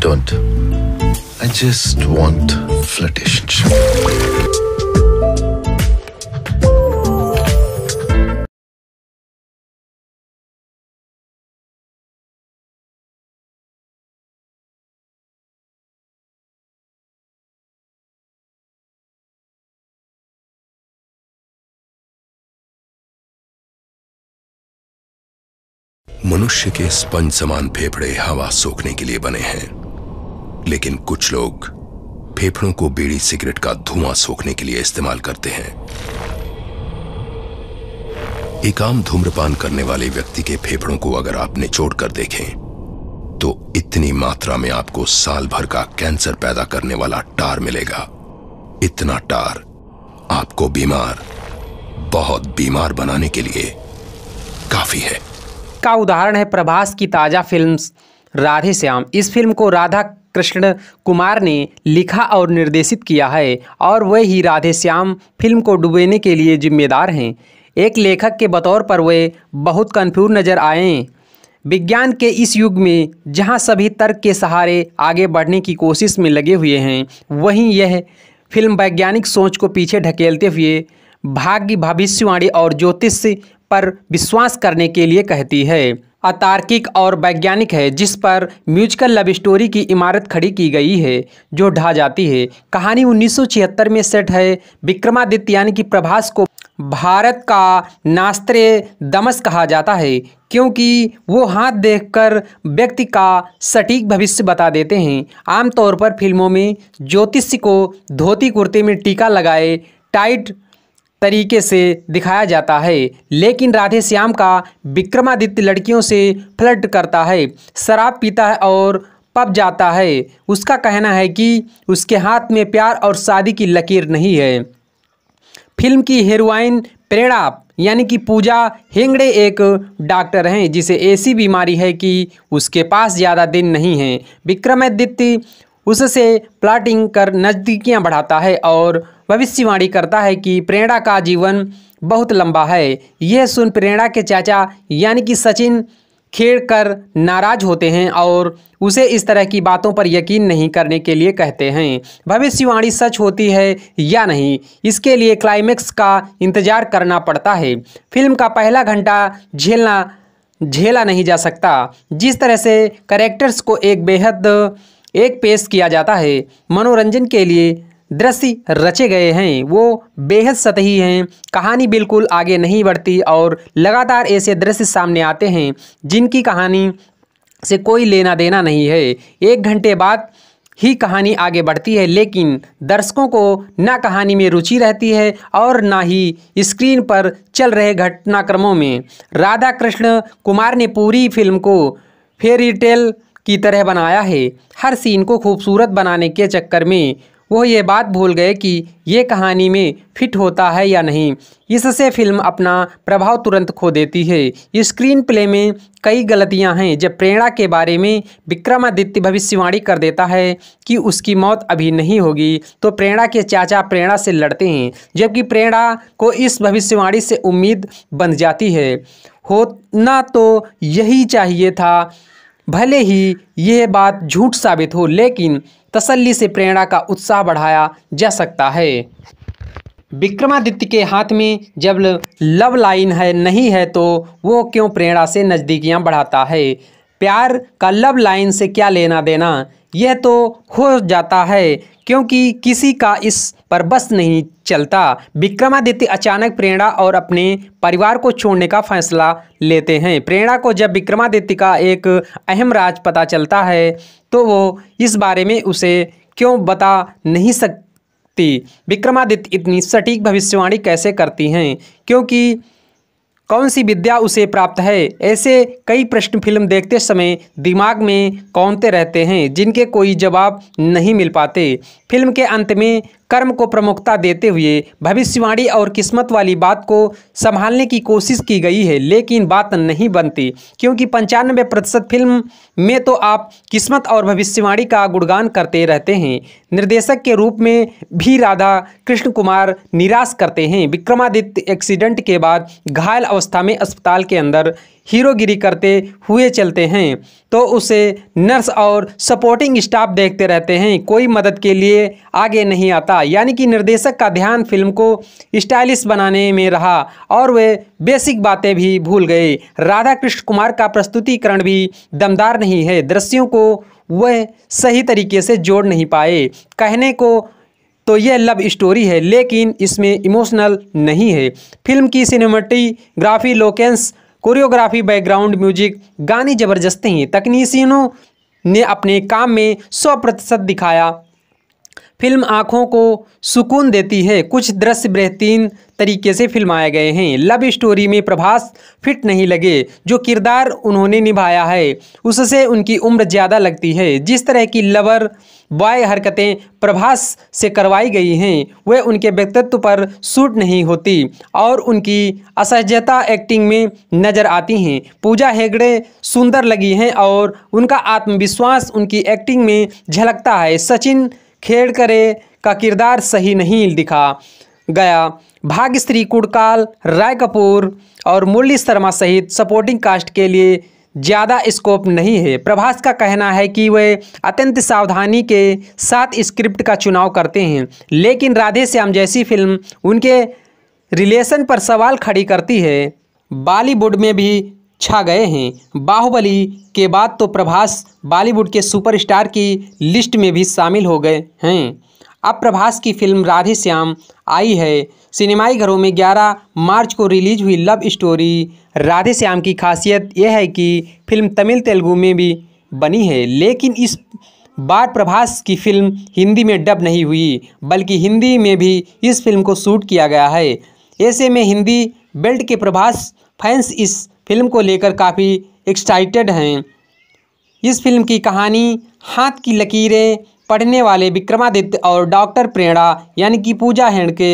Don't. I just want flirtation. मनुष्य के sponge समान फेफड़े हवा सोखने के लिए बने हैं लेकिन कुछ लोग फेफड़ों को बीड़ी सिगरेट का धुआं सोखने के लिए इस्तेमाल करते हैं एक आम धूम्रपान करने वाले व्यक्ति के फेफड़ों को अगर आप निचोड़ कर देखें तो इतनी मात्रा में आपको साल भर का कैंसर पैदा करने वाला टार मिलेगा इतना टार आपको बीमार बहुत बीमार बनाने के लिए काफी है का उदाहरण है प्रभास की ताजा फिल्म राधे श्याम इस फिल्म को राधा कृष्ण कुमार ने लिखा और निर्देशित किया है और वे ही राधे श्याम फिल्म को डुबेने के लिए जिम्मेदार हैं एक लेखक के बतौर पर वे बहुत कन्फ्यूज नज़र आए विज्ञान के इस युग में जहां सभी तर्क के सहारे आगे बढ़ने की कोशिश में लगे हुए हैं वहीं यह फिल्म वैज्ञानिक सोच को पीछे ढकेलते हुए भाग्य भविष्यवाणी और ज्योतिष पर विश्वास करने के लिए कहती है अतार्किक और वैज्ञानिक है जिस पर म्यूजिकल लव स्टोरी की इमारत खड़ी की गई है जो ढा जाती है कहानी 1976 में सेट है विक्रमादित्य यानी कि प्रभास को भारत का नास्त्रे दमस कहा जाता है क्योंकि वो हाथ देखकर व्यक्ति का सटीक भविष्य बता देते हैं आमतौर पर फिल्मों में ज्योतिष को धोती कुर्ते में टीका लगाए टाइट तरीके से दिखाया जाता है लेकिन राधे श्याम का विक्रमादित्य लड़कियों से फ्लर्ट करता है शराब पीता है और पब जाता है उसका कहना है कि उसके हाथ में प्यार और शादी की लकीर नहीं है फिल्म की हीरोइन प्रेरणा यानी कि पूजा हेंगड़े एक डॉक्टर हैं जिसे ऐसी बीमारी है कि उसके पास ज़्यादा दिन नहीं है विक्रमादित्य उससे प्लाटिंग कर नज़दीकियाँ बढ़ाता है और भविष्यवाणी करता है कि प्रेरणा का जीवन बहुत लंबा है यह सुन प्रेरणा के चाचा यानी कि सचिन खेड़ कर नाराज होते हैं और उसे इस तरह की बातों पर यकीन नहीं करने के लिए कहते हैं भविष्यवाणी सच होती है या नहीं इसके लिए क्लाइमेक्स का इंतजार करना पड़ता है फिल्म का पहला घंटा झेलना झेला नहीं जा सकता जिस तरह से करेक्टर्स को एक बेहद एक पेश किया जाता है मनोरंजन के लिए दृश्य रचे गए हैं वो बेहद सतही हैं कहानी बिल्कुल आगे नहीं बढ़ती और लगातार ऐसे दृश्य सामने आते हैं जिनकी कहानी से कोई लेना देना नहीं है एक घंटे बाद ही कहानी आगे बढ़ती है लेकिन दर्शकों को ना कहानी में रुचि रहती है और ना ही स्क्रीन पर चल रहे घटनाक्रमों में राधा कृष्ण कुमार ने पूरी फिल्म को फेरी टेल की तरह बनाया है हर सीन को खूबसूरत बनाने के चक्कर में वो ये बात भूल गए कि ये कहानी में फिट होता है या नहीं इससे फिल्म अपना प्रभाव तुरंत खो देती है स्क्रीन प्ले में कई गलतियां हैं जब प्रेरणा के बारे में विक्रमादित्य भविष्यवाणी कर देता है कि उसकी मौत अभी नहीं होगी तो प्रेरणा के चाचा प्रेरणा से लड़ते हैं जबकि प्रेरणा को इस भविष्यवाणी से उम्मीद बन जाती है होना तो यही चाहिए था भले ही यह बात झूठ साबित हो लेकिन तसल्ली से प्रेरणा का उत्साह बढ़ाया जा सकता है विक्रमादित्य के हाथ में जब लव लाइन है नहीं है तो वो क्यों प्रेरणा से नज़दीकियाँ बढ़ाता है प्यार का लव लाइन से क्या लेना देना यह तो हो जाता है क्योंकि किसी का इस पर बस नहीं चलता विक्रमादित्य अचानक प्रेरणा और अपने परिवार को छोड़ने का फैसला लेते हैं प्रेरणा को जब विक्रमादित्य का एक अहम राज पता चलता है तो वो इस बारे में उसे क्यों बता नहीं सकती विक्रमादित्य इतनी सटीक भविष्यवाणी कैसे करती हैं क्योंकि कौन सी विद्या उसे प्राप्त है ऐसे कई प्रश्न फिल्म देखते समय दिमाग में कौनते रहते हैं जिनके कोई जवाब नहीं मिल पाते फिल्म के अंत में कर्म को प्रमुखता देते हुए भविष्यवाणी और किस्मत वाली बात को संभालने की कोशिश की गई है लेकिन बात नहीं बनती क्योंकि पंचानवे प्रतिशत फिल्म में तो आप किस्मत और भविष्यवाणी का गुणगान करते रहते हैं निर्देशक के रूप में भी राधा कृष्ण कुमार निराश करते हैं विक्रमादित्य एक्सीडेंट के बाद घायल अवस्था में अस्पताल के अंदर हीरोगिरी करते हुए चलते हैं तो उसे नर्स और सपोर्टिंग स्टाफ देखते रहते हैं कोई मदद के लिए आगे नहीं आता यानी कि निर्देशक का ध्यान फिल्म को स्टाइलिश बनाने में रहा और वे बेसिक बातें भी भूल गए राधा कृष्ण कुमार का प्रस्तुतिकरण भी दमदार नहीं है दृश्यों को वह सही तरीके से जोड़ नहीं पाए कहने को तो यह लव स्टोरी है लेकिन इसमें इमोशनल नहीं है फिल्म की cinematography locations choreography background music गाने ज़बरदस्त हैं तकनीशियनों ने अपने काम में सौ प्रतिशत दिखाया फिल्म आँखों को सुकून देती है कुछ दृश्य बेहतरीन तरीके से फिल्माए गए हैं लव स्टोरी में प्रभास फिट नहीं लगे जो किरदार उन्होंने निभाया है उससे उनकी उम्र ज़्यादा लगती है जिस तरह की लवर बॉय हरकतें प्रभास से करवाई गई हैं वह उनके व्यक्तित्व पर सूट नहीं होती और उनकी असहजता एक्टिंग में नज़र आती हैं पूजा हेगड़े सुंदर लगी हैं और उनका आत्मविश्वास उनकी एक्टिंग में झलकता है सचिन खेड़करे का किरदार सही नहीं दिखा गया भाग्यश्री कुड़काल राय कपूर और मुरली शर्मा सहित सपोर्टिंग कास्ट के लिए ज़्यादा स्कोप नहीं है प्रभास का कहना है कि वे अत्यंत सावधानी के साथ स्क्रिप्ट का चुनाव करते हैं लेकिन राधे श्याम जैसी फिल्म उनके रिलेशन पर सवाल खड़ी करती है बॉलीवुड में भी छा गए हैं बाहुबली के बाद तो प्रभास बॉलीवुड के सुपरस्टार की लिस्ट में भी शामिल हो गए हैं अब प्रभास की फिल्म राधे श्याम आई है सिनेमाई घरों में 11 मार्च को रिलीज हुई लव स्टोरी राधे श्याम की खासियत यह है कि फिल्म तमिल तेलुगु में भी बनी है लेकिन इस बार प्रभास की फिल्म हिंदी में डब नहीं हुई बल्कि हिंदी में भी इस फिल्म को शूट किया गया है ऐसे में हिंदी बेल्ट के प्रभास फैंस इस फिल्म को लेकर काफ़ी एक्साइटेड हैं इस फिल्म की कहानी हाथ की लकीरें पढ़ने वाले विक्रमादित्य और डॉक्टर प्रेरणा यानी कि पूजा हेणके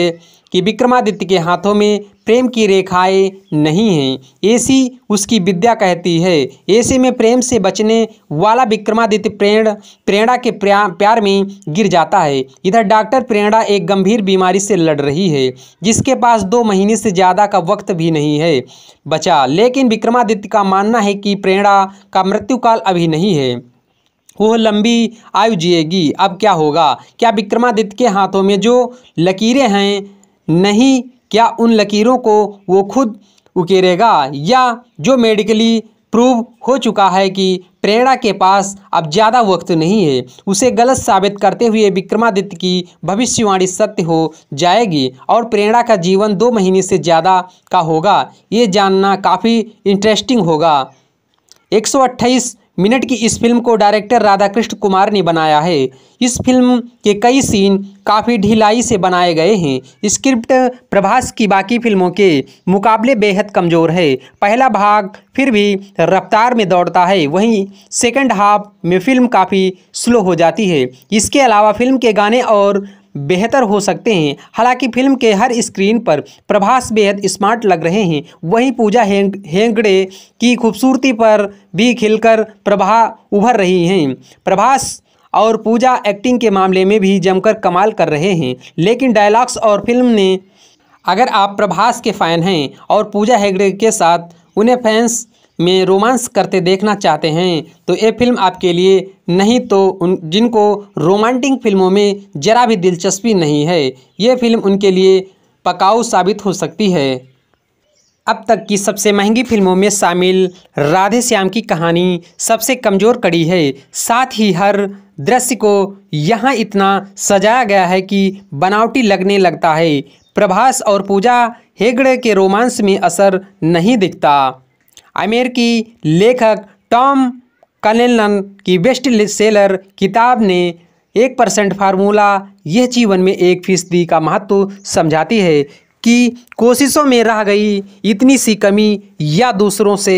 कि विक्रमादित्य के हाथों में प्रेम की रेखाएं नहीं हैं ऐसी उसकी विद्या कहती है ऐसे में प्रेम से बचने वाला विक्रमादित्य प्रेण प्रेरणा के प्यार में गिर जाता है इधर डॉक्टर प्रेरणा एक गंभीर बीमारी से लड़ रही है जिसके पास दो महीने से ज़्यादा का वक्त भी नहीं है बचा लेकिन विक्रमादित्य का मानना है कि प्रेरणा का मृत्युकाल अभी नहीं है वह लंबी आयु जिएगी अब क्या होगा क्या विक्रमादित्य के हाथों में जो लकीरें हैं नहीं क्या उन लकीरों को वो खुद उकेरेगा या जो मेडिकली प्रूव हो चुका है कि प्रेरणा के पास अब ज़्यादा वक्त नहीं है उसे गलत साबित करते हुए विक्रमादित्य की भविष्यवाणी सत्य हो जाएगी और प्रेरणा का जीवन दो महीने से ज़्यादा का होगा ये जानना काफ़ी इंटरेस्टिंग होगा एक सौ मिनट की इस फिल्म को डायरेक्टर राधाकृष्ण कुमार ने बनाया है इस फिल्म के कई सीन काफ़ी ढिलाई से बनाए गए हैं स्क्रिप्ट प्रभास की बाकी फिल्मों के मुकाबले बेहद कमज़ोर है पहला भाग फिर भी रफ्तार में दौड़ता है वहीं सेकंड हाफ में फिल्म काफ़ी स्लो हो जाती है इसके अलावा फिल्म के गाने और बेहतर हो सकते हैं हालांकि फिल्म के हर स्क्रीन पर प्रभास बेहद स्मार्ट लग रहे हैं वहीं पूजा हेंग हेंगड़े की खूबसूरती पर भी खिलकर प्रभा उभर रही हैं प्रभास और पूजा एक्टिंग के मामले में भी जमकर कमाल कर रहे हैं लेकिन डायलॉग्स और फिल्म ने अगर आप प्रभास के फ़ैन हैं और पूजा हेगड़े के साथ उन्हें फैंस में रोमांस करते देखना चाहते हैं तो ये फिल्म आपके लिए नहीं तो उन जिनको रोमांटिक फिल्मों में ज़रा भी दिलचस्पी नहीं है ये फिल्म उनके लिए पकाऊ साबित हो सकती है अब तक की सबसे महंगी फिल्मों में शामिल राधे श्याम की कहानी सबसे कमज़ोर कड़ी है साथ ही हर दृश्य को यहाँ इतना सजाया गया है कि बनावटी लगने लगता है प्रभास और पूजा हेगड़े के रोमांस में असर नहीं दिखता अमेरिकी लेखक टॉम कलेन की बेस्ट सेलर किताब ने एक परसेंट फार्मूला यह जीवन में एक फीसदी का महत्व समझाती है कि कोशिशों में रह गई इतनी सी कमी या दूसरों से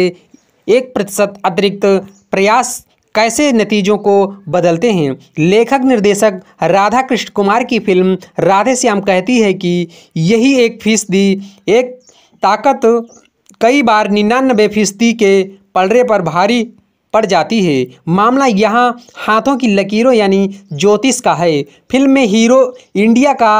एक प्रतिशत अतिरिक्त प्रयास कैसे नतीजों को बदलते हैं लेखक निर्देशक राधा कृष्ण कुमार की फिल्म राधे श्याम कहती है कि यही एक फीसदी एक ताकत कई बार निन्यानबे फीसदी के पलड़े पर भारी पड़ जाती है मामला यहाँ हाथों की लकीरों यानी ज्योतिष का है फिल्म में हीरो इंडिया का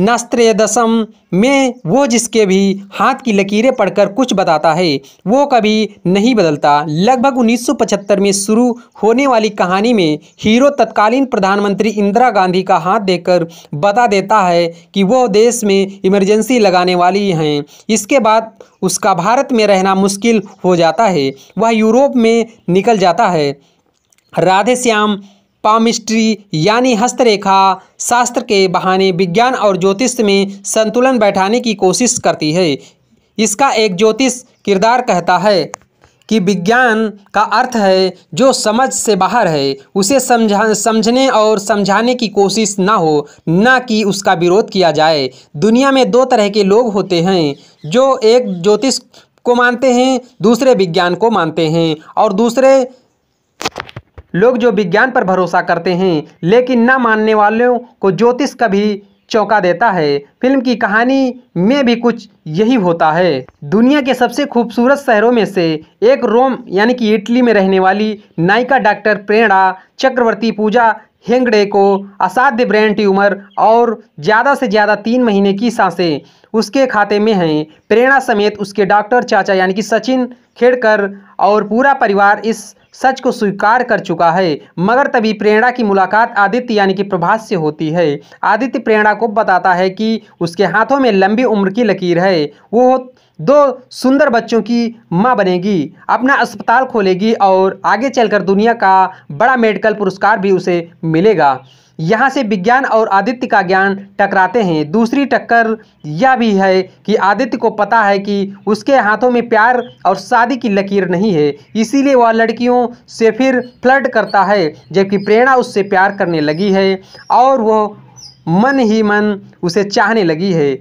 नस्त्रदशम में वो जिसके भी हाथ की लकीरें पढ़कर कुछ बताता है वो कभी नहीं बदलता लगभग 1975 में शुरू होने वाली कहानी में हीरो तत्कालीन प्रधानमंत्री इंदिरा गांधी का हाथ देकर बता देता है कि वो देश में इमरजेंसी लगाने वाली हैं इसके बाद उसका भारत में रहना मुश्किल हो जाता है वह यूरोप में निकल जाता है राधे श्याम पामिस्ट्री यानी हस्तरेखा शास्त्र के बहाने विज्ञान और ज्योतिष में संतुलन बैठाने की कोशिश करती है इसका एक ज्योतिष किरदार कहता है कि विज्ञान का अर्थ है जो समझ से बाहर है उसे समझा समझने और समझाने की कोशिश ना हो ना कि उसका विरोध किया जाए दुनिया में दो तरह के लोग होते हैं जो एक ज्योतिष को मानते हैं दूसरे विज्ञान को मानते हैं और दूसरे लोग जो विज्ञान पर भरोसा करते हैं लेकिन न मानने वालों को ज्योतिष कभी चौंका देता है फिल्म की कहानी में भी कुछ यही होता है दुनिया के सबसे खूबसूरत शहरों में से एक रोम यानी कि इटली में रहने वाली नायिका डॉक्टर प्रेरणा चक्रवर्ती पूजा हेंगड़े को असाध्य ब्रेन ट्यूमर और ज़्यादा से ज़्यादा तीन महीने की सांसें उसके खाते में हैं प्रेरणा समेत उसके डॉक्टर चाचा यानी कि सचिन खेड़कर और पूरा परिवार इस सच को स्वीकार कर चुका है मगर तभी प्रेरणा की मुलाकात आदित्य यानी कि प्रभास से होती है आदित्य प्रेरणा को बताता है कि उसके हाथों में लंबी उम्र की लकीर है वो दो सुंदर बच्चों की माँ बनेगी अपना अस्पताल खोलेगी और आगे चलकर दुनिया का बड़ा मेडिकल पुरस्कार भी उसे मिलेगा यहाँ से विज्ञान और आदित्य का ज्ञान टकराते हैं दूसरी टक्कर यह भी है कि आदित्य को पता है कि उसके हाथों में प्यार और शादी की लकीर नहीं है इसीलिए वह लड़कियों से फिर फ्लर्ट करता है जबकि प्रेरणा उससे प्यार करने लगी है और वह मन ही मन उसे चाहने लगी है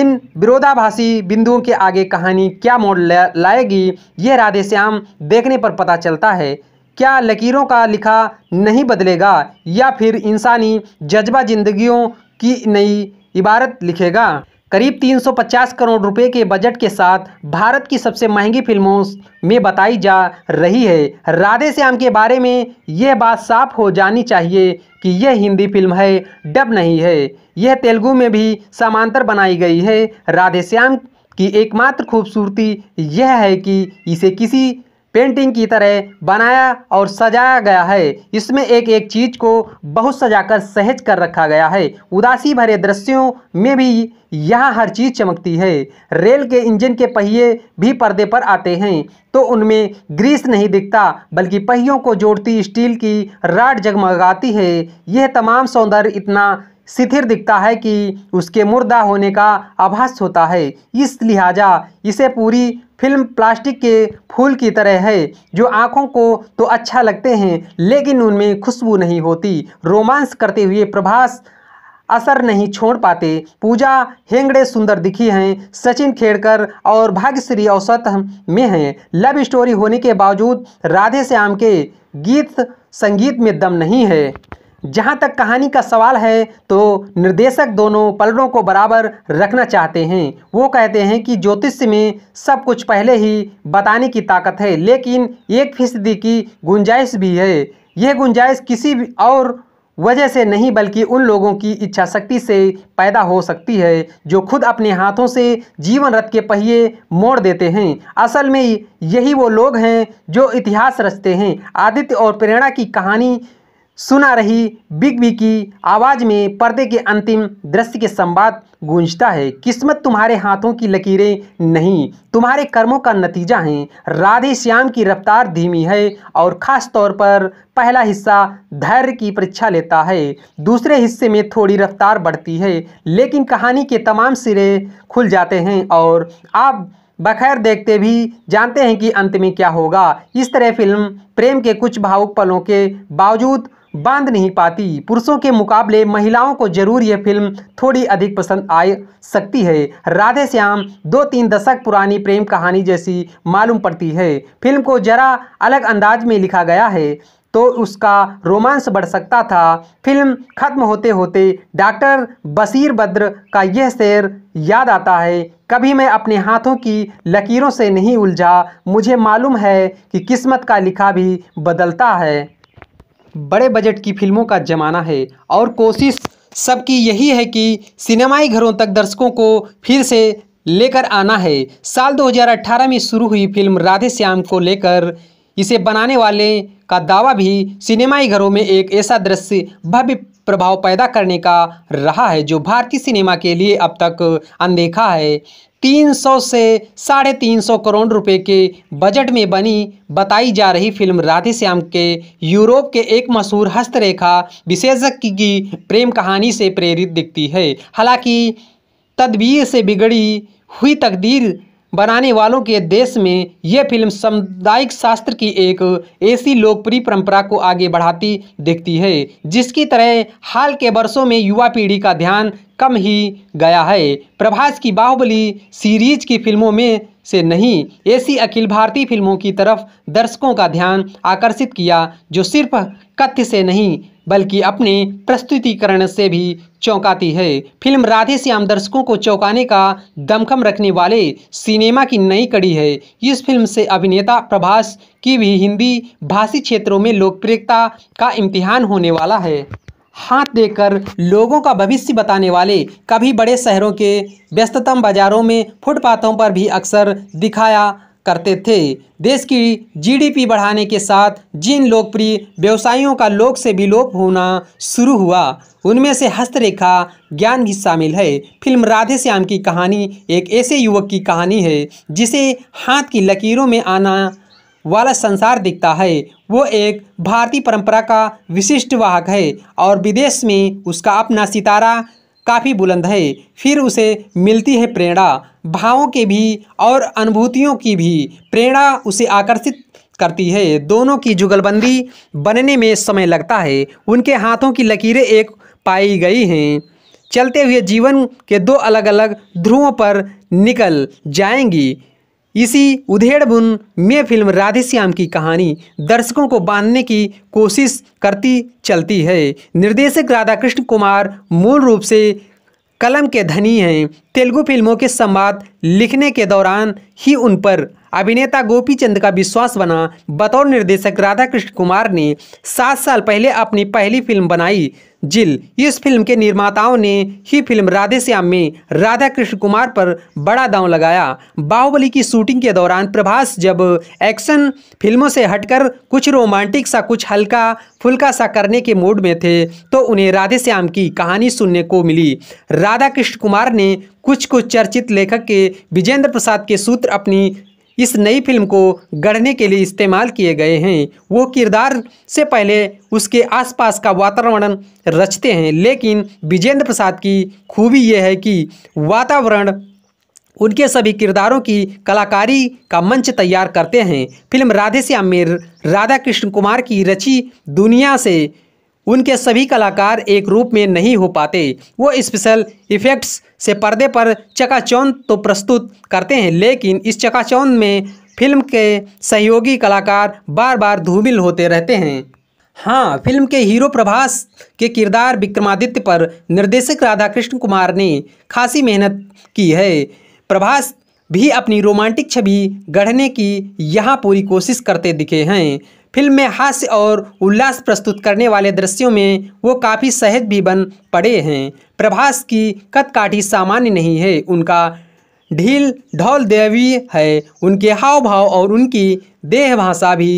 इन विरोधाभासी बिंदुओं के आगे कहानी क्या मोड़ लाएगी यह राधे श्याम देखने पर पता चलता है क्या लकीरों का लिखा नहीं बदलेगा या फिर इंसानी जज्बा जिंदगियों की नई इबारत लिखेगा करीब 350 करोड़ रुपए के बजट के साथ भारत की सबसे महंगी फिल्मों में बताई जा रही है राधे श्याम के बारे में यह बात साफ हो जानी चाहिए कि यह हिंदी फिल्म है डब नहीं है यह तेलुगु में भी समांतर बनाई गई है राधे श्याम की एकमात्र खूबसूरती यह है कि इसे किसी पेंटिंग की तरह बनाया और सजाया गया है इसमें एक एक चीज़ को बहुत सजाकर सहज कर रखा गया है उदासी भरे दृश्यों में भी यहाँ हर चीज़ चमकती है रेल के इंजन के पहिए भी पर्दे पर आते हैं तो उनमें ग्रीस नहीं दिखता बल्कि पहियों को जोड़ती स्टील की राड जगमगाती है यह तमाम सौंदर्य इतना शिथिर दिखता है कि उसके मुर्दा होने का आभास होता है इस लिहाजा इसे पूरी फिल्म प्लास्टिक के फूल की तरह है जो आँखों को तो अच्छा लगते हैं लेकिन उनमें खुशबू नहीं होती रोमांस करते हुए प्रभास असर नहीं छोड़ पाते पूजा हेंगड़े सुंदर दिखी हैं सचिन खेड़कर और भाग्यश्री औसत में हैं लव स्टोरी होने के बावजूद राधे श्याम के गीत संगीत में दम नहीं है जहाँ तक कहानी का सवाल है तो निर्देशक दोनों पलड़ों को बराबर रखना चाहते हैं वो कहते हैं कि ज्योतिष में सब कुछ पहले ही बताने की ताकत है लेकिन एक फीसदी की गुंजाइश भी है यह गुंजाइश किसी भी और वजह से नहीं बल्कि उन लोगों की इच्छा शक्ति से पैदा हो सकती है जो खुद अपने हाथों से जीवन रथ के पहिए मोड़ देते हैं असल में यही वो लोग हैं जो इतिहास रचते हैं आदित्य और प्रेरणा की कहानी सुना रही बिग बी की आवाज़ में पर्दे के अंतिम दृश्य के संवाद गूंजता है किस्मत तुम्हारे हाथों की लकीरें नहीं तुम्हारे कर्मों का नतीजा है राधे श्याम की रफ्तार धीमी है और ख़ास तौर पर पहला हिस्सा धैर्य की परीक्षा लेता है दूसरे हिस्से में थोड़ी रफ्तार बढ़ती है लेकिन कहानी के तमाम सिरे खुल जाते हैं और आप बखैर देखते भी जानते हैं कि अंत में क्या होगा इस तरह फिल्म प्रेम के कुछ भावुक पलों के बावजूद बांध नहीं पाती पुरुषों के मुकाबले महिलाओं को जरूर यह फिल्म थोड़ी अधिक पसंद आ सकती है राधे श्याम दो तीन दशक पुरानी प्रेम कहानी जैसी मालूम पड़ती है फिल्म को जरा अलग अंदाज में लिखा गया है तो उसका रोमांस बढ़ सकता था फिल्म खत्म होते होते डॉक्टर बसीर बद्र का यह शेर याद आता है कभी मैं अपने हाथों की लकीरों से नहीं उलझा मुझे मालूम है कि किस्मत का लिखा भी बदलता है बड़े बजट की फिल्मों का ज़माना है और कोशिश सबकी यही है कि सिनेमाई घरों तक दर्शकों को फिर से लेकर आना है साल 2018 में शुरू हुई फिल्म राधे श्याम को लेकर इसे बनाने वाले का दावा भी सिनेमाई घरों में एक ऐसा दृश्य भव्य प्रभाव पैदा करने का रहा है जो भारतीय सिनेमा के लिए अब तक अनदेखा है 300 से साढ़े तीन सौ करोड़ रुपए के बजट में बनी बताई जा रही फिल्म राधेश्याम के यूरोप के एक मशहूर हस्तरेखा विशेषज्ञ की प्रेम कहानी से प्रेरित दिखती है हालांकि तदबीर से बिगड़ी हुई तकदीर बनाने वालों के देश में यह फिल्म सामुदायिक शास्त्र की एक ऐसी लोकप्रिय परंपरा को आगे बढ़ाती दिखती है जिसकी तरह हाल के वर्षों में युवा पीढ़ी का ध्यान कम ही गया है प्रभास की बाहुबली सीरीज की फिल्मों में से नहीं ऐसी अखिल भारतीय फिल्मों की तरफ दर्शकों का ध्यान आकर्षित किया जो सिर्फ कथ्य से नहीं बल्कि अपने प्रस्तुतिकरण से भी चौंकाती है फिल्म राधे श्याम दर्शकों को चौंकाने का दमखम रखने वाले सिनेमा की नई कड़ी है इस फिल्म से अभिनेता प्रभास की भी हिंदी भाषी क्षेत्रों में लोकप्रियता का इम्तिहान होने वाला है हाथ देकर लोगों का भविष्य बताने वाले कभी बड़े शहरों के व्यस्ततम बाज़ारों में फुटपाथों पर भी अक्सर दिखाया करते थे देश की जीडीपी बढ़ाने के साथ जिन लोकप्रिय व्यवसायियों का लोक से विलोप होना शुरू हुआ उनमें से हस्तरेखा ज्ञान भी शामिल है फिल्म राधे श्याम की कहानी एक ऐसे युवक की कहानी है जिसे हाथ की लकीरों में आना वाला संसार दिखता है वो एक भारतीय परंपरा का विशिष्ट वाहक है और विदेश में उसका अपना सितारा काफ़ी बुलंद है फिर उसे मिलती है प्रेरणा भावों के भी और अनुभूतियों की भी प्रेरणा उसे आकर्षित करती है दोनों की जुगलबंदी बनने में समय लगता है उनके हाथों की लकीरें एक पाई गई हैं चलते हुए जीवन के दो अलग अलग ध्रुवों पर निकल जाएंगी इसी उधेड़बुन में फिल्म राधेश्याम की कहानी दर्शकों को बांधने की कोशिश करती चलती है निर्देशक राधाकृष्ण कुमार मूल रूप से कलम के धनी हैं तेलुगु फिल्मों के संवाद लिखने के दौरान ही उन पर अभिनेता गोपी चंद का विश्वास बना बतौर निर्देशक राधा कृष्ण कुमार ने सात साल पहले अपनी पहली फिल्म बनाई जिल इस फिल्म के निर्माताओं ने ही फिल्म राधे श्याम में राधा कृष्ण कुमार पर बड़ा दांव लगाया बाहुबली की शूटिंग के दौरान प्रभास जब एक्शन फिल्मों से हटकर कुछ रोमांटिक सा कुछ हल्का फुल्का सा करने के मूड में थे तो उन्हें राधे श्याम की कहानी सुनने को मिली राधा कृष्ण कुमार ने कुछ कुछ चर्चित लेखक के विजेंद्र प्रसाद के सूत्र अपनी इस नई फिल्म को गढ़ने के लिए इस्तेमाल किए गए हैं वो किरदार से पहले उसके आसपास का वातावरण रचते हैं लेकिन विजेंद्र प्रसाद की खूबी यह है कि वातावरण उनके सभी किरदारों की कलाकारी का मंच तैयार करते हैं फिल्म राधे श्याम में राधा कृष्ण कुमार की रची दुनिया से उनके सभी कलाकार एक रूप में नहीं हो पाते वो स्पेशल इफ़ेक्ट्स से पर्दे पर चकाचौंध तो प्रस्तुत करते हैं लेकिन इस चकाचौंध में फिल्म के सहयोगी कलाकार बार बार धूमिल होते रहते हैं हाँ फिल्म के हीरो प्रभास के किरदार विक्रमादित्य पर निर्देशक राधा कृष्ण कुमार ने खासी मेहनत की है प्रभास भी अपनी रोमांटिक छवि गढ़ने की यहाँ पूरी कोशिश करते दिखे हैं फिल्म में हास्य और उल्लास प्रस्तुत करने वाले दृश्यों में वो काफ़ी सहज भी बन पड़े हैं प्रभास की कदकाठी सामान्य नहीं है उनका ढील ढोल देवी है उनके हाव भाव और उनकी देह भाषा भी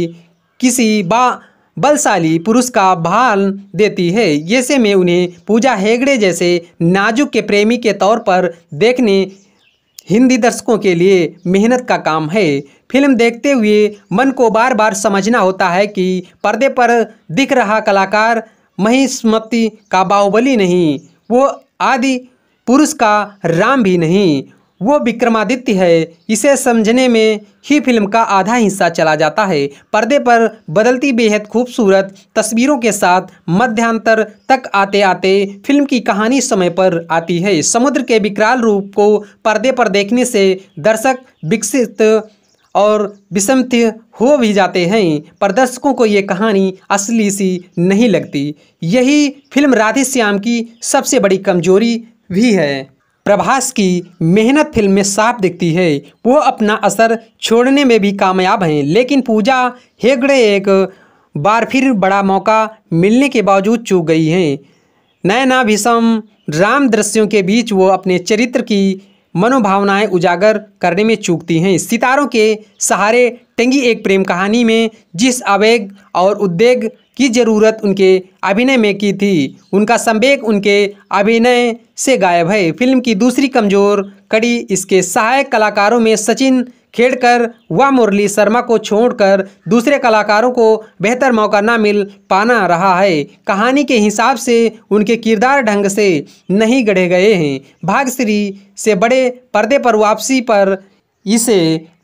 किसी बा बलशाली पुरुष का भान देती है ऐसे में उन्हें पूजा हेगड़े जैसे नाजुक के प्रेमी के तौर पर देखने हिंदी दर्शकों के लिए मेहनत का काम है फिल्म देखते हुए मन को बार बार समझना होता है कि पर्दे पर दिख रहा कलाकार महिस्मृति का बाहुबली नहीं वो आदि पुरुष का राम भी नहीं वो विक्रमादित्य है इसे समझने में ही फिल्म का आधा हिस्सा चला जाता है पर्दे पर बदलती बेहद खूबसूरत तस्वीरों के साथ मध्यांतर तक आते आते फिल्म की कहानी समय पर आती है समुद्र के विकराल रूप को पर्दे पर देखने से दर्शक विकसित और विषमत हो भी जाते हैं पर दर्शकों को ये कहानी असली सी नहीं लगती यही फिल्म राधे श्याम की सबसे बड़ी कमजोरी भी है प्रभास की मेहनत फिल्म में साफ दिखती है वो अपना असर छोड़ने में भी कामयाब हैं लेकिन पूजा हेगड़े एक बार फिर बड़ा मौका मिलने के बावजूद चूक गई हैं नैना भीषम राम दृश्यों के बीच वो अपने चरित्र की मनोभावनाएं उजागर करने में चूकती हैं सितारों के सहारे टंगी एक प्रेम कहानी में जिस आवेग और उद्वेग की ज़रूरत उनके अभिनय में की थी उनका संवेग उनके अभिनय से गायब है फिल्म की दूसरी कमज़ोर कड़ी इसके सहायक कलाकारों में सचिन खेड़कर व मुरली शर्मा को छोड़कर दूसरे कलाकारों को बेहतर मौका न मिल पाना रहा है कहानी के हिसाब से उनके किरदार ढंग से नहीं गढ़े गए हैं भागश्री से बड़े पर्दे पर वापसी पर इसे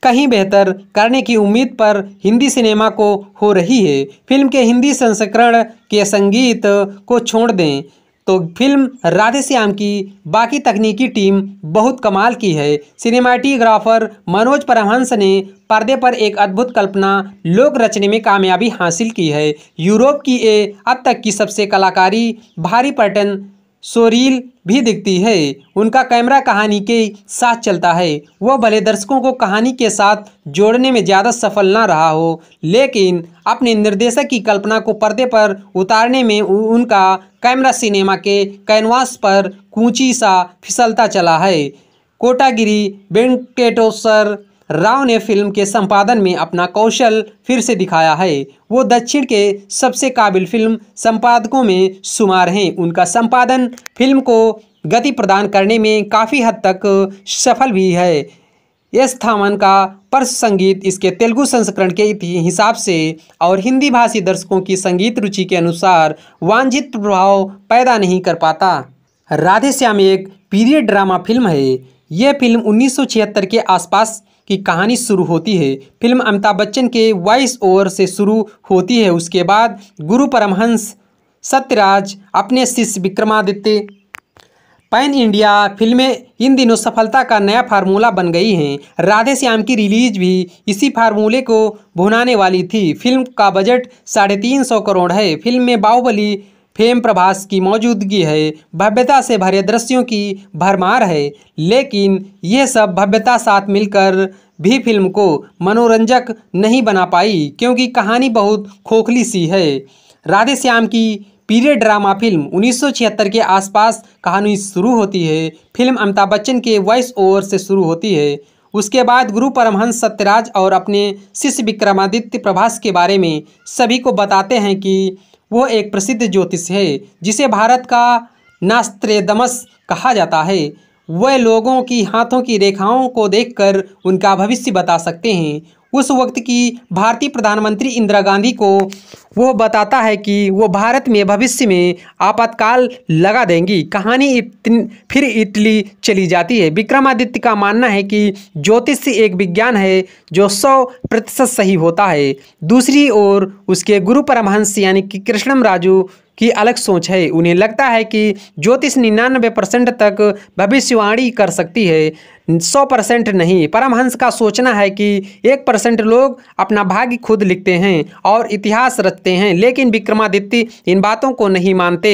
कहीं बेहतर करने की उम्मीद पर हिंदी सिनेमा को हो रही है फिल्म के हिंदी संस्करण के संगीत को छोड़ दें तो फिल्म राधेश्याम की बाकी तकनीकी टीम बहुत कमाल की है सिनेमाटीग्राफर मनोज परमहंस ने पर्दे पर एक अद्भुत कल्पना लोक रचने में कामयाबी हासिल की है यूरोप की ये अब तक की सबसे कलाकारी भारी पर्यटन सोरील भी दिखती है उनका कैमरा कहानी के साथ चलता है वह भले दर्शकों को कहानी के साथ जोड़ने में ज़्यादा सफल ना रहा हो लेकिन अपने निर्देशक की कल्पना को पर्दे पर उतारने में उनका कैमरा सिनेमा के कैनवास पर कूची सा फिसलता चला है कोटागिरी वेंकटेश्वर राव ने फिल्म के संपादन में अपना कौशल फिर से दिखाया है वो दक्षिण के सबसे काबिल फिल्म संपादकों में शुमार हैं उनका संपादन फिल्म को गति प्रदान करने में काफ़ी हद तक सफल भी है एस थामन का पर्श संगीत इसके तेलुगु संस्करण के हिसाब से और हिंदी भाषी दर्शकों की संगीत रुचि के अनुसार वांछित प्रभाव पैदा नहीं कर पाता राधेश्याम एक पीरियड ड्रामा फिल्म है यह फिल्म 1976 के आसपास की कहानी शुरू होती है फिल्म अमिताभ बच्चन के वॉइस ओवर से शुरू होती है उसके बाद गुरु परमहंस सत्यराज अपने शिष्य विक्रमादित्य पैन इंडिया फिल्में इन दिनों सफलता का नया फार्मूला बन गई हैं राधे श्याम की रिलीज भी इसी फार्मूले को भुनाने वाली थी फिल्म का बजट साढ़े तीन सौ करोड़ है फिल्म में बाहुबली फेम प्रभास की मौजूदगी है भव्यता से भरे दृश्यों की भरमार है लेकिन यह सब भव्यता साथ मिलकर भी फिल्म को मनोरंजक नहीं बना पाई क्योंकि कहानी बहुत खोखली सी है राधे श्याम की पीरियड ड्रामा फिल्म 1976 के आसपास कहानी शुरू होती है फिल्म अमिताभ बच्चन के वॉइस ओवर से शुरू होती है उसके बाद गुरु परमहंस सत्यराज और अपने शिष्य विक्रमादित्य प्रभास के बारे में सभी को बताते हैं कि वो एक प्रसिद्ध ज्योतिष है जिसे भारत का नास्त्रेदमस कहा जाता है वह लोगों की हाथों की रेखाओं को देखकर उनका भविष्य बता सकते हैं उस वक्त की भारतीय प्रधानमंत्री इंदिरा गांधी को वो बताता है कि वो भारत में भविष्य में आपातकाल लगा देंगी कहानी इतन, फिर इटली चली जाती है विक्रमादित्य का मानना है कि ज्योतिष एक विज्ञान है जो सौ प्रतिशत सही होता है दूसरी ओर उसके गुरु परमहंस यानी कि कृष्णम राजू की अलग सोच है उन्हें लगता है कि ज्योतिष निन्यानवे परसेंट तक भविष्यवाणी कर सकती है सौ परसेंट नहीं परमहंस का सोचना है कि एक परसेंट लोग अपना भाग्य खुद लिखते हैं और इतिहास रचते हैं लेकिन विक्रमादित्य इन बातों को नहीं मानते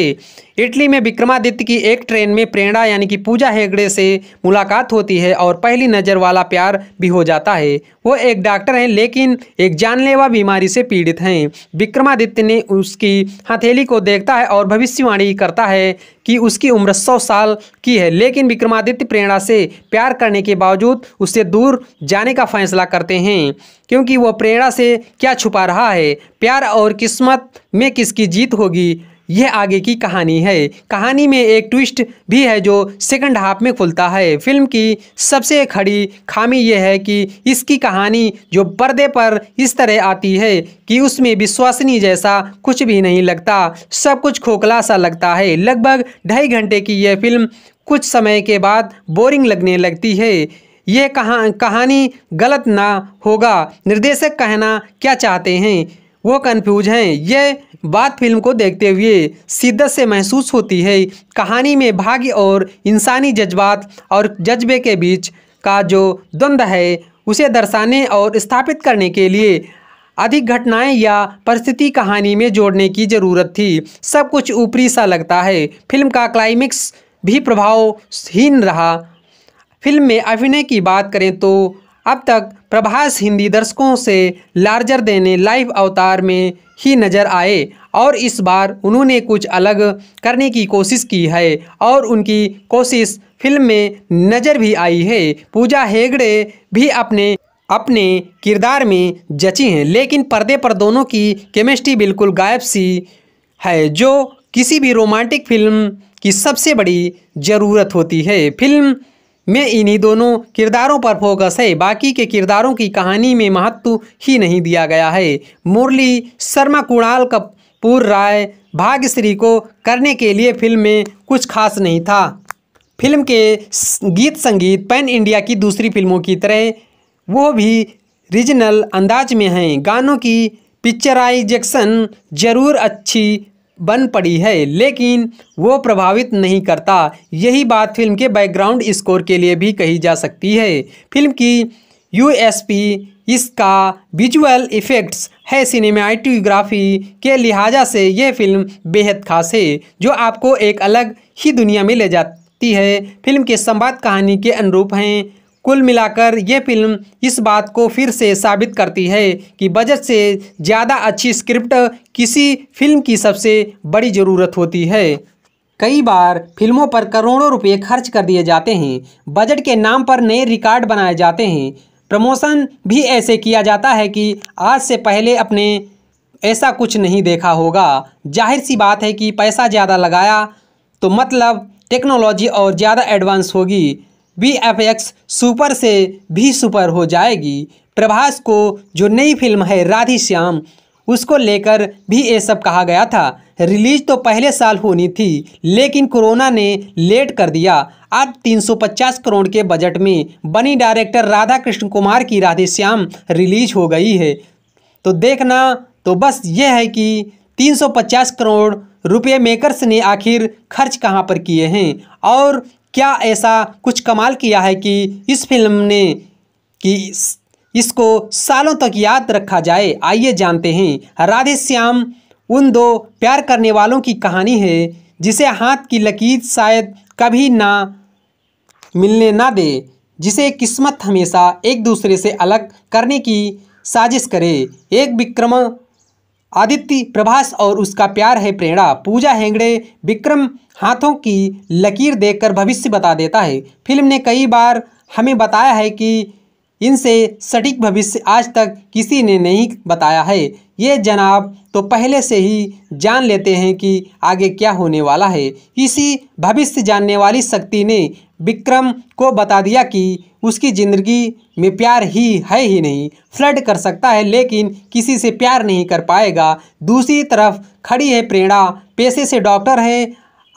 इटली में विक्रमादित्य की एक ट्रेन में प्रेरणा यानी कि पूजा हेगड़े से मुलाकात होती है और पहली नज़र वाला प्यार भी हो जाता है वो एक डॉक्टर हैं लेकिन एक जानलेवा बीमारी से पीड़ित हैं विक्रमादित्य ने उसकी हथेली को देखता है और भविष्यवाणी करता है कि उसकी उम्र सौ साल की है लेकिन विक्रमादित्य प्रेरणा से प्यार करने के बावजूद उससे दूर जाने का फैसला करते हैं क्योंकि वह प्रेरणा से क्या छुपा रहा है प्यार और किस्मत में किसकी जीत होगी यह आगे की कहानी है कहानी में एक ट्विस्ट भी है जो सेकंड हाफ में खुलता है फिल्म की सबसे खड़ी खामी यह है कि इसकी कहानी जो पर्दे पर इस तरह आती है कि उसमें विश्वसनीय जैसा कुछ भी नहीं लगता सब कुछ खोखला सा लगता है लगभग ढाई घंटे की यह फिल्म कुछ समय के बाद बोरिंग लगने लगती है यह कहा कहानी गलत ना होगा निर्देशक कहना क्या चाहते हैं वो कन्फ्यूज हैं यह बात फिल्म को देखते हुए शिद्दत से महसूस होती है कहानी में भाग्य और इंसानी जज्बात और जज्बे के बीच का जो द्वंद्व है उसे दर्शाने और स्थापित करने के लिए अधिक घटनाएं या परिस्थिति कहानी में जोड़ने की ज़रूरत थी सब कुछ ऊपरी सा लगता है फिल्म का क्लाइमेक्स भी प्रभावहीन रहा फिल्म में अभिनय की बात करें तो अब तक प्रभास हिंदी दर्शकों से लार्जर देने लाइव अवतार में ही नज़र आए और इस बार उन्होंने कुछ अलग करने की कोशिश की है और उनकी कोशिश फिल्म में नज़र भी आई है पूजा हेगड़े भी अपने अपने किरदार में जची हैं लेकिन पर्दे पर दोनों की केमिस्ट्री बिल्कुल गायब सी है जो किसी भी रोमांटिक फिल्म की सबसे बड़ी ज़रूरत होती है फिल्म में इन्हीं दोनों किरदारों पर फोकस है बाकी के किरदारों की कहानी में महत्व ही नहीं दिया गया है मुरली शर्मा कुणाल कपूर राय भाग्यश्री को करने के लिए फिल्म में कुछ खास नहीं था फिल्म के गीत संगीत पैन इंडिया की दूसरी फिल्मों की तरह वो भी रीजनल अंदाज में हैं गानों की पिक्चराइजेक्शन ज़रूर अच्छी बन पड़ी है लेकिन वो प्रभावित नहीं करता यही बात फिल्म के बैकग्राउंड स्कोर के लिए भी कही जा सकती है फिल्म की यूएसपी इसका विजुअल इफ़ेक्ट्स है सिनेमाटोग्राफी के लिहाजा से यह फिल्म बेहद खास है जो आपको एक अलग ही दुनिया में ले जाती है फिल्म के संवाद कहानी के अनुरूप हैं कुल मिलाकर ये फिल्म इस बात को फिर से साबित करती है कि बजट से ज़्यादा अच्छी स्क्रिप्ट किसी फिल्म की सबसे बड़ी ज़रूरत होती है कई बार फिल्मों पर करोड़ों रुपए खर्च कर दिए जाते हैं बजट के नाम पर नए रिकॉर्ड बनाए जाते हैं प्रमोशन भी ऐसे किया जाता है कि आज से पहले अपने ऐसा कुछ नहीं देखा होगा जाहिर सी बात है कि पैसा ज़्यादा लगाया तो मतलब टेक्नोलॉजी और ज़्यादा एडवांस होगी वी एफ एक्स सुपर से भी सुपर हो जाएगी प्रभास को जो नई फिल्म है राधेश्याम उसको लेकर भी ये सब कहा गया था रिलीज तो पहले साल होनी थी लेकिन कोरोना ने लेट कर दिया अब 350 करोड़ के बजट में बनी डायरेक्टर राधा कृष्ण कुमार की राधेश्याम रिलीज हो गई है तो देखना तो बस ये है कि 350 करोड़ रुपये मेकर्स ने आखिर खर्च कहाँ पर किए हैं और क्या ऐसा कुछ कमाल किया है कि इस फिल्म ने कि इस, इसको सालों तक याद रखा जाए आइए जानते हैं राधे श्याम उन दो प्यार करने वालों की कहानी है जिसे हाथ की लकीर शायद कभी ना मिलने ना दे जिसे किस्मत हमेशा एक दूसरे से अलग करने की साजिश करे एक विक्रम आदित्य प्रभास और उसका प्यार है प्रेरणा पूजा हेंगड़े विक्रम हाथों की लकीर देखकर भविष्य बता देता है फिल्म ने कई बार हमें बताया है कि इनसे सटीक भविष्य आज तक किसी ने नहीं बताया है ये जनाब तो पहले से ही जान लेते हैं कि आगे क्या होने वाला है इसी भविष्य जानने वाली शक्ति ने विक्रम को बता दिया कि उसकी ज़िंदगी में प्यार ही है ही नहीं फ्लड कर सकता है लेकिन किसी से प्यार नहीं कर पाएगा दूसरी तरफ खड़ी है प्रेरणा पैसे से डॉक्टर है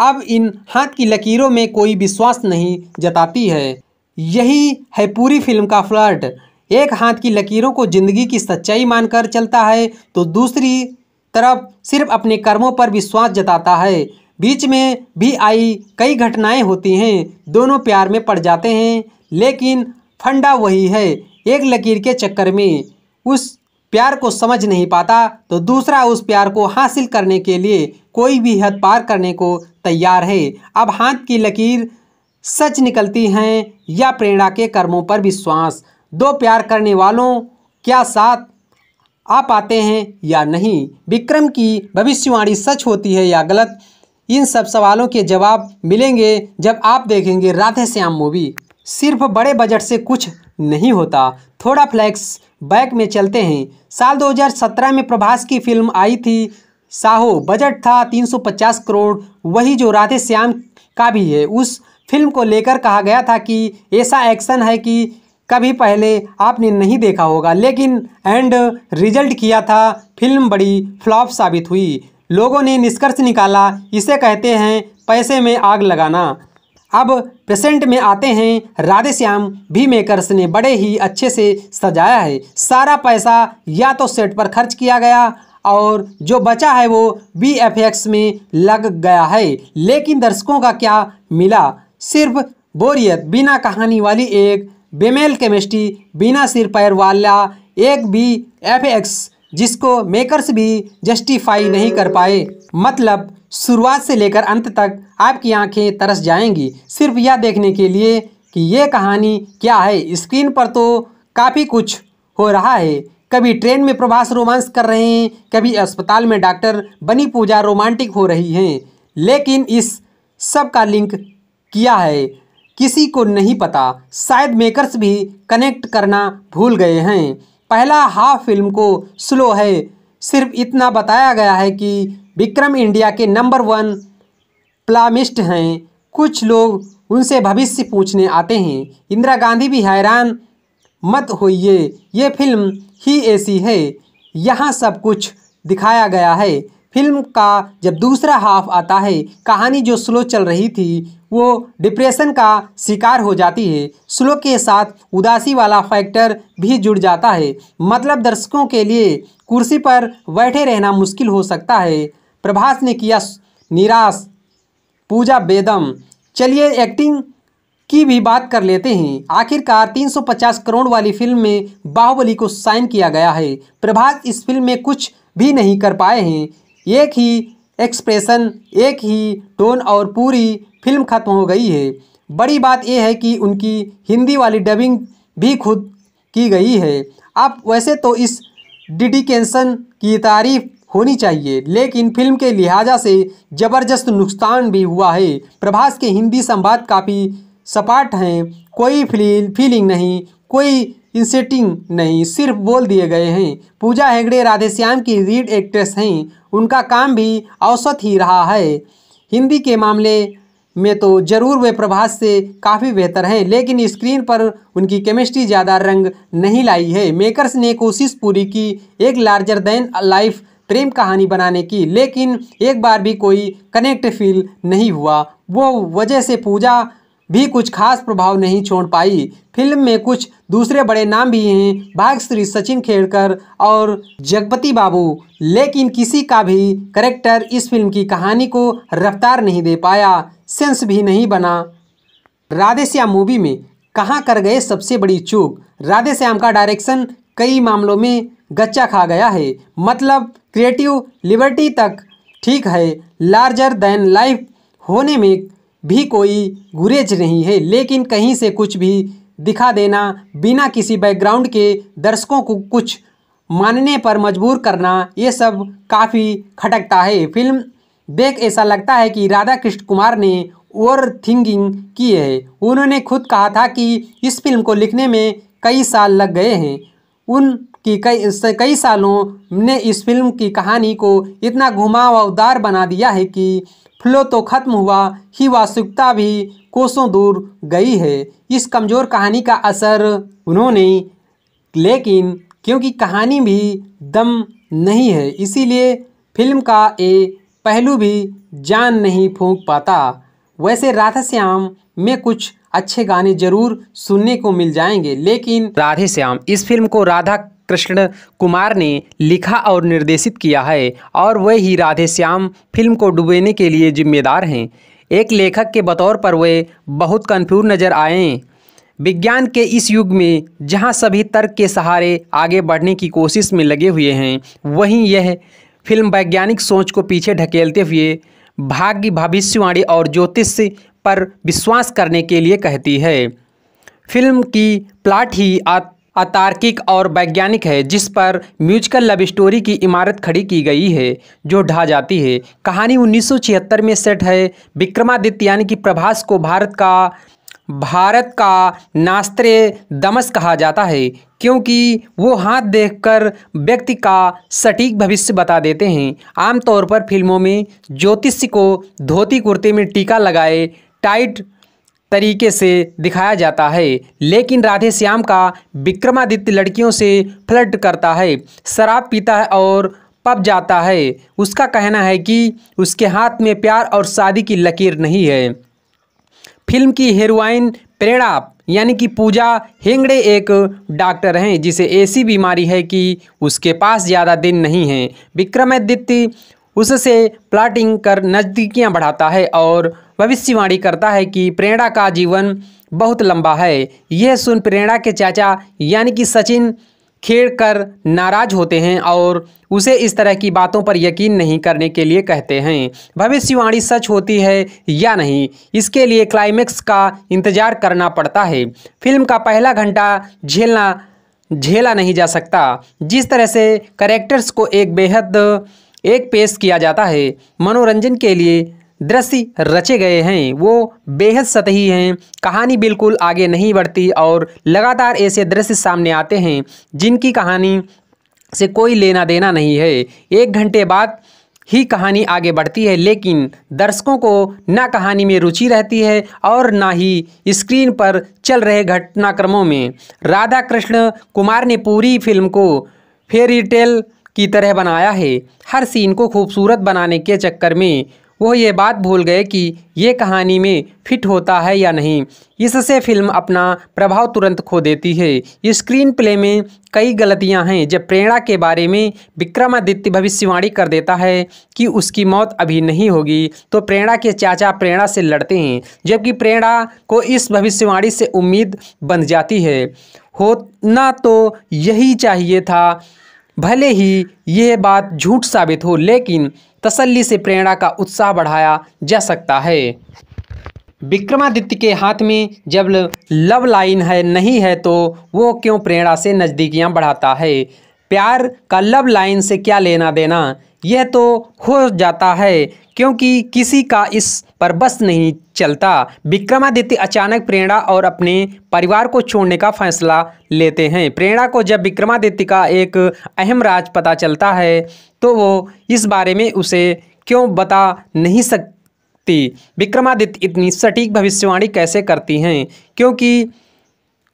अब इन हाथ की लकीरों में कोई विश्वास नहीं जताती है यही है पूरी फिल्म का फ्लड एक हाथ की लकीरों को ज़िंदगी की सच्चाई मानकर चलता है तो दूसरी तरफ सिर्फ अपने कर्मों पर विश्वास जताता है बीच में भी आई कई घटनाएं होती हैं दोनों प्यार में पड़ जाते हैं लेकिन फंडा वही है एक लकीर के चक्कर में उस प्यार को समझ नहीं पाता तो दूसरा उस प्यार को हासिल करने के लिए कोई भी हद पार करने को तैयार है अब हाथ की लकीर सच निकलती हैं या प्रेरणा के कर्मों पर विश्वास दो प्यार करने वालों क्या साथ आ पाते हैं या नहीं विक्रम की भविष्यवाणी सच होती है या गलत इन सब सवालों के जवाब मिलेंगे जब आप देखेंगे राधे श्याम मूवी सिर्फ बड़े बजट से कुछ नहीं होता थोड़ा फ्लैक्स बैक में चलते हैं साल 2017 में प्रभास की फिल्म आई थी साहो बजट था 350 करोड़ वही जो राधे श्याम का भी है उस फिल्म को लेकर कहा गया था कि ऐसा एक्शन है कि कभी पहले आपने नहीं देखा होगा लेकिन एंड रिजल्ट किया था फिल्म बड़ी फ्लॉप साबित हुई लोगों ने निष्कर्ष निकाला इसे कहते हैं पैसे में आग लगाना अब प्रेजेंट में आते हैं राधे श्याम भी मेकर्स ने बड़े ही अच्छे से सजाया है सारा पैसा या तो सेट पर खर्च किया गया और जो बचा है वो बी एफ एक्स में लग गया है लेकिन दर्शकों का क्या मिला सिर्फ बोरियत बिना कहानी वाली एक बेमेल केमिस्ट्री बिना सिर पैर वाला एक बी एफ एक्स जिसको मेकर्स भी जस्टिफाई नहीं कर पाए मतलब शुरुआत से लेकर अंत तक आपकी आंखें तरस जाएंगी सिर्फ यह देखने के लिए कि ये कहानी क्या है स्क्रीन पर तो काफ़ी कुछ हो रहा है कभी ट्रेन में प्रभास रोमांस कर रहे हैं कभी अस्पताल में डॉक्टर बनी पूजा रोमांटिक हो रही हैं लेकिन इस सब का लिंक किया है किसी को नहीं पता शायद मेकर्स भी कनेक्ट करना भूल गए हैं पहला हाफ फिल्म को स्लो है सिर्फ इतना बताया गया है कि विक्रम इंडिया के नंबर वन प्लामिस्ट हैं कुछ लोग उनसे भविष्य पूछने आते हैं इंदिरा गांधी भी हैरान मत होइए ये फिल्म ही ऐसी है यहाँ सब कुछ दिखाया गया है फिल्म का जब दूसरा हाफ आता है कहानी जो स्लो चल रही थी वो डिप्रेशन का शिकार हो जाती है स्लो के साथ उदासी वाला फैक्टर भी जुड़ जाता है मतलब दर्शकों के लिए कुर्सी पर बैठे रहना मुश्किल हो सकता है प्रभास ने किया निराश पूजा बेदम चलिए एक्टिंग की भी बात कर लेते हैं आखिरकार 350 करोड़ वाली फिल्म में बाहुबली को साइन किया गया है प्रभास इस फिल्म में कुछ भी नहीं कर पाए हैं एक ही एक्सप्रेशन एक ही टोन और पूरी फिल्म ख़त्म हो गई है बड़ी बात यह है कि उनकी हिंदी वाली डबिंग भी खुद की गई है अब वैसे तो इस डिडिकेशन की तारीफ होनी चाहिए लेकिन फिल्म के लिहाजा से ज़बरदस्त नुकसान भी हुआ है प्रभास के हिंदी संवाद काफ़ी सपाट हैं कोई फील फीलिंग नहीं कोई इंसेटिंग नहीं सिर्फ बोल दिए गए हैं पूजा हेगड़े राधेश्याम की रीड एक्ट्रेस हैं उनका काम भी औसत ही रहा है हिंदी के मामले में तो ज़रूर वे प्रभास से काफ़ी बेहतर हैं लेकिन स्क्रीन पर उनकी केमिस्ट्री ज़्यादा रंग नहीं लाई है मेकर्स ने कोशिश पूरी की एक लार्जर देन लाइफ प्रेम कहानी बनाने की लेकिन एक बार भी कोई कनेक्ट फील नहीं हुआ वो वजह से पूजा भी कुछ खास प्रभाव नहीं छोड़ पाई फिल्म में कुछ दूसरे बड़े नाम भी हैं भाग्यश्री सचिन खेड़कर और जगपति बाबू लेकिन किसी का भी करेक्टर इस फिल्म की कहानी को रफ्तार नहीं दे पाया सेंस भी नहीं बना राधेश्याम मूवी में कहाँ कर गए सबसे बड़ी चूक राधेश्याम का डायरेक्शन कई मामलों में गच्चा खा गया है मतलब क्रिएटिव लिबर्टी तक ठीक है लार्जर देन लाइफ होने में भी कोई गुरेज नहीं है लेकिन कहीं से कुछ भी दिखा देना बिना किसी बैकग्राउंड के दर्शकों को कुछ मानने पर मजबूर करना ये सब काफ़ी खटकता है फिल्म देख ऐसा लगता है कि राधा कृष्ण कुमार ने ओवर थिंकिंग की है उन्होंने खुद कहा था कि इस फिल्म को लिखने में कई साल लग गए हैं उनकी कई कई सालों ने इस फिल्म की कहानी को इतना घुमावदार बना दिया है कि फ्लो तो खत्म हुआ ही वास्तविकता भी कोसों दूर गई है इस कमज़ोर कहानी का असर उन्होंने लेकिन क्योंकि कहानी भी दम नहीं है इसीलिए फिल्म का ये पहलू भी जान नहीं फूंक पाता वैसे राधा श्याम में कुछ अच्छे गाने जरूर सुनने को मिल जाएंगे लेकिन राधे श्याम इस फिल्म को राधा कृष्ण कुमार ने लिखा और निर्देशित किया है और वे ही राधे श्याम फिल्म को डुबेने के लिए जिम्मेदार हैं एक लेखक के बतौर पर वे बहुत कन्फ्यूज नज़र आए विज्ञान के इस युग में जहां सभी तर्क के सहारे आगे बढ़ने की कोशिश में लगे हुए हैं वहीं यह फिल्म वैज्ञानिक सोच को पीछे ढकेलते हुए भाग्य भविष्यवाणी और ज्योतिष पर विश्वास करने के लिए कहती है फिल्म की प्लाट ही आत अतार्किक और वैज्ञानिक है जिस पर म्यूजिकल लव स्टोरी की इमारत खड़ी की गई है जो ढा जाती है कहानी 1976 में सेट है विक्रमादित्य यानी कि प्रभास को भारत का भारत का नास्त्रे दमस कहा जाता है क्योंकि वो हाथ देखकर व्यक्ति का सटीक भविष्य बता देते हैं आमतौर पर फिल्मों में ज्योतिष को धोती कुर्ते में टीका लगाए टाइट तरीके से दिखाया जाता है लेकिन राधे श्याम का विक्रमादित्य लड़कियों से फ्लर्ट करता है शराब पीता है और पब जाता है उसका कहना है कि उसके हाथ में प्यार और शादी की लकीर नहीं है फिल्म की हेरोइन प्रेरणा यानी कि पूजा हेंगड़े एक डॉक्टर हैं जिसे ऐसी बीमारी है कि उसके पास ज़्यादा दिन नहीं हैं विक्रमादित्य उससे प्लाटिंग कर नज़दीकियाँ बढ़ाता है और भविष्यवाणी करता है कि प्रेरणा का जीवन बहुत लंबा है यह सुन प्रेरणा के चाचा यानी कि सचिन खेड़ कर नाराज होते हैं और उसे इस तरह की बातों पर यकीन नहीं करने के लिए कहते हैं भविष्यवाणी सच होती है या नहीं इसके लिए क्लाइमेक्स का इंतजार करना पड़ता है फिल्म का पहला घंटा झेलना झेला नहीं जा सकता जिस तरह से करेक्टर्स को एक बेहद एक पेश किया जाता है मनोरंजन के लिए दृश्य रचे गए हैं वो बेहद सतही हैं कहानी बिल्कुल आगे नहीं बढ़ती और लगातार ऐसे दृश्य सामने आते हैं जिनकी कहानी से कोई लेना देना नहीं है एक घंटे बाद ही कहानी आगे बढ़ती है लेकिन दर्शकों को ना कहानी में रुचि रहती है और ना ही स्क्रीन पर चल रहे घटनाक्रमों में राधा कृष्ण कुमार ने पूरी फिल्म को फेरी टेल की तरह बनाया है हर सीन को खूबसूरत बनाने के चक्कर में वो ये बात भूल गए कि ये कहानी में फिट होता है या नहीं इससे फिल्म अपना प्रभाव तुरंत खो देती है स्क्रीन प्ले में कई गलतियां हैं जब प्रेरणा के बारे में विक्रमादित्य भविष्यवाणी कर देता है कि उसकी मौत अभी नहीं होगी तो प्रेरणा के चाचा प्रेरणा से लड़ते हैं जबकि प्रेरणा को इस भविष्यवाणी से उम्मीद बन जाती है होना तो यही चाहिए था भले ही यह बात झूठ साबित हो लेकिन तसल्ली से प्रेरणा का उत्साह बढ़ाया जा सकता है विक्रमादित्य के हाथ में जब लव लाइन है नहीं है तो वो क्यों प्रेरणा से नज़दीकियां बढ़ाता है प्यार का लव लाइन से क्या लेना देना यह तो हो जाता है क्योंकि किसी का इस पर बस नहीं चलता विक्रमादित्य अचानक प्रेरणा और अपने परिवार को छोड़ने का फैसला लेते हैं प्रेरणा को जब विक्रमादित्य का एक अहम राज पता चलता है तो वो इस बारे में उसे क्यों बता नहीं सकती विक्रमादित्य इतनी सटीक भविष्यवाणी कैसे करती हैं क्योंकि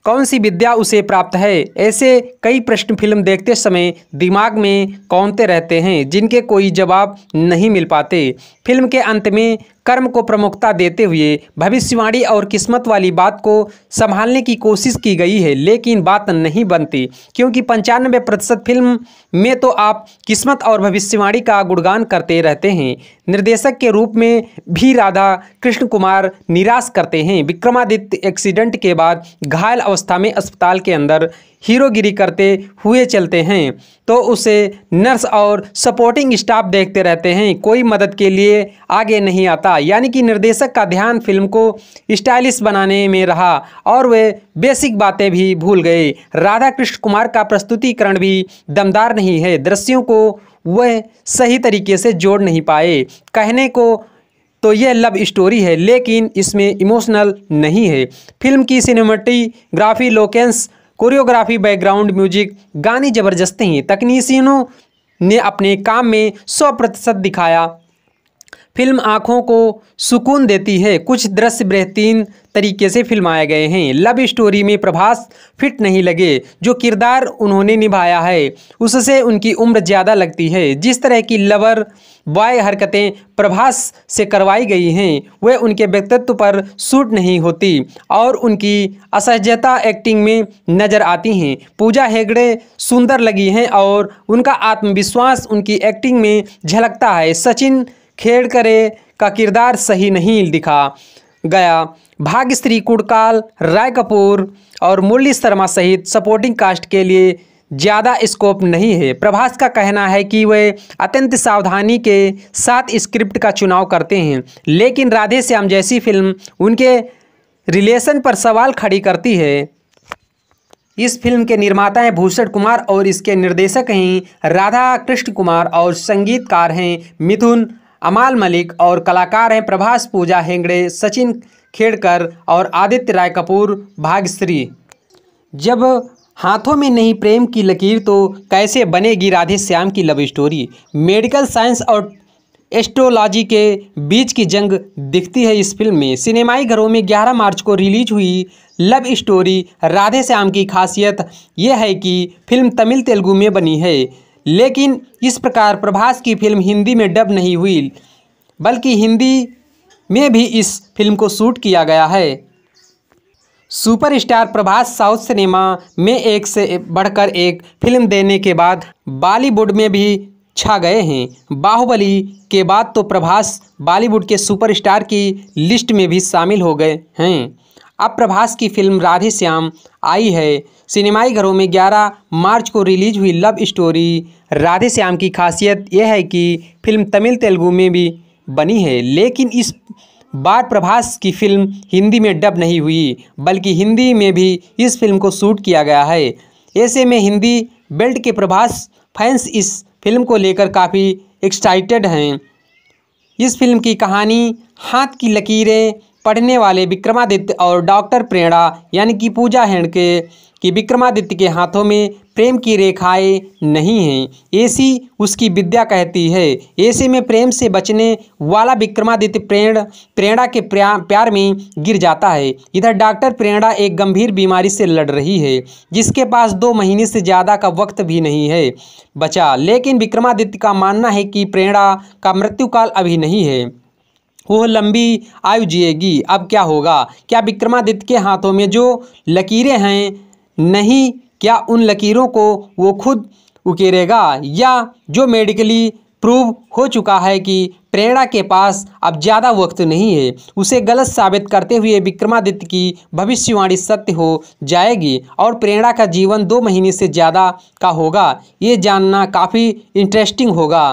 कौन सी विद्या उसे प्राप्त है ऐसे कई प्रश्न फिल्म देखते समय दिमाग में कौनते रहते हैं जिनके कोई जवाब नहीं मिल पाते फिल्म के अंत में कर्म को प्रमुखता देते हुए भविष्यवाणी और किस्मत वाली बात को संभालने की कोशिश की गई है लेकिन बात नहीं बनती क्योंकि पंचानबे प्रतिशत फिल्म में तो आप किस्मत और भविष्यवाणी का गुणगान करते रहते हैं निर्देशक के रूप में भी राधा कृष्ण कुमार निराश करते हैं विक्रमादित्य एक्सीडेंट के बाद घायल अवस्था में अस्पताल के अंदर हीरोगिरी करते हुए चलते हैं तो उसे नर्स और सपोर्टिंग स्टाफ देखते रहते हैं कोई मदद के लिए आगे नहीं आता यानी कि निर्देशक का ध्यान फिल्म को स्टाइलिश बनाने में रहा और वे बेसिक बातें भी भूल गए राधा कृष्ण कुमार का प्रस्तुतिकरण भी दमदार नहीं है दृश्यों को वह सही तरीके से जोड़ नहीं पाए कहने को तो यह लव स्टोरी है लेकिन इसमें इमोशनल नहीं है फिल्म की ग्राफी लोकेंस कोरियोग्राफी बैकग्राउंड म्यूजिक गाने जबरदस्त हैं तकनीशियनों ने अपने काम में सौ प्रतिशत दिखाया फिल्म आँखों को सुकून देती है कुछ दृश्य बेहतरीन तरीके से फिल्माए गए हैं लव स्टोरी में प्रभास फिट नहीं लगे जो किरदार उन्होंने निभाया है उससे उनकी उम्र ज़्यादा लगती है जिस तरह की लवर बॉय हरकतें प्रभास से करवाई गई हैं वे उनके व्यक्तित्व पर सूट नहीं होती और उनकी असहजता एक्टिंग में नज़र आती हैं पूजा हेगड़े सुंदर लगी हैं और उनका आत्मविश्वास उनकी एक्टिंग में झलकता है सचिन खेड़करे का किरदार सही नहीं दिखा गया भाग्यश्री कुड़काल राय कपूर और मुरली शर्मा सहित सपोर्टिंग कास्ट के लिए ज़्यादा स्कोप नहीं है प्रभास का कहना है कि वे अत्यंत सावधानी के साथ स्क्रिप्ट का चुनाव करते हैं लेकिन राधे श्याम जैसी फिल्म उनके रिलेशन पर सवाल खड़ी करती है इस फिल्म के निर्माता हैं भूषण कुमार और इसके निर्देशक हैं राधा कृष्ण कुमार और संगीतकार हैं मिथुन अमाल मलिक और कलाकार हैं प्रभास पूजा हेंगड़े सचिन खेड़कर और आदित्य राय कपूर भाग्यश्री जब हाथों में नहीं प्रेम की लकीर तो कैसे बनेगी राधे श्याम की लव स्टोरी मेडिकल साइंस और एस्ट्रोलॉजी के बीच की जंग दिखती है इस फिल्म में सिनेमाई घरों में 11 मार्च को रिलीज हुई लव स्टोरी राधे श्याम की खासियत यह है कि फिल्म तमिल तेलुगु में बनी है लेकिन इस प्रकार प्रभास की फिल्म हिंदी में डब नहीं हुई बल्कि हिंदी में भी इस फिल्म को शूट किया गया है सुपरस्टार प्रभास साउथ सिनेमा में एक से बढ़कर एक फिल्म देने के बाद बॉलीवुड में भी छा गए हैं बाहुबली के बाद तो प्रभास बॉलीवुड के सुपरस्टार की लिस्ट में भी शामिल हो गए हैं अब प्रभास की फिल्म राधे श्याम आई है सिनेमाई घरों में 11 मार्च को रिलीज हुई लव स्टोरी राधे श्याम की खासियत यह है कि फिल्म तमिल तेलुगु में भी बनी है लेकिन इस बार प्रभास की फिल्म हिंदी में डब नहीं हुई बल्कि हिंदी में भी इस फिल्म को शूट किया गया है ऐसे में हिंदी बेल्ट के प्रभास फैंस इस फिल्म को लेकर काफ़ी एक्साइटेड हैं इस फिल्म की कहानी हाथ की लकीरें पढ़ने वाले विक्रमादित्य और डॉक्टर प्रेरणा यानी कि पूजा हेणके कि विक्रमादित्य के हाथों में प्रेम की रेखाएं नहीं हैं ऐसी उसकी विद्या कहती है ऐसे में प्रेम से बचने वाला विक्रमादित्य प्रेण प्रेरणा के प्यार में गिर जाता है इधर डॉक्टर प्रेरणा एक गंभीर बीमारी से लड़ रही है जिसके पास दो महीने से ज़्यादा का वक्त भी नहीं है बचा लेकिन विक्रमादित्य का मानना है कि प्रेरणा का मृत्युकाल अभी नहीं है वो लंबी आयु जिएगी अब क्या होगा क्या विक्रमादित्य के हाथों में जो लकीरें हैं नहीं क्या उन लकीरों को वो खुद उकेरेगा या जो मेडिकली प्रूव हो चुका है कि प्रेरणा के पास अब ज़्यादा वक्त नहीं है उसे गलत साबित करते हुए विक्रमादित्य की भविष्यवाणी सत्य हो जाएगी और प्रेरणा का जीवन दो महीने से ज़्यादा का होगा ये जानना काफ़ी इंटरेस्टिंग होगा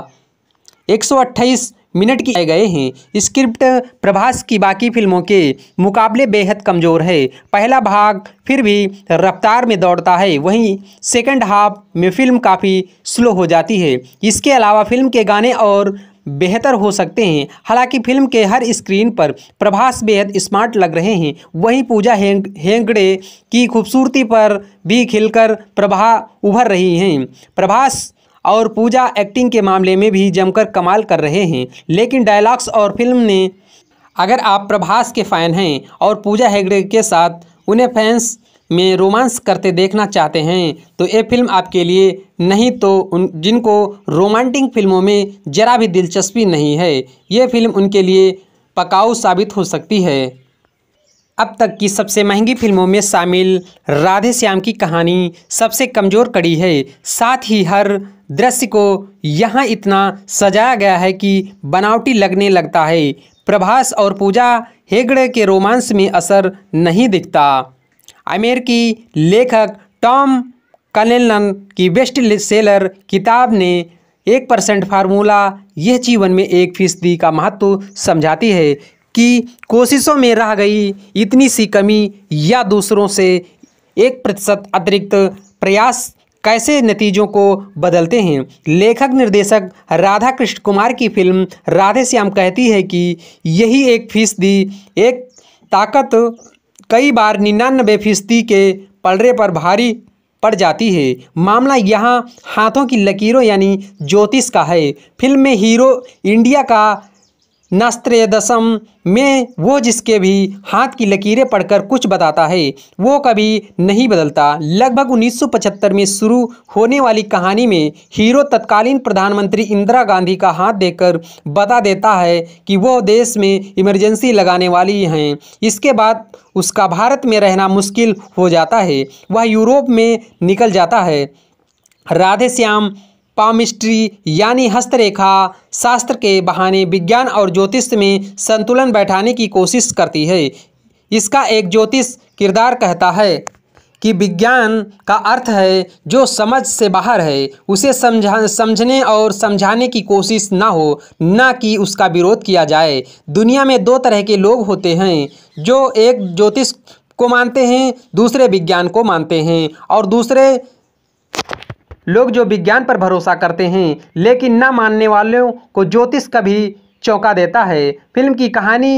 एक सौ मिनट किए गए हैं स्क्रिप्ट प्रभास की बाकी फिल्मों के मुकाबले बेहद कमज़ोर है पहला भाग फिर भी रफ्तार में दौड़ता है वहीं सेकंड हाफ में फिल्म काफ़ी स्लो हो जाती है इसके अलावा फिल्म के गाने और बेहतर हो सकते हैं हालांकि फिल्म के हर स्क्रीन पर प्रभास बेहद स्मार्ट लग रहे हैं वहीं पूजा हेंग हेंगड़े की खूबसूरती पर भी खिलकर प्रभा उभर रही हैं प्रभास और पूजा एक्टिंग के मामले में भी जमकर कमाल कर रहे हैं लेकिन डायलॉग्स और फिल्म ने अगर आप प्रभास के फ़ैन हैं और पूजा हेगड़े के साथ उन्हें फैंस में रोमांस करते देखना चाहते हैं तो ये फिल्म आपके लिए नहीं तो उन जिनको रोमांटिक फिल्मों में ज़रा भी दिलचस्पी नहीं है ये फिल्म उनके लिए पकाऊ साबित हो सकती है अब तक की सबसे महंगी फिल्मों में शामिल राधे श्याम की कहानी सबसे कमज़ोर कड़ी है साथ ही हर दृश्य को यहाँ इतना सजाया गया है कि बनावटी लगने लगता है प्रभास और पूजा हेगड़े के रोमांस में असर नहीं दिखता अमेरिकी लेखक टॉम कलेन की बेस्ट सेलर किताब ने एक परसेंट फार्मूला यह जीवन में एक फीसदी का महत्व समझाती है कि कोशिशों में रह गई इतनी सी कमी या दूसरों से एक प्रतिशत अतिरिक्त प्रयास कैसे नतीजों को बदलते हैं लेखक निर्देशक राधा कृष्ण कुमार की फिल्म राधे श्याम कहती है कि यही एक फीसदी एक ताकत कई बार निन्यानबे फीसदी के पलड़े पर भारी पड़ जाती है मामला यहाँ हाथों की लकीरों यानी ज्योतिष का है फिल्म में हीरो इंडिया का नस्त्रेदसम में वो जिसके भी हाथ की लकीरें पढ़कर कुछ बताता है वो कभी नहीं बदलता लगभग 1975 में शुरू होने वाली कहानी में हीरो तत्कालीन प्रधानमंत्री इंदिरा गांधी का हाथ देकर बता देता है कि वो देश में इमरजेंसी लगाने वाली हैं इसके बाद उसका भारत में रहना मुश्किल हो जाता है वह यूरोप में निकल जाता है राधे श्याम पामिस्ट्री यानी हस्तरेखा शास्त्र के बहाने विज्ञान और ज्योतिष में संतुलन बैठाने की कोशिश करती है इसका एक ज्योतिष किरदार कहता है कि विज्ञान का अर्थ है जो समझ से बाहर है उसे समझा समझने और समझाने की कोशिश ना हो ना कि उसका विरोध किया जाए दुनिया में दो तरह के लोग होते हैं जो एक ज्योतिष को मानते हैं दूसरे विज्ञान को मानते हैं और दूसरे लोग जो विज्ञान पर भरोसा करते हैं लेकिन न मानने वालों को ज्योतिष कभी चौंका देता है फिल्म की कहानी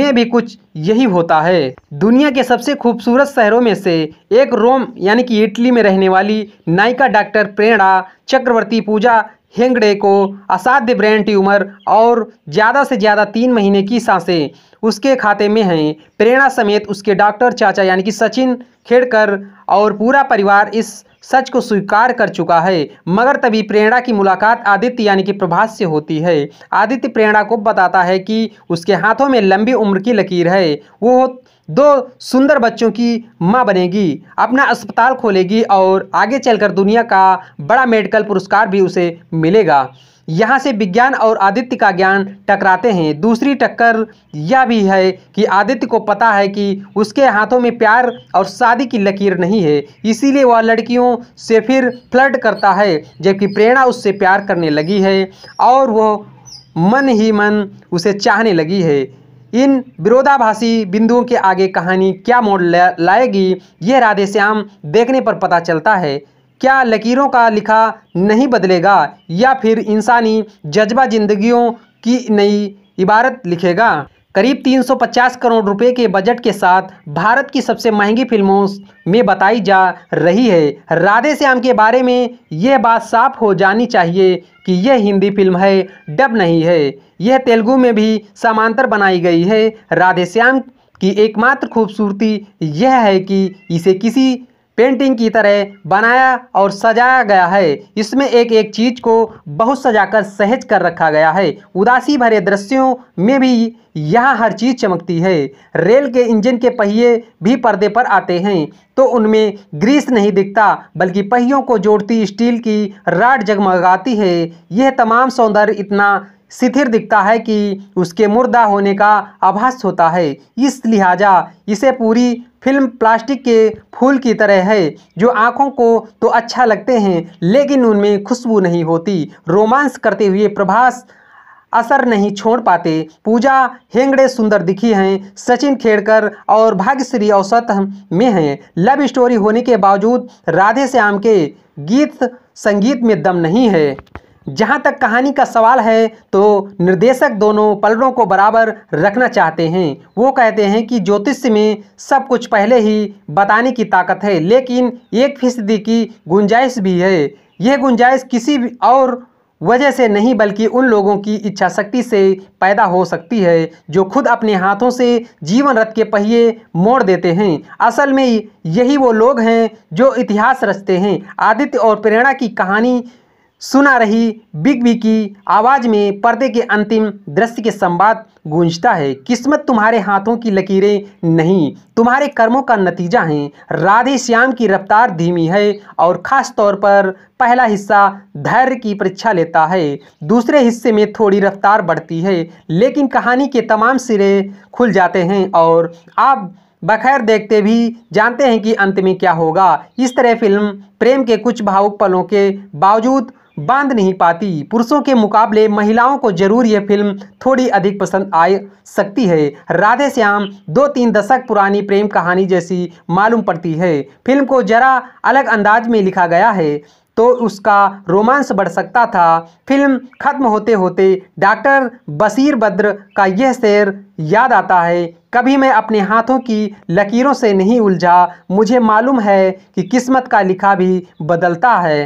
में भी कुछ यही होता है दुनिया के सबसे खूबसूरत शहरों में से एक रोम यानी कि इटली में रहने वाली नायिका डॉक्टर प्रेरणा चक्रवर्ती पूजा हेंगड़े को असाध्य ब्रेन ट्यूमर और ज़्यादा से ज़्यादा तीन महीने की सांसें उसके खाते में हैं प्रेरणा समेत उसके डॉक्टर चाचा यानी कि सचिन खेड़कर और पूरा परिवार इस सच को स्वीकार कर चुका है मगर तभी प्रेरणा की मुलाकात आदित्य यानी कि प्रभास से होती है आदित्य प्रेरणा को बताता है कि उसके हाथों में लंबी उम्र की लकीर है वो दो सुंदर बच्चों की माँ बनेगी अपना अस्पताल खोलेगी और आगे चलकर दुनिया का बड़ा मेडिकल पुरस्कार भी उसे मिलेगा यहाँ से विज्ञान और आदित्य का ज्ञान टकराते हैं दूसरी टक्कर यह भी है कि आदित्य को पता है कि उसके हाथों में प्यार और शादी की लकीर नहीं है इसीलिए वह लड़कियों से फिर फ्लर्ट करता है जबकि प्रेरणा उससे प्यार करने लगी है और वह मन ही मन उसे चाहने लगी है इन विरोधाभासी बिंदुओं के आगे कहानी क्या मोड़ लाएगी यह राधे श्याम देखने पर पता चलता है क्या लकीरों का लिखा नहीं बदलेगा या फिर इंसानी जज्बा जिंदगियों की नई इबारत लिखेगा करीब 350 करोड़ रुपए के बजट के साथ भारत की सबसे महंगी फिल्मों में बताई जा रही है राधे श्याम के बारे में यह बात साफ हो जानी चाहिए कि यह हिंदी फिल्म है डब नहीं है यह तेलुगु में भी समांतर बनाई गई है राधे श्याम की एकमात्र खूबसूरती यह है कि इसे किसी पेंटिंग की तरह बनाया और सजाया गया है इसमें एक एक चीज़ को बहुत सजाकर सहज कर रखा गया है उदासी भरे दृश्यों में भी यहाँ हर चीज़ चमकती है रेल के इंजन के पहिए भी पर्दे पर आते हैं तो उनमें ग्रीस नहीं दिखता बल्कि पहियों को जोड़ती स्टील की राड जगमगाती है यह तमाम सौंदर्य इतना शिथिर दिखता है कि उसके मुर्दा होने का आभास होता है इस लिहाजा इसे पूरी फिल्म प्लास्टिक के फूल की तरह है जो आँखों को तो अच्छा लगते हैं लेकिन उनमें खुशबू नहीं होती रोमांस करते हुए प्रभास असर नहीं छोड़ पाते पूजा हेंगड़े सुंदर दिखी हैं सचिन खेड़कर और भाग्यश्री औसत में हैं लव स्टोरी होने के बावजूद राधे श्याम के गीत संगीत में दम नहीं है जहाँ तक कहानी का सवाल है तो निर्देशक दोनों पलड़ों को बराबर रखना चाहते हैं वो कहते हैं कि ज्योतिष में सब कुछ पहले ही बताने की ताकत है लेकिन एक फीसदी की गुंजाइश भी है यह गुंजाइश किसी भी और वजह से नहीं बल्कि उन लोगों की इच्छा शक्ति से पैदा हो सकती है जो खुद अपने हाथों से जीवन रथ के पहिए मोड़ देते हैं असल में यही वो लोग हैं जो इतिहास रचते हैं आदित्य और प्रेरणा की कहानी सुना रही बिग बी की आवाज़ में पर्दे के अंतिम दृश्य के संवाद गूंजता है किस्मत तुम्हारे हाथों की लकीरें नहीं तुम्हारे कर्मों का नतीजा है राधे श्याम की रफ्तार धीमी है और ख़ास तौर पर पहला हिस्सा धैर्य की परीक्षा लेता है दूसरे हिस्से में थोड़ी रफ्तार बढ़ती है लेकिन कहानी के तमाम सिरे खुल जाते हैं और आप बखैर देखते भी जानते हैं कि अंत में क्या होगा इस तरह फिल्म प्रेम के कुछ भावुक पलों के बावजूद बांध नहीं पाती पुरुषों के मुकाबले महिलाओं को जरूर यह फिल्म थोड़ी अधिक पसंद आ सकती है राधे श्याम दो तीन दशक पुरानी प्रेम कहानी जैसी मालूम पड़ती है फिल्म को जरा अलग अंदाज में लिखा गया है तो उसका रोमांस बढ़ सकता था फिल्म खत्म होते होते डॉक्टर बसीर बद्र का यह शेर याद आता है कभी मैं अपने हाथों की लकीरों से नहीं उलझा मुझे मालूम है कि किस्मत का लिखा भी बदलता है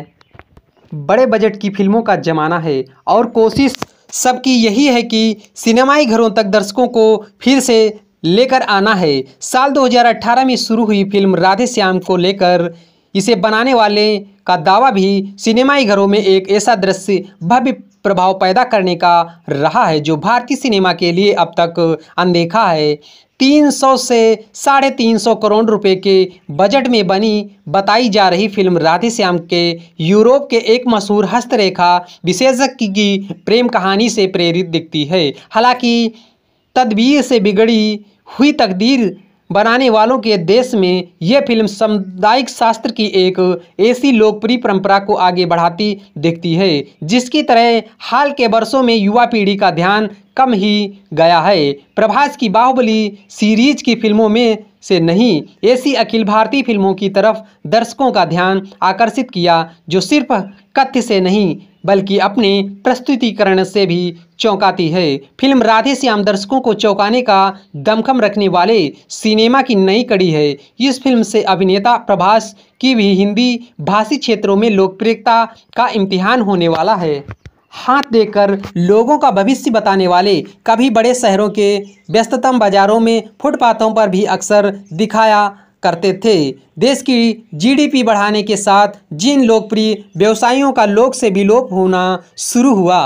बड़े बजट की फिल्मों का जमाना है और कोशिश सबकी यही है कि सिनेमाई घरों तक दर्शकों को फिर से लेकर आना है साल 2018 में शुरू हुई फिल्म राधे श्याम को लेकर इसे बनाने वाले का दावा भी सिनेमाई घरों में एक ऐसा दृश्य भव्य प्रभाव पैदा करने का रहा है जो भारतीय सिनेमा के लिए अब तक अनदेखा है 300 से साढ़े तीन सौ करोड़ रुपए के बजट में बनी बताई जा रही फिल्म राधेश्याम के यूरोप के एक मशहूर हस्तरेखा विशेषज्ञ की प्रेम कहानी से प्रेरित दिखती है हालांकि तदबीर से बिगड़ी हुई तकदीर बनाने वालों के देश में यह फिल्म सामुदायिक शास्त्र की एक ऐसी लोकप्रिय परंपरा को आगे बढ़ाती दिखती है जिसकी तरह हाल के वर्षों में युवा पीढ़ी का ध्यान कम ही गया है प्रभास की बाहुबली सीरीज की फिल्मों में से नहीं ऐसी अखिल भारतीय फिल्मों की तरफ दर्शकों का ध्यान आकर्षित किया जो सिर्फ कथ्य से नहीं बल्कि अपने प्रस्तुतिकरण से भी चौंकाती है फिल्म राधे श्याम दर्शकों को चौंकाने का दमखम रखने वाले सिनेमा की नई कड़ी है इस फिल्म से अभिनेता प्रभास की भी हिंदी भाषी क्षेत्रों में लोकप्रियता का इम्तिहान होने वाला है हाथ देकर लोगों का भविष्य बताने वाले कभी बड़े शहरों के व्यस्ततम बाज़ारों में फुटपाथों पर भी अक्सर दिखाया करते थे देश की जीडीपी बढ़ाने के साथ जिन लोकप्रिय व्यवसायियों का लोक से विलोप होना शुरू हुआ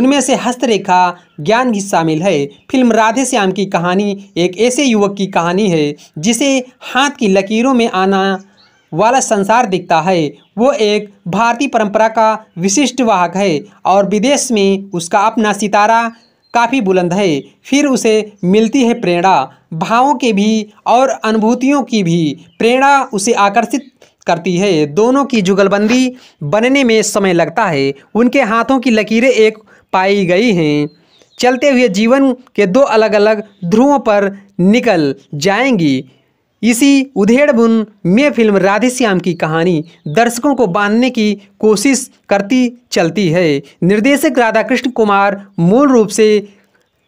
उनमें से हस्तरेखा ज्ञान भी शामिल है फिल्म राधे श्याम की कहानी एक ऐसे युवक की कहानी है जिसे हाथ की लकीरों में आना वाला संसार दिखता है वो एक भारतीय परंपरा का विशिष्ट वाहक है और विदेश में उसका अपना सितारा काफ़ी बुलंद है फिर उसे मिलती है प्रेरणा भावों के भी और अनुभूतियों की भी प्रेरणा उसे आकर्षित करती है दोनों की जुगलबंदी बनने में समय लगता है उनके हाथों की लकीरें एक पाई गई हैं चलते हुए जीवन के दो अलग अलग ध्रुवों पर निकल जाएंगी इसी उधेड़बुन में फिल्म राधेश्याम की कहानी दर्शकों को बांधने की कोशिश करती चलती है निर्देशक राधाकृष्ण कुमार मूल रूप से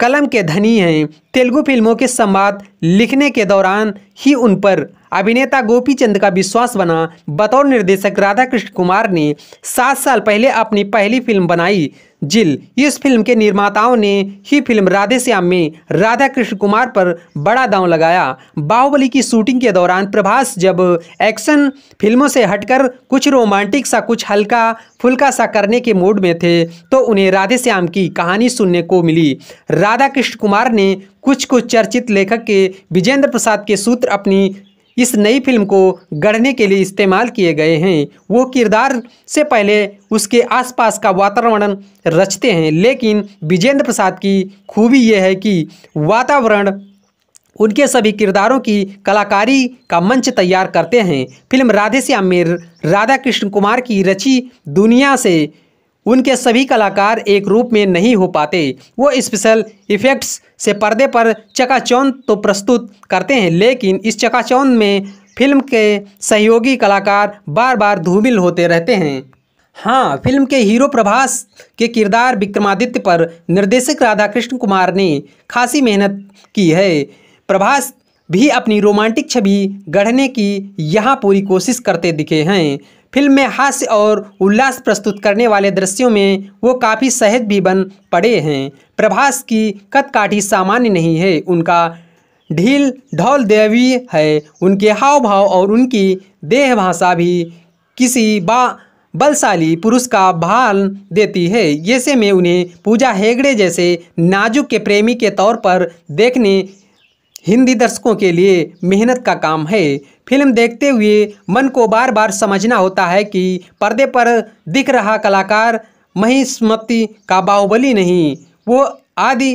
कलम के धनी हैं तेलुगु फिल्मों के संवाद लिखने के दौरान ही उन पर अभिनेता गोपी चंद का विश्वास बना बतौर निर्देशक राधा कृष्ण कुमार ने सात साल पहले अपनी पहली फिल्म बनाई जिल इस फिल्म के निर्माताओं ने ही फिल्म राधे श्याम में राधा कृष्ण कुमार पर बड़ा दांव लगाया बाहुबली की शूटिंग के दौरान प्रभास जब एक्शन फिल्मों से हटकर कुछ रोमांटिक सा कुछ हल्का फुल्का सा करने के मूड में थे तो उन्हें राधे श्याम की कहानी सुनने को मिली राधा कृष्ण कुमार ने कुछ कुछ चर्चित लेखक के विजेंद्र प्रसाद के सूत्र अपनी इस नई फिल्म को गढ़ने के लिए इस्तेमाल किए गए हैं वो किरदार से पहले उसके आसपास का वातावरण रचते हैं लेकिन विजेंद्र प्रसाद की खूबी यह है कि वातावरण उनके सभी किरदारों की कलाकारी का मंच तैयार करते हैं फिल्म राधे श्याम में राधा कृष्ण कुमार की रची दुनिया से उनके सभी कलाकार एक रूप में नहीं हो पाते वो स्पेशल इफ़ेक्ट्स से पर्दे पर चकाचौंध तो प्रस्तुत करते हैं लेकिन इस चकाचौंध में फिल्म के सहयोगी कलाकार बार बार धूमिल होते रहते हैं हाँ फिल्म के हीरो प्रभास के किरदार विक्रमादित्य पर निर्देशक राधाकृष्ण कुमार ने खासी मेहनत की है प्रभास भी अपनी रोमांटिक छवि गढ़ने की यहाँ पूरी कोशिश करते दिखे हैं फिल्म में हास्य और उल्लास प्रस्तुत करने वाले दृश्यों में वो काफ़ी सहज भी बन पड़े हैं प्रभास की कदकाठी सामान्य नहीं है उनका ढील ढोल देवी है उनके हाव भाव और उनकी देह भाषा भी किसी बा बलशाली पुरुष का भान देती है ऐसे में उन्हें पूजा हेगड़े जैसे नाजुक के प्रेमी के तौर पर देखने हिंदी दर्शकों के लिए मेहनत का काम है फिल्म देखते हुए मन को बार बार समझना होता है कि पर्दे पर दिख रहा कलाकार महिष्मति का बाहुबली नहीं वो आदि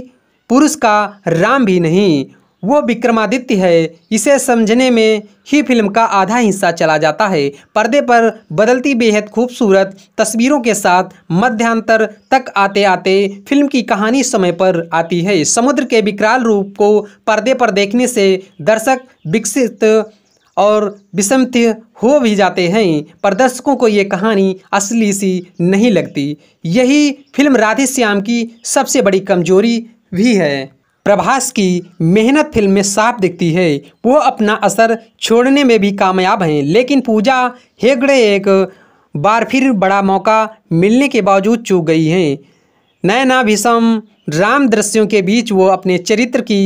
पुरुष का राम भी नहीं वो विक्रमादित्य है इसे समझने में ही फिल्म का आधा हिस्सा चला जाता है पर्दे पर बदलती बेहद खूबसूरत तस्वीरों के साथ मध्यांतर तक आते आते फिल्म की कहानी समय पर आती है समुद्र के विकराल रूप को पर्दे पर देखने से दर्शक विकसित और विषमत हो भी जाते हैं पर दर्शकों को ये कहानी असली सी नहीं लगती यही फिल्म राधे श्याम की सबसे बड़ी कमजोरी भी है प्रभास की मेहनत फिल्म में साफ दिखती है वो अपना असर छोड़ने में भी कामयाब हैं लेकिन पूजा हेगड़े एक बार फिर बड़ा मौका मिलने के बावजूद चूक गई हैं नैना भीषम राम दृश्यों के बीच वो अपने चरित्र की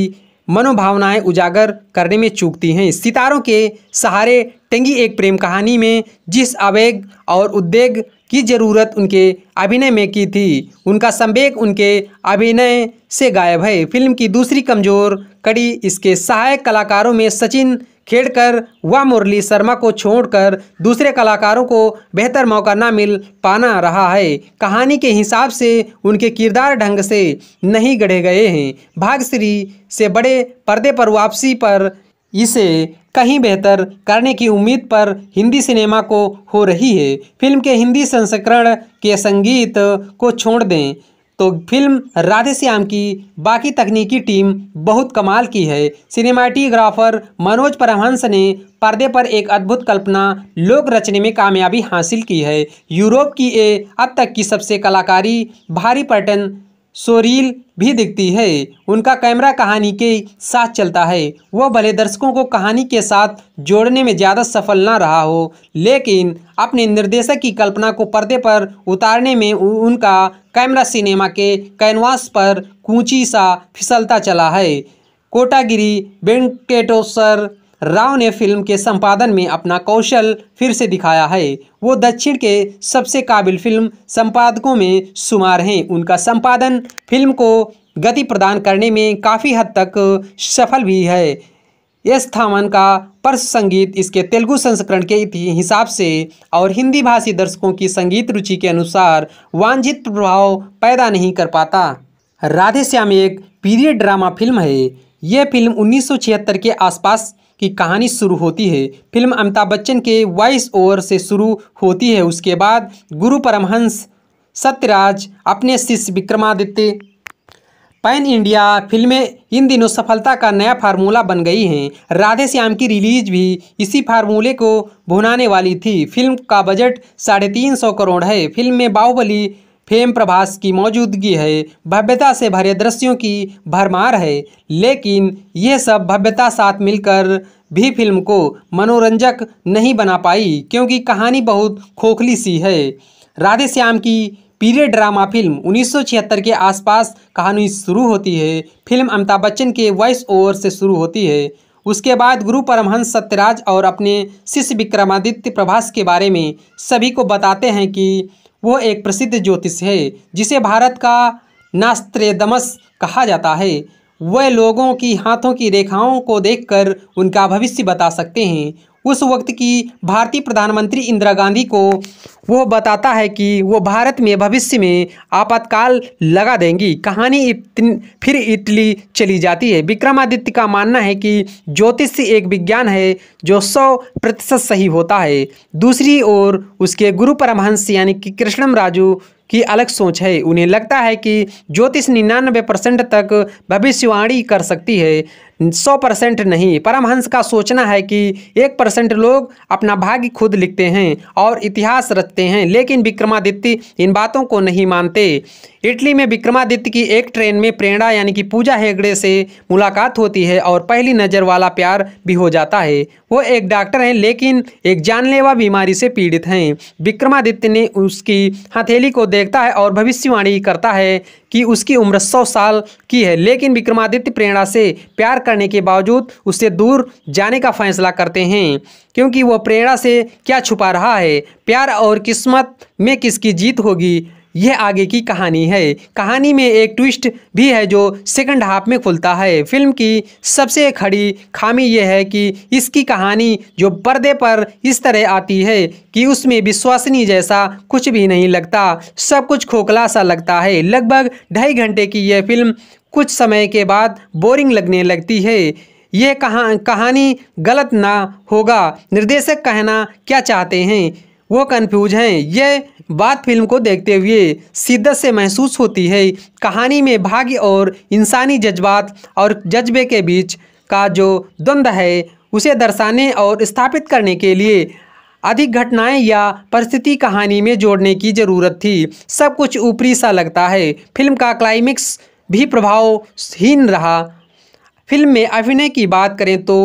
मनोभावनाएं उजागर करने में चूकती हैं सितारों के सहारे टंगी एक प्रेम कहानी में जिस आवेग और उद्वेग की ज़रूरत उनके अभिनय में की थी उनका संवेग उनके अभिनय से गायब है फिल्म की दूसरी कमज़ोर कड़ी इसके सहायक कलाकारों में सचिन खेड़कर व मुरली शर्मा को छोड़कर दूसरे कलाकारों को बेहतर मौका न मिल पाना रहा है कहानी के हिसाब से उनके किरदार ढंग से नहीं गढ़े गए हैं भागश्री से बड़े पर्दे पर वापसी पर इसे कहीं बेहतर करने की उम्मीद पर हिंदी सिनेमा को हो रही है फिल्म के हिंदी संस्करण के संगीत को छोड़ दें तो फिल्म राधे श्याम की बाकी तकनीकी टीम बहुत कमाल की है सिनेमाटीग्राफर मनोज परमहंस ने पर्दे पर एक अद्भुत कल्पना लोक रचने में कामयाबी हासिल की है यूरोप की ये अब तक की सबसे कलाकारी भारी पर्यटन सोरील भी दिखती है उनका कैमरा कहानी के साथ चलता है वह भले दर्शकों को कहानी के साथ जोड़ने में ज़्यादा सफल ना रहा हो लेकिन अपने निर्देशक की कल्पना को पर्दे पर उतारने में उनका कैमरा सिनेमा के कैनवास पर कूची सा फिसलता चला है कोटागिरी वेंकटेश्वर राव ने फिल्म के संपादन में अपना कौशल फिर से दिखाया है वो दक्षिण के सबसे काबिल फिल्म संपादकों में शुमार हैं उनका संपादन फिल्म को गति प्रदान करने में काफ़ी हद तक सफल भी है एस थामन का पर्स संगीत इसके तेलुगु संस्करण के हिसाब से और हिंदी भाषी दर्शकों की संगीत रुचि के अनुसार वांछित प्रभाव पैदा नहीं कर पाता राधेश्याम एक पीरियड ड्रामा फिल्म है यह फिल्म 1976 के आसपास की कहानी शुरू होती है फिल्म अमिताभ बच्चन के वॉइस ओवर से शुरू होती है उसके बाद गुरु परमहंस सत्यराज अपने शिष्य विक्रमादित्य पैन इंडिया फिल्में इन दिनों सफलता का नया फार्मूला बन गई हैं राधे श्याम की रिलीज भी इसी फार्मूले को भुनाने वाली थी फिल्म का बजट साढ़े तीन सौ करोड़ है फिल्म में बाहुबली फेम प्रभास की मौजूदगी है भव्यता से भरे दृश्यों की भरमार है लेकिन यह सब भव्यता साथ मिलकर भी फिल्म को मनोरंजक नहीं बना पाई क्योंकि कहानी बहुत खोखली सी है राधे श्याम की पीरियड ड्रामा फिल्म 1976 के आसपास कहानी शुरू होती है फिल्म अमिताभ बच्चन के वॉइस ओवर से शुरू होती है उसके बाद गुरु परमहंस सत्यराज और अपने शिष्य विक्रमादित्य प्रभास के बारे में सभी को बताते हैं कि वो एक प्रसिद्ध ज्योतिष है जिसे भारत का नास्त्रेदमस कहा जाता है वह लोगों की हाथों की रेखाओं को देखकर उनका भविष्य बता सकते हैं उस वक्त की भारतीय प्रधानमंत्री इंदिरा गांधी को वो बताता है कि वो भारत में भविष्य में आपातकाल लगा देंगी कहानी इतन, फिर इटली चली जाती है विक्रमादित्य का मानना है कि ज्योतिष एक विज्ञान है जो सौ प्रतिशत सही होता है दूसरी ओर उसके गुरु परमहंस यानी कि कृष्णम राजू की अलग सोच है उन्हें लगता है कि ज्योतिष निन्यानवे परसेंट तक भविष्यवाणी कर सकती है सौ परसेंट नहीं परमहंस का सोचना है कि एक परसेंट लोग अपना भाग्य खुद लिखते हैं और इतिहास रचते हैं लेकिन विक्रमादित्य इन बातों को नहीं मानते इटली में विक्रमादित्य की एक ट्रेन में प्रेरणा यानी कि पूजा हेगड़े से मुलाकात होती है और पहली नज़र वाला प्यार भी हो जाता है वो एक डॉक्टर हैं लेकिन एक जानलेवा बीमारी से पीड़ित हैं विक्रमादित्य ने उसकी हथेली को देखता है और भविष्यवाणी करता है कि उसकी उम्र सौ साल की है लेकिन विक्रमादित्य प्रेरणा से प्यार करने के बावजूद उससे दूर जाने का फैसला करते हैं क्योंकि वह प्रेरणा से क्या छुपा रहा है प्यार और किस्मत में किसकी जीत होगी यह आगे की कहानी है कहानी में एक ट्विस्ट भी है जो सेकंड हाफ में खुलता है फिल्म की सबसे खड़ी खामी यह है कि इसकी कहानी जो पर्दे पर इस तरह आती है कि उसमें विश्वसनीय जैसा कुछ भी नहीं लगता सब कुछ खोखला सा लगता है लगभग ढाई घंटे की यह फिल्म कुछ समय के बाद बोरिंग लगने लगती है यह कहा कहानी गलत ना होगा निर्देशक कहना क्या चाहते हैं वो कन्फ्यूज हैं यह बात फिल्म को देखते हुए शिद्दत से महसूस होती है कहानी में भाग्य और इंसानी जज्बात और जज्बे के बीच का जो द्वंद है उसे दर्शाने और स्थापित करने के लिए अधिक घटनाएं या परिस्थिति कहानी में जोड़ने की ज़रूरत थी सब कुछ ऊपरी सा लगता है फिल्म का क्लाइमेक्स भी प्रभावहीन रहा फिल्म में अभिनय की बात करें तो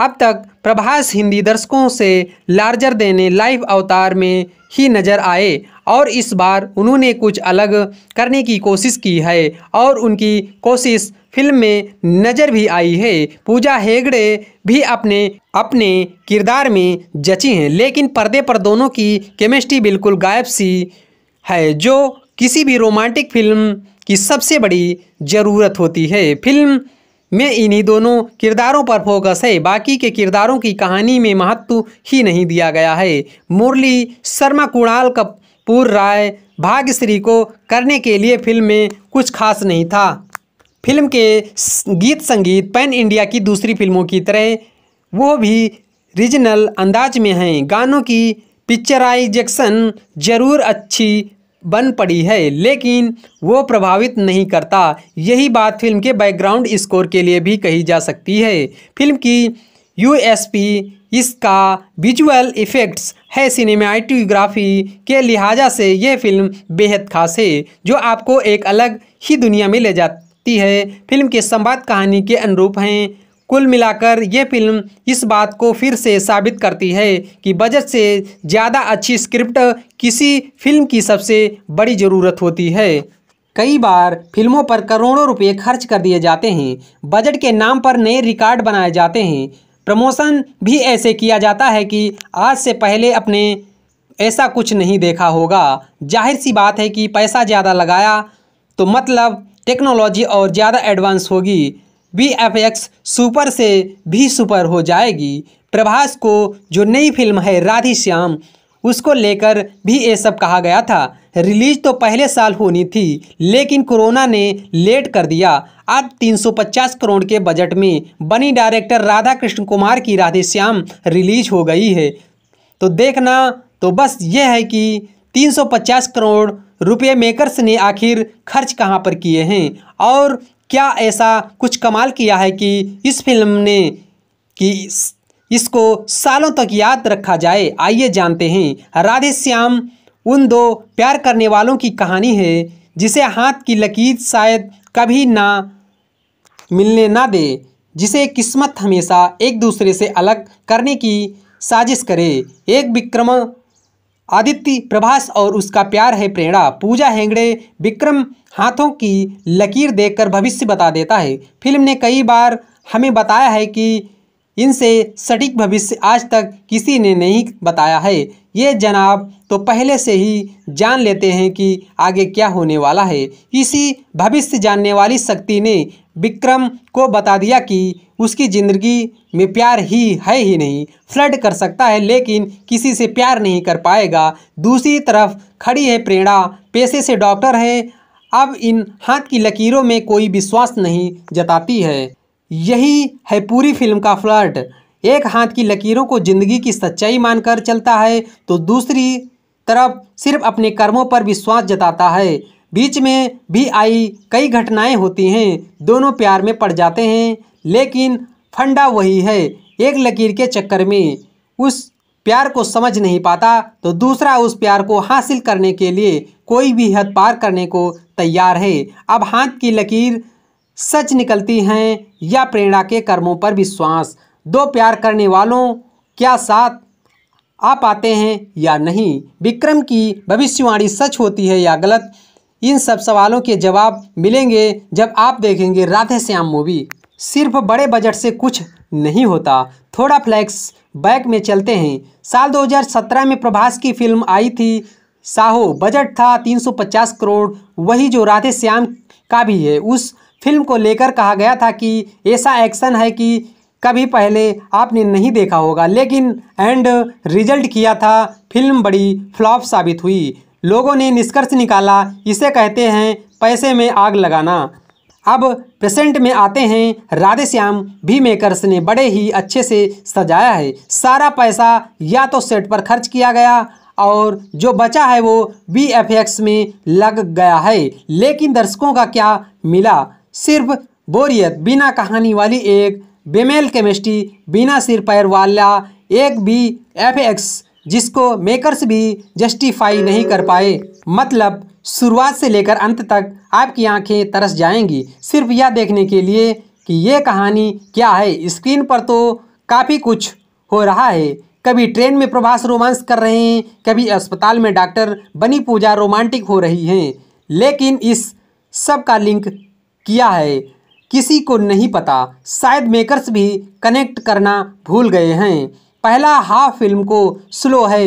अब तक प्रभास हिंदी दर्शकों से लार्जर देने लाइव अवतार में ही नज़र आए और इस बार उन्होंने कुछ अलग करने की कोशिश की है और उनकी कोशिश फिल्म में नज़र भी आई है पूजा हेगड़े भी अपने अपने किरदार में जची हैं लेकिन पर्दे पर दोनों की केमिस्ट्री बिल्कुल गायब सी है जो किसी भी रोमांटिक फिल्म की सबसे बड़ी ज़रूरत होती है फिल्म में इन्हीं दोनों किरदारों पर फोकस है बाकी के किरदारों की कहानी में महत्व ही नहीं दिया गया है मुरली शर्मा कुणाल कपूर राय भाग्यश्री को करने के लिए फिल्म में कुछ खास नहीं था फिल्म के गीत संगीत पैन इंडिया की दूसरी फिल्मों की तरह वो भी रीजनल अंदाज में हैं गानों की पिक्चराइजेक्शन ज़रूर अच्छी बन पड़ी है लेकिन वो प्रभावित नहीं करता यही बात फिल्म के बैकग्राउंड स्कोर के लिए भी कही जा सकती है फिल्म की यूएसपी इसका विजुअल इफ़ेक्ट्स है सिनेमाटोग्राफी के लिहाजा से यह फिल्म बेहद खास है जो आपको एक अलग ही दुनिया में ले जाती है फिल्म के संवाद कहानी के अनुरूप हैं कुल मिलाकर ये फिल्म इस बात को फिर से साबित करती है कि बजट से ज़्यादा अच्छी स्क्रिप्ट किसी फिल्म की सबसे बड़ी ज़रूरत होती है कई बार फिल्मों पर करोड़ों रुपए खर्च कर दिए जाते हैं बजट के नाम पर नए रिकॉर्ड बनाए जाते हैं प्रमोशन भी ऐसे किया जाता है कि आज से पहले अपने ऐसा कुछ नहीं देखा होगा जाहिर सी बात है कि पैसा ज़्यादा लगाया तो मतलब टेक्नोलॉजी और ज़्यादा एडवांस होगी बी एफ एक्स सुपर से भी सुपर हो जाएगी प्रभास को जो नई फिल्म है राधे श्याम उसको लेकर भी ये सब कहा गया था रिलीज तो पहले साल होनी थी लेकिन कोरोना ने लेट कर दिया अब 350 करोड़ के बजट में बनी डायरेक्टर राधा कृष्ण कुमार की राधे श्याम रिलीज हो गई है तो देखना तो बस ये है कि 350 करोड़ रुपये मेकर्स ने आखिर खर्च कहाँ पर किए हैं और क्या ऐसा कुछ कमाल किया है कि इस फिल्म ने कि इसको सालों तक याद रखा जाए आइए जानते हैं राधे श्याम उन दो प्यार करने वालों की कहानी है जिसे हाथ की लकीर शायद कभी ना मिलने ना दे जिसे किस्मत हमेशा एक दूसरे से अलग करने की साजिश करे एक विक्रम आदित्य प्रभास और उसका प्यार है प्रेरणा पूजा हेंगड़े विक्रम हाथों की लकीर देखकर भविष्य बता देता है फिल्म ने कई बार हमें बताया है कि इनसे सटीक भविष्य आज तक किसी ने नहीं बताया है ये जनाब तो पहले से ही जान लेते हैं कि आगे क्या होने वाला है इसी भविष्य जानने वाली शक्ति ने विक्रम को बता दिया कि उसकी ज़िंदगी में प्यार ही है ही नहीं फ्लड कर सकता है लेकिन किसी से प्यार नहीं कर पाएगा दूसरी तरफ खड़ी है प्रेरणा पैसे से डॉक्टर हैं अब इन हाथ की लकीरों में कोई विश्वास नहीं जताती है यही है पूरी फिल्म का फ्लर्ट एक हाथ की लकीरों को जिंदगी की सच्चाई मानकर चलता है तो दूसरी तरफ सिर्फ अपने कर्मों पर विश्वास जताता है बीच में भी आई कई घटनाएं होती हैं दोनों प्यार में पड़ जाते हैं लेकिन फंडा वही है एक लकीर के चक्कर में उस प्यार को समझ नहीं पाता तो दूसरा उस प्यार को हासिल करने के लिए कोई भी हद पार करने को तैयार है अब हाथ की लकीर सच निकलती हैं या प्रेरणा के कर्मों पर विश्वास दो प्यार करने वालों क्या साथ आ पाते हैं या नहीं विक्रम की भविष्यवाणी सच होती है या गलत इन सब सवालों के जवाब मिलेंगे जब आप देखेंगे राधे श्याम मूवी सिर्फ बड़े बजट से कुछ नहीं होता थोड़ा फ्लैक्स बैक में चलते हैं साल 2017 में प्रभास की फिल्म आई थी साहो बजट था 350 करोड़ वही जो राधे श्याम का भी है उस फिल्म को लेकर कहा गया था कि ऐसा एक्शन है कि कभी पहले आपने नहीं देखा होगा लेकिन एंड रिजल्ट किया था फिल्म बड़ी फ्लॉप साबित हुई लोगों ने निष्कर्ष निकाला इसे कहते हैं पैसे में आग लगाना अब प्रेजेंट में आते हैं राधे श्याम भी मेकर्स ने बड़े ही अच्छे से सजाया है सारा पैसा या तो सेट पर खर्च किया गया और जो बचा है वो वी में लग गया है लेकिन दर्शकों का क्या मिला सिर्फ बोरियत बिना कहानी वाली एक बेमेल केमिस्ट्री बिना सिर पैर वाला एक बी एफ एक्स जिसको मेकर्स भी जस्टिफाई नहीं कर पाए मतलब शुरुआत से लेकर अंत तक आपकी आंखें तरस जाएंगी सिर्फ यह देखने के लिए कि ये कहानी क्या है स्क्रीन पर तो काफ़ी कुछ हो रहा है कभी ट्रेन में प्रभास रोमांस कर रहे हैं कभी अस्पताल में डॉक्टर बनी पूजा रोमांटिक हो रही हैं लेकिन इस सब का लिंक किया है किसी को नहीं पता शायद मेकर्स भी कनेक्ट करना भूल गए हैं पहला हाफ फिल्म को स्लो है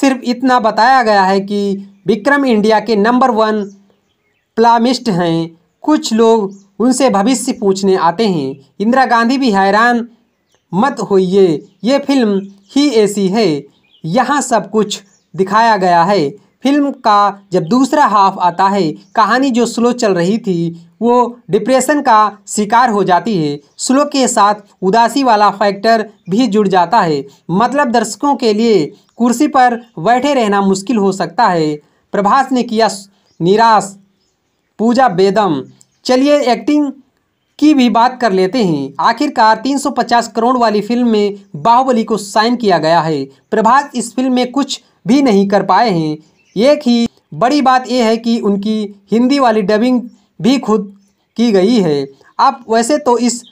सिर्फ इतना बताया गया है कि विक्रम इंडिया के नंबर वन प्लामिस्ट हैं कुछ लोग उनसे भविष्य पूछने आते हैं इंदिरा गांधी भी हैरान मत होइए ये फिल्म ही ऐसी है यहाँ सब कुछ दिखाया गया है फिल्म का जब दूसरा हाफ आता है कहानी जो स्लो चल रही थी वो डिप्रेशन का शिकार हो जाती है स्लो के साथ उदासी वाला फैक्टर भी जुड़ जाता है मतलब दर्शकों के लिए कुर्सी पर बैठे रहना मुश्किल हो सकता है प्रभास ने किया निराश पूजा बेदम चलिए एक्टिंग की भी बात कर लेते हैं आखिरकार 350 करोड़ वाली फिल्म में बाहुबली को साइन किया गया है प्रभास इस फिल्म में कुछ भी नहीं कर पाए हैं एक ही बड़ी बात यह है कि उनकी हिंदी वाली डबिंग भी खुद की गई है अब वैसे तो इस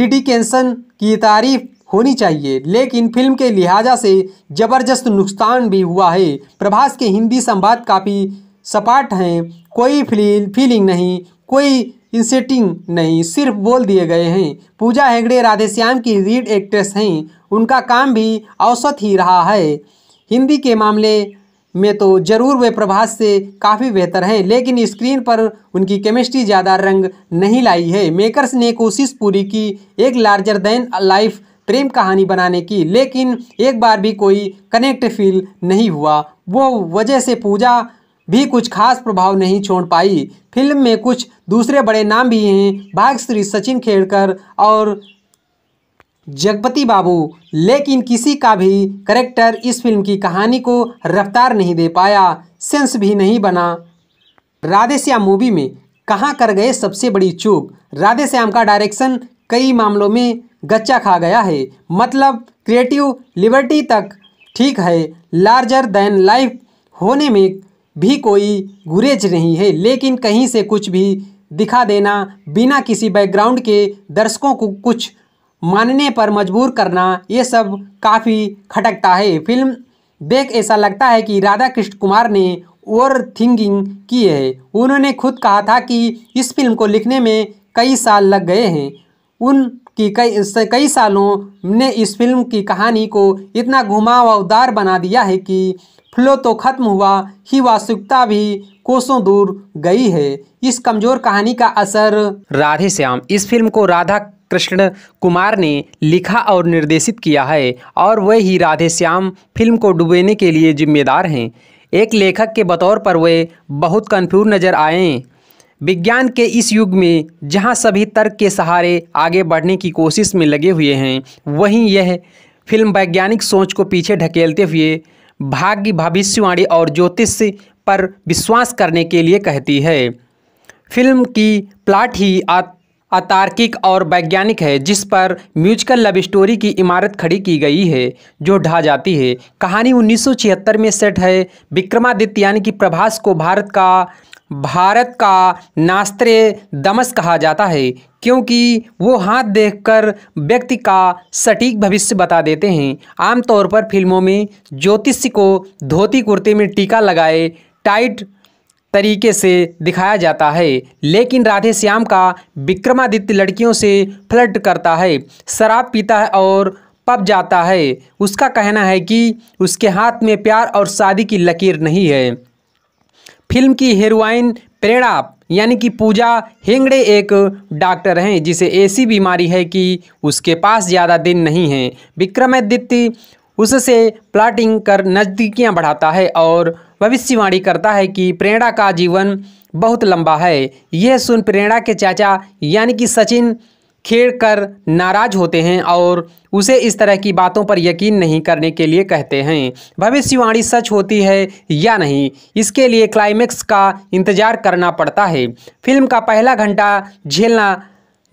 डिडिकेशन की तारीफ होनी चाहिए लेकिन फिल्म के लिहाजा से ज़बरदस्त नुकसान भी हुआ है प्रभास के हिंदी संवाद काफ़ी सपाट हैं कोई फील फीलिंग नहीं कोई इंसेटिंग नहीं सिर्फ बोल दिए गए हैं पूजा हेगड़े राधेश्याम की रीड एक्ट्रेस हैं उनका काम भी औसत ही रहा है हिंदी के मामले में तो ज़रूर वे प्रभास से काफ़ी बेहतर हैं लेकिन स्क्रीन पर उनकी केमिस्ट्री ज़्यादा रंग नहीं लाई है मेकर्स ने कोशिश पूरी की एक लार्जर देन लाइफ प्रेम कहानी बनाने की लेकिन एक बार भी कोई कनेक्ट फील नहीं हुआ वो वजह से पूजा भी कुछ खास प्रभाव नहीं छोड़ पाई फिल्म में कुछ दूसरे बड़े नाम भी हैं भाग्यश्री सचिन खेड़कर और जगपति बाबू लेकिन किसी का भी करेक्टर इस फिल्म की कहानी को रफ्तार नहीं दे पाया सेंस भी नहीं बना राधेश्याम मूवी में कहाँ कर गए सबसे बड़ी चूक राधेश्याम का डायरेक्शन कई मामलों में गच्चा खा गया है मतलब क्रिएटिव लिबर्टी तक ठीक है लार्जर देन लाइफ होने में भी कोई गुरेज नहीं है लेकिन कहीं से कुछ भी दिखा देना बिना किसी बैकग्राउंड के दर्शकों को कुछ मानने पर मजबूर करना ये सब काफ़ी खटकता है फिल्म देख ऐसा लगता है कि राधा कृष्ण कुमार ने ओवर थिंकिंग की है उन्होंने खुद कहा था कि इस फिल्म को लिखने में कई साल लग गए हैं उन कि कई कई सालों ने इस फिल्म की कहानी को इतना घुमावदार बना दिया है कि फ्लो तो खत्म हुआ ही वास्तविकता भी कोसों दूर गई है इस कमजोर कहानी का असर राधे श्याम इस फिल्म को राधा कृष्ण कुमार ने लिखा और निर्देशित किया है और वे ही राधे श्याम फिल्म को डुबेने के लिए जिम्मेदार हैं एक लेखक के बतौर पर वे बहुत कन्फ्यूज नज़र आए विज्ञान के इस युग में जहां सभी तर्क के सहारे आगे बढ़ने की कोशिश में लगे हुए हैं वहीं यह फिल्म वैज्ञानिक सोच को पीछे ढकेलते हुए भाग्य भविष्यवाणी और ज्योतिष पर विश्वास करने के लिए कहती है फिल्म की प्लाट ही अतार्किक और वैज्ञानिक है जिस पर म्यूजिकल लव स्टोरी की इमारत खड़ी की गई है जो ढा जाती है कहानी 1976 में सेट है विक्रमादित्य यानी कि प्रभास को भारत का भारत का नास्त्रे दमस कहा जाता है क्योंकि वो हाथ देखकर व्यक्ति का सटीक भविष्य बता देते हैं आमतौर पर फिल्मों में ज्योतिष को धोती कुर्ते में टीका लगाए टाइट तरीके से दिखाया जाता है लेकिन राधे श्याम का विक्रमादित्य लड़कियों से फ्लर्ट करता है शराब पीता है और पब जाता है उसका कहना है कि उसके हाथ में प्यार और शादी की लकीर नहीं है फिल्म की हीरोइन प्रेरणा यानी कि पूजा हेंगड़े एक डॉक्टर हैं जिसे ऐसी बीमारी है कि उसके पास ज़्यादा दिन नहीं है विक्रमादित्य उससे प्लाटिंग कर नज़दीकियाँ बढ़ाता है और भविष्यवाणी करता है कि प्रेरणा का जीवन बहुत लंबा है यह सुन प्रेरणा के चाचा यानी कि सचिन खेड़ कर नाराज होते हैं और उसे इस तरह की बातों पर यकीन नहीं करने के लिए कहते हैं भविष्यवाणी सच होती है या नहीं इसके लिए क्लाइमेक्स का इंतजार करना पड़ता है फिल्म का पहला घंटा झेलना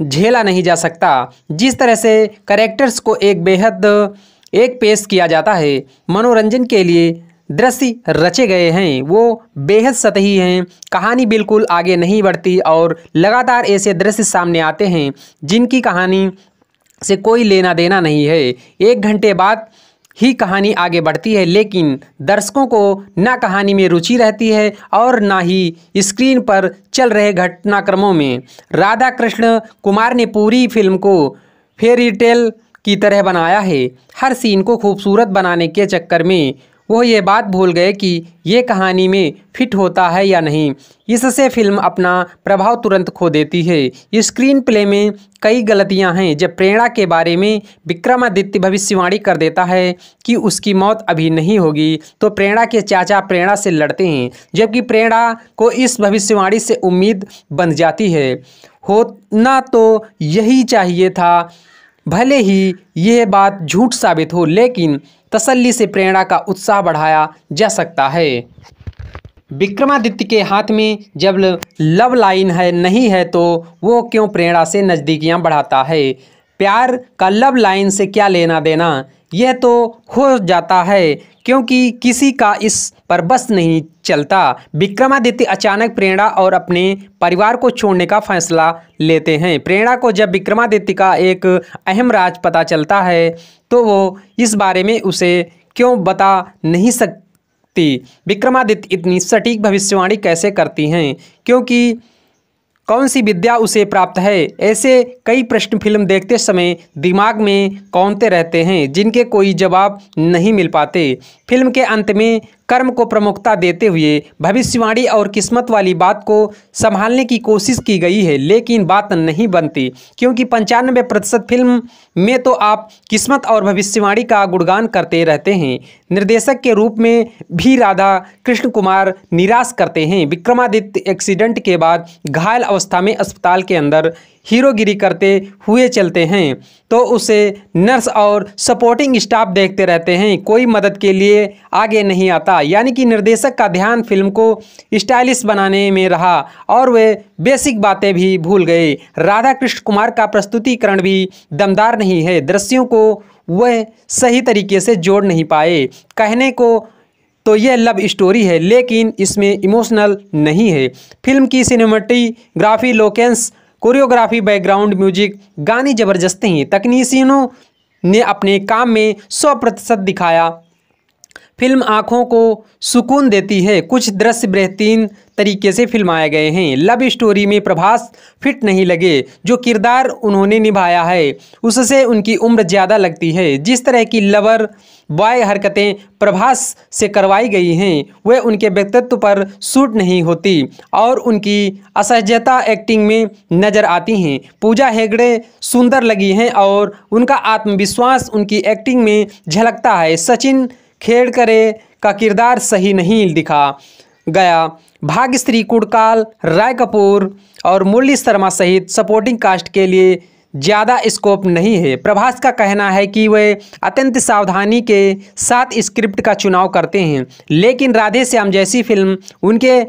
झेला नहीं जा सकता जिस तरह से करेक्टर्स को एक बेहद एक पेश किया जाता है मनोरंजन के लिए दृश्य रचे गए हैं वो बेहद सतही हैं कहानी बिल्कुल आगे नहीं बढ़ती और लगातार ऐसे दृश्य सामने आते हैं जिनकी कहानी से कोई लेना देना नहीं है एक घंटे बाद ही कहानी आगे बढ़ती है लेकिन दर्शकों को ना कहानी में रुचि रहती है और ना ही स्क्रीन पर चल रहे घटनाक्रमों में राधा कृष्ण कुमार ने पूरी फिल्म को फेरी टेल की तरह बनाया है हर सीन को खूबसूरत बनाने के चक्कर में वो ये बात भूल गए कि ये कहानी में फिट होता है या नहीं इससे फिल्म अपना प्रभाव तुरंत खो देती है स्क्रीन प्ले में कई गलतियां हैं जब प्रेरणा के बारे में विक्रमादित्य भविष्यवाणी कर देता है कि उसकी मौत अभी नहीं होगी तो प्रेरणा के चाचा प्रेरणा से लड़ते हैं जबकि प्रेरणा को इस भविष्यवाणी से उम्मीद बन जाती है होना तो यही चाहिए था भले ही यह बात झूठ साबित हो लेकिन तसल्ली से प्रेरणा का उत्साह बढ़ाया जा सकता है विक्रमादित्य के हाथ में जब लव लाइन है नहीं है तो वो क्यों प्रेरणा से नज़दीकियाँ बढ़ाता है प्यार का लव लाइन से क्या लेना देना यह तो हो जाता है क्योंकि किसी का इस पर बस नहीं चलता विक्रमादित्य अचानक प्रेरणा और अपने परिवार को छोड़ने का फैसला लेते हैं प्रेरणा को जब विक्रमादित्य का एक अहम राज पता चलता है तो वो इस बारे में उसे क्यों बता नहीं सकती विक्रमादित्य इतनी सटीक भविष्यवाणी कैसे करती हैं क्योंकि कौन सी विद्या उसे प्राप्त है ऐसे कई प्रश्न फिल्म देखते समय दिमाग में कौनते रहते हैं जिनके कोई जवाब नहीं मिल पाते फिल्म के अंत में कर्म को प्रमुखता देते हुए भविष्यवाणी और किस्मत वाली बात को संभालने की कोशिश की गई है लेकिन बात नहीं बनती क्योंकि पंचानवे प्रतिशत फिल्म में तो आप किस्मत और भविष्यवाणी का गुणगान करते रहते हैं निर्देशक के रूप में भी राधा कृष्ण कुमार निराश करते हैं विक्रमादित्य एक्सीडेंट के बाद घायल अवस्था में अस्पताल के अंदर हीरोगिरी करते हुए चलते हैं तो उसे नर्स और सपोर्टिंग स्टाफ देखते रहते हैं कोई मदद के लिए आगे नहीं आता यानी कि निर्देशक का ध्यान फिल्म को स्टाइलिश बनाने में रहा और वे बेसिक बातें भी भूल गए राधा कृष्ण कुमार का प्रस्तुतिकरण भी दमदार नहीं है दृश्यों को वह सही तरीके से जोड़ नहीं पाए कहने को तो यह लव स्टोरी है लेकिन इसमें इमोशनल नहीं है फिल्म की cinematography locations choreography background music गाने ज़बरदस्त हैं तकनीशियनों ने अपने काम में सौ प्रतिशत दिखाया फिल्म आँखों को सुकून देती है कुछ दृश्य बेहतरीन तरीके से फिल्माए गए हैं लव स्टोरी में प्रभास फिट नहीं लगे जो किरदार उन्होंने निभाया है उससे उनकी उम्र ज़्यादा लगती है जिस तरह की लवर वाय हरकतें प्रभास से करवाई गई हैं वे उनके व्यक्तित्व पर सूट नहीं होती और उनकी असहजता एक्टिंग में नज़र आती हैं पूजा हेगड़े सुंदर लगी हैं और उनका आत्मविश्वास उनकी एक्टिंग में झलकता है सचिन खेड़करे का किरदार सही नहीं दिखा गया भाग्यश्री कुड़काल राय कपूर और मुरली शर्मा सहित सपोर्टिंग कास्ट के लिए ज़्यादा स्कोप नहीं है प्रभास का कहना है कि वे अत्यंत सावधानी के साथ स्क्रिप्ट का चुनाव करते हैं लेकिन राधे श्याम जैसी फिल्म उनके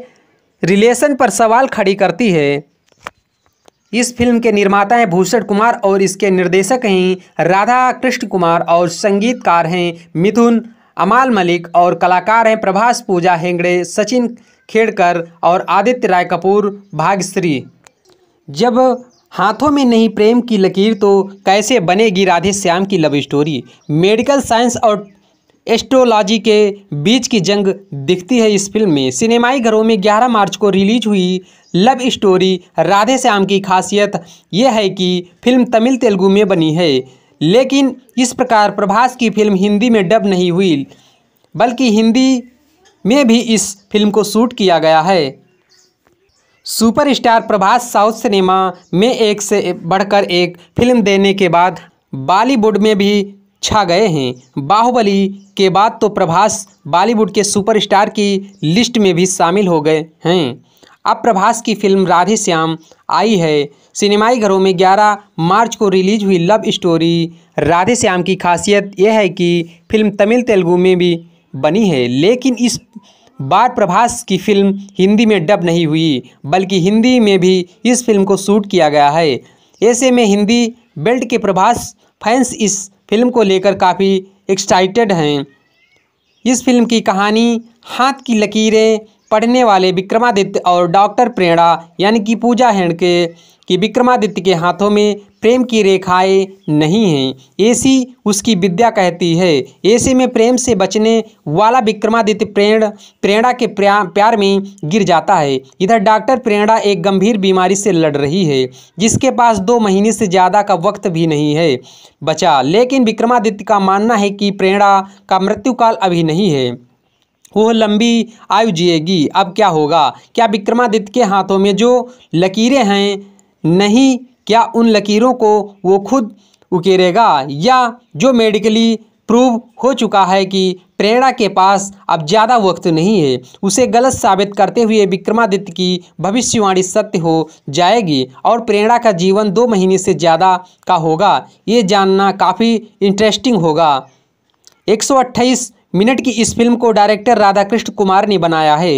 रिलेशन पर सवाल खड़ी करती है इस फिल्म के निर्माता हैं भूषण कुमार और इसके निर्देशक हैं राधा कृष्ण कुमार और संगीतकार हैं मिथुन अमाल मलिक और कलाकार हैं प्रभास पूजा हेंगड़े सचिन खेड़कर और आदित्य राय कपूर भाग्यश्री जब हाथों में नहीं प्रेम की लकीर तो कैसे बनेगी राधे श्याम की लव स्टोरी मेडिकल साइंस और एस्ट्रोलॉजी के बीच की जंग दिखती है इस फिल्म में सिनेमाई घरों में 11 मार्च को रिलीज हुई लव स्टोरी राधे श्याम की खासियत यह है कि फिल्म तमिल तेलुगु में बनी है लेकिन इस प्रकार प्रभास की फिल्म हिंदी में डब नहीं हुई बल्कि हिंदी में भी इस फिल्म को शूट किया गया है सुपरस्टार प्रभास साउथ सिनेमा में एक से बढ़कर एक फिल्म देने के बाद बॉलीवुड में भी छा गए हैं बाहुबली के बाद तो प्रभास बॉलीवुड के सुपरस्टार की लिस्ट में भी शामिल हो गए हैं अब प्रभास की फिल्म राधे श्याम आई है सिनेमाई घरों में 11 मार्च को रिलीज हुई लव स्टोरी राधे श्याम की खासियत यह है कि फिल्म तमिल तेलुगु में भी बनी है लेकिन इस बाद प्रभास की फिल्म हिंदी में डब नहीं हुई बल्कि हिंदी में भी इस फिल्म को शूट किया गया है ऐसे में हिंदी बेल्ट के प्रभास फैंस इस फिल्म को लेकर काफ़ी एक्साइटेड हैं इस फिल्म की कहानी हाथ की लकीरें पढ़ने वाले विक्रमादित्य और डॉक्टर प्रेरणा यानी कि पूजा हेणके कि विक्रमादित्य के हाथों में प्रेम की रेखाएं नहीं हैं ऐसी उसकी विद्या कहती है ऐसे में प्रेम से बचने वाला विक्रमादित्य प्रेण प्रेरणा के प्यार में गिर जाता है इधर डॉक्टर प्रेरणा एक गंभीर बीमारी से लड़ रही है जिसके पास दो महीने से ज़्यादा का वक्त भी नहीं है बचा लेकिन विक्रमादित्य का मानना है कि प्रेरणा का मृत्युकाल अभी नहीं है वह लंबी आयु जिएगी अब क्या होगा क्या विक्रमादित्य के हाथों में जो लकीरें हैं नहीं क्या उन लकीरों को वो खुद उकेरेगा या जो मेडिकली प्रूव हो चुका है कि प्रेरणा के पास अब ज़्यादा वक्त नहीं है उसे गलत साबित करते हुए विक्रमादित्य की भविष्यवाणी सत्य हो जाएगी और प्रेरणा का जीवन दो महीने से ज़्यादा का होगा ये जानना काफ़ी इंटरेस्टिंग होगा एक मिनट की इस फिल्म को डायरेक्टर राधाकृष्ण कुमार ने बनाया है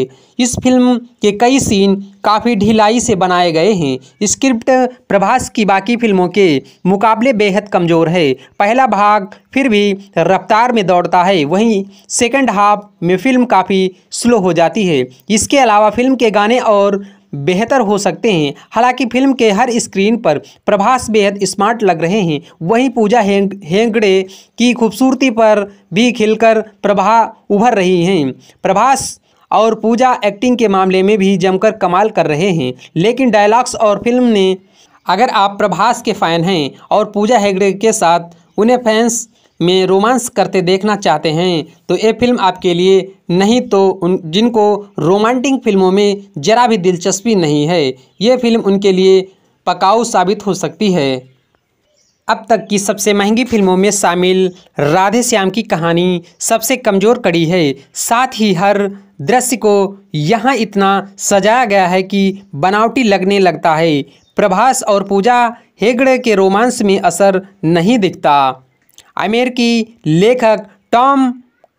इस फिल्म के कई सीन काफ़ी ढिलाई से बनाए गए हैं स्क्रिप्ट प्रभास की बाकी फिल्मों के मुकाबले बेहद कमज़ोर है पहला भाग फिर भी रफ्तार में दौड़ता है वहीं सेकंड हाफ में फिल्म काफ़ी स्लो हो जाती है इसके अलावा फिल्म के गाने और बेहतर हो सकते हैं हालांकि फिल्म के हर स्क्रीन पर प्रभास बेहद स्मार्ट लग रहे हैं वहीं पूजा हेंगड़े की खूबसूरती पर भी खिलकर प्रभा उभर रही हैं प्रभास और पूजा एक्टिंग के मामले में भी जमकर कमाल कर रहे हैं लेकिन डायलॉग्स और फिल्म ने अगर आप प्रभास के फ़ैन हैं और पूजा हेगड़े के साथ उन्हें फैंस में रोमांस करते देखना चाहते हैं तो ये फिल्म आपके लिए नहीं तो उन जिनको रोमांटिक फिल्मों में ज़रा भी दिलचस्पी नहीं है ये फिल्म उनके लिए पकाऊ साबित हो सकती है अब तक की सबसे महंगी फिल्मों में शामिल राधे श्याम की कहानी सबसे कमज़ोर कड़ी है साथ ही हर दृश्य को यहाँ इतना सजाया गया है कि बनावटी लगने लगता है प्रभास और पूजा हेगड़े के रोमांस में असर नहीं दिखता अमेरिकी लेखक टॉम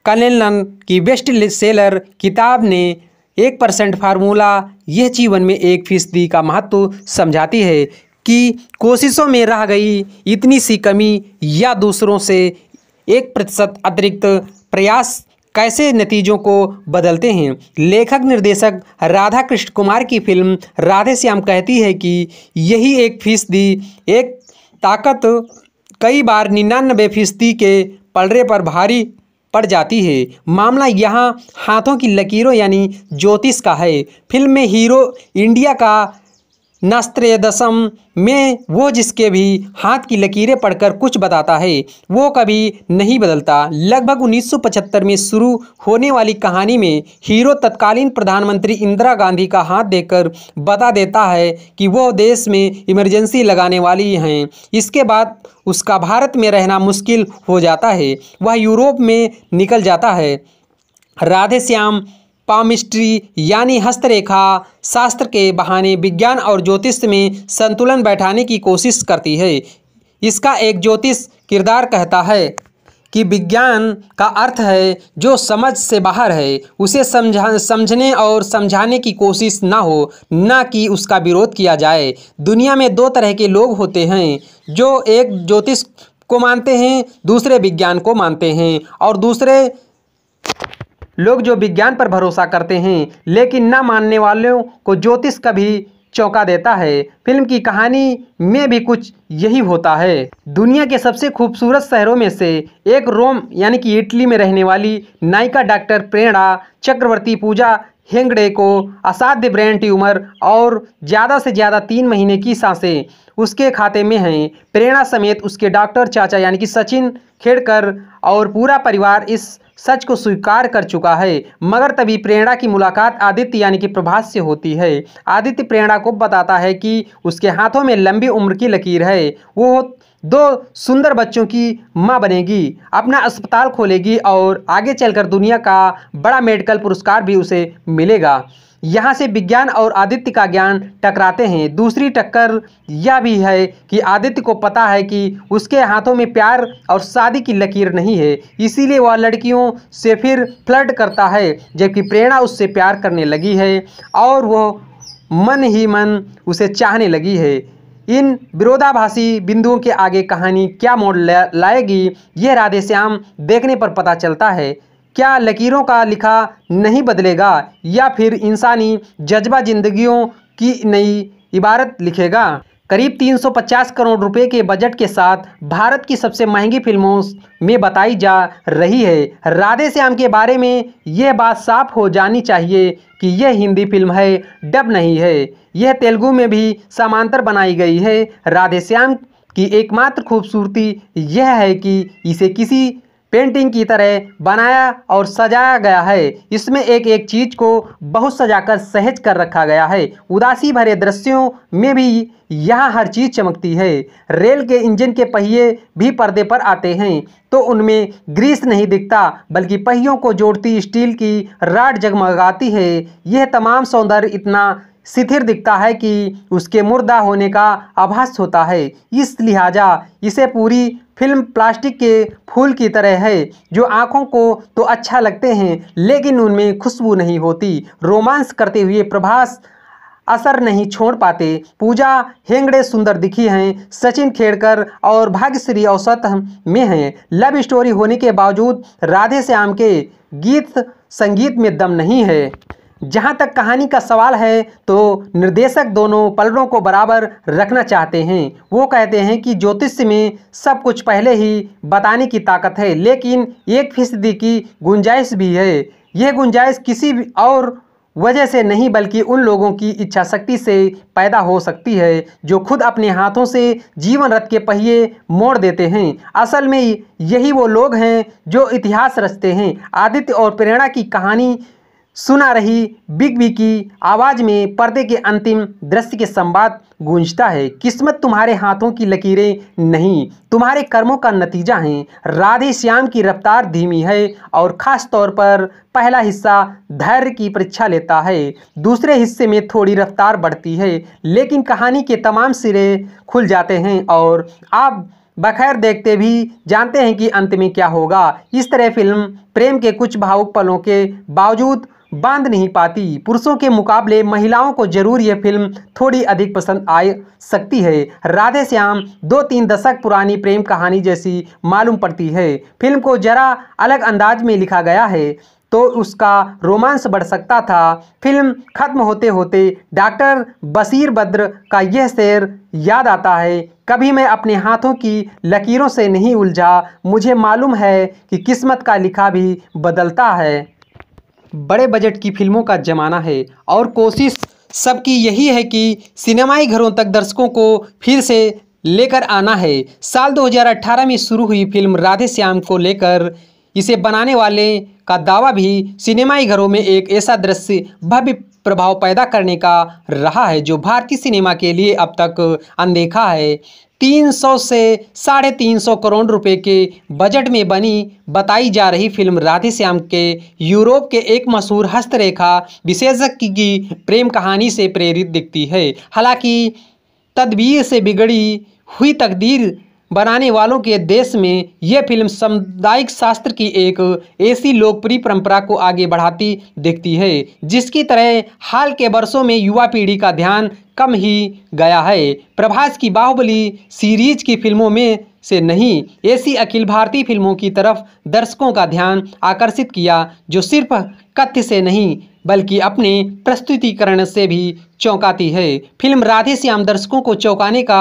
कलेन की बेस्ट सेलर किताब ने एक परसेंट फार्मूला यह जीवन में एक फीसदी का महत्व समझाती है कि कोशिशों में रह गई इतनी सी कमी या दूसरों से एक प्रतिशत अतिरिक्त प्रयास कैसे नतीजों को बदलते हैं लेखक निर्देशक राधा कृष्ण कुमार की फिल्म राधे श्याम कहती है कि यही एक फीसदी एक ताकत कई बार निन्यानबे फीसदी के पलड़े पर भारी पड़ जाती है मामला यहाँ हाथों की लकीरों यानी ज्योतिष का है फिल्म में हीरो इंडिया का नस्त्रेदसम में वो जिसके भी हाथ की लकीरें पढ़कर कुछ बताता है वो कभी नहीं बदलता लगभग 1975 में शुरू होने वाली कहानी में हीरो तत्कालीन प्रधानमंत्री इंदिरा गांधी का हाथ देकर बता देता है कि वो देश में इमरजेंसी लगाने वाली हैं इसके बाद उसका भारत में रहना मुश्किल हो जाता है वह यूरोप में निकल जाता है राधे श्याम पामिस्ट्री यानी हस्तरेखा शास्त्र के बहाने विज्ञान और ज्योतिष में संतुलन बैठाने की कोशिश करती है इसका एक ज्योतिष किरदार कहता है कि विज्ञान का अर्थ है जो समझ से बाहर है उसे समझा समझने और समझाने की कोशिश ना हो ना कि उसका विरोध किया जाए दुनिया में दो तरह के लोग होते हैं जो एक ज्योतिष को मानते हैं दूसरे विज्ञान को मानते हैं और दूसरे लोग जो विज्ञान पर भरोसा करते हैं लेकिन न मानने वालों को ज्योतिष कभी चौंका देता है फिल्म की कहानी में भी कुछ यही होता है दुनिया के सबसे खूबसूरत शहरों में से एक रोम यानी कि इटली में रहने वाली नायिका डॉक्टर प्रेरणा चक्रवर्ती पूजा हेंगड़े को असाध्य ब्रेन ट्यूमर और ज़्यादा से ज़्यादा तीन महीने की सांसें उसके खाते में हैं प्रेरणा समेत उसके डॉक्टर चाचा यानी कि सचिन खेड़कर और पूरा परिवार इस सच को स्वीकार कर चुका है मगर तभी प्रेरणा की मुलाकात आदित्य यानी कि प्रभास से होती है आदित्य प्रेरणा को बताता है कि उसके हाथों में लंबी उम्र की लकीर है वो दो सुंदर बच्चों की माँ बनेगी अपना अस्पताल खोलेगी और आगे चलकर दुनिया का बड़ा मेडिकल पुरस्कार भी उसे मिलेगा यहाँ से विज्ञान और आदित्य का ज्ञान टकराते हैं दूसरी टक्कर यह भी है कि आदित्य को पता है कि उसके हाथों में प्यार और शादी की लकीर नहीं है इसीलिए वह लड़कियों से फिर फ्लर्ट करता है जबकि प्रेरणा उससे प्यार करने लगी है और वह मन ही मन उसे चाहने लगी है इन विरोधाभासी बिंदुओं के आगे कहानी क्या मोड़ लाएगी यह राधे श्याम देखने पर पता चलता है क्या लकीरों का लिखा नहीं बदलेगा या फिर इंसानी जज्बा जिंदगियों की नई इबारत लिखेगा करीब 350 करोड़ रुपए के बजट के साथ भारत की सबसे महंगी फिल्मों में बताई जा रही है राधे श्याम के बारे में यह बात साफ हो जानी चाहिए कि यह हिंदी फिल्म है डब नहीं है यह तेलुगु में भी समांतर बनाई गई है राधे श्याम की एकमात्र खूबसूरती यह है कि इसे किसी पेंटिंग की तरह बनाया और सजाया गया है इसमें एक एक चीज़ को बहुत सजाकर सहज कर रखा गया है उदासी भरे दृश्यों में भी यहाँ हर चीज़ चमकती है रेल के इंजन के पहिए भी पर्दे पर आते हैं तो उनमें ग्रीस नहीं दिखता बल्कि पहियों को जोड़ती स्टील की राड जगमगाती है यह तमाम सौंदर्य इतना शिथिर दिखता है कि उसके मुर्दा होने का आभास होता है इस लिहाजा इसे पूरी फिल्म प्लास्टिक के फूल की तरह है जो आँखों को तो अच्छा लगते हैं लेकिन उनमें खुशबू नहीं होती रोमांस करते हुए प्रभास असर नहीं छोड़ पाते पूजा हेंगड़े सुंदर दिखी हैं सचिन खेड़कर और भाग्यश्री औसत में हैं लव स्टोरी होने के बावजूद राधे श्याम के गीत संगीत में दम नहीं है जहाँ तक कहानी का सवाल है तो निर्देशक दोनों पलड़ों को बराबर रखना चाहते हैं वो कहते हैं कि ज्योतिष में सब कुछ पहले ही बताने की ताकत है लेकिन एक फीसदी की गुंजाइश भी है यह गुंजाइश किसी भी और वजह से नहीं बल्कि उन लोगों की इच्छा शक्ति से पैदा हो सकती है जो खुद अपने हाथों से जीवन रथ के पहिए मोड़ देते हैं असल में यही वो लोग हैं जो इतिहास रचते हैं आदित्य और प्रेरणा की कहानी सुना रही बिग बी की आवाज में पर्दे के अंतिम दृश्य के संवाद गूंजता है किस्मत तुम्हारे हाथों की लकीरें नहीं तुम्हारे कर्मों का नतीजा है राधे श्याम की रफ्तार धीमी है और ख़ास तौर पर पहला हिस्सा धैर्य की परीक्षा लेता है दूसरे हिस्से में थोड़ी रफ्तार बढ़ती है लेकिन कहानी के तमाम सिरे खुल जाते हैं और आप बखैर देखते भी जानते हैं कि अंत में क्या होगा इस तरह फिल्म प्रेम के कुछ भावुक पलों के बावजूद बांध नहीं पाती पुरुषों के मुकाबले महिलाओं को जरूर यह फिल्म थोड़ी अधिक पसंद आ सकती है राधे श्याम दो तीन दशक पुरानी प्रेम कहानी जैसी मालूम पड़ती है फिल्म को जरा अलग अंदाज में लिखा गया है तो उसका रोमांस बढ़ सकता था फिल्म खत्म होते होते डॉक्टर बसीर बद्र का यह शेर याद आता है कभी मैं अपने हाथों की लकीरों से नहीं उलझा मुझे मालूम है कि किस्मत का लिखा भी बदलता है बड़े बजट की फिल्मों का जमाना है और कोशिश सबकी यही है कि सिनेमाई घरों तक दर्शकों को फिर से लेकर आना है साल 2018 में शुरू हुई फिल्म राधे श्याम को लेकर इसे बनाने वाले का दावा भी सिनेमाई घरों में एक ऐसा दृश्य भव्य प्रभाव पैदा करने का रहा है जो भारतीय सिनेमा के लिए अब तक अनदेखा है 300 से साढ़े तीन सौ करोड़ रुपए के बजट में बनी बताई जा रही फिल्म राधेश्याम के यूरोप के एक मशहूर हस्तरेखा विशेषज्ञ की प्रेम कहानी से प्रेरित दिखती है हालांकि तदबीर से बिगड़ी हुई तकदीर बनाने वालों के देश में यह फिल्म सामुदायिक शास्त्र की एक ऐसी लोकप्रिय परंपरा को आगे बढ़ाती दिखती है जिसकी तरह हाल के वर्षों में युवा पीढ़ी का ध्यान कम ही गया है प्रभास की बाहुबली सीरीज की फिल्मों में से नहीं ऐसी अखिल भारतीय फिल्मों की तरफ दर्शकों का ध्यान आकर्षित किया जो सिर्फ कथ्य से नहीं बल्कि अपने प्रस्तुतिकरण से भी चौंकाती है फिल्म राधे श्याम दर्शकों को चौंकाने का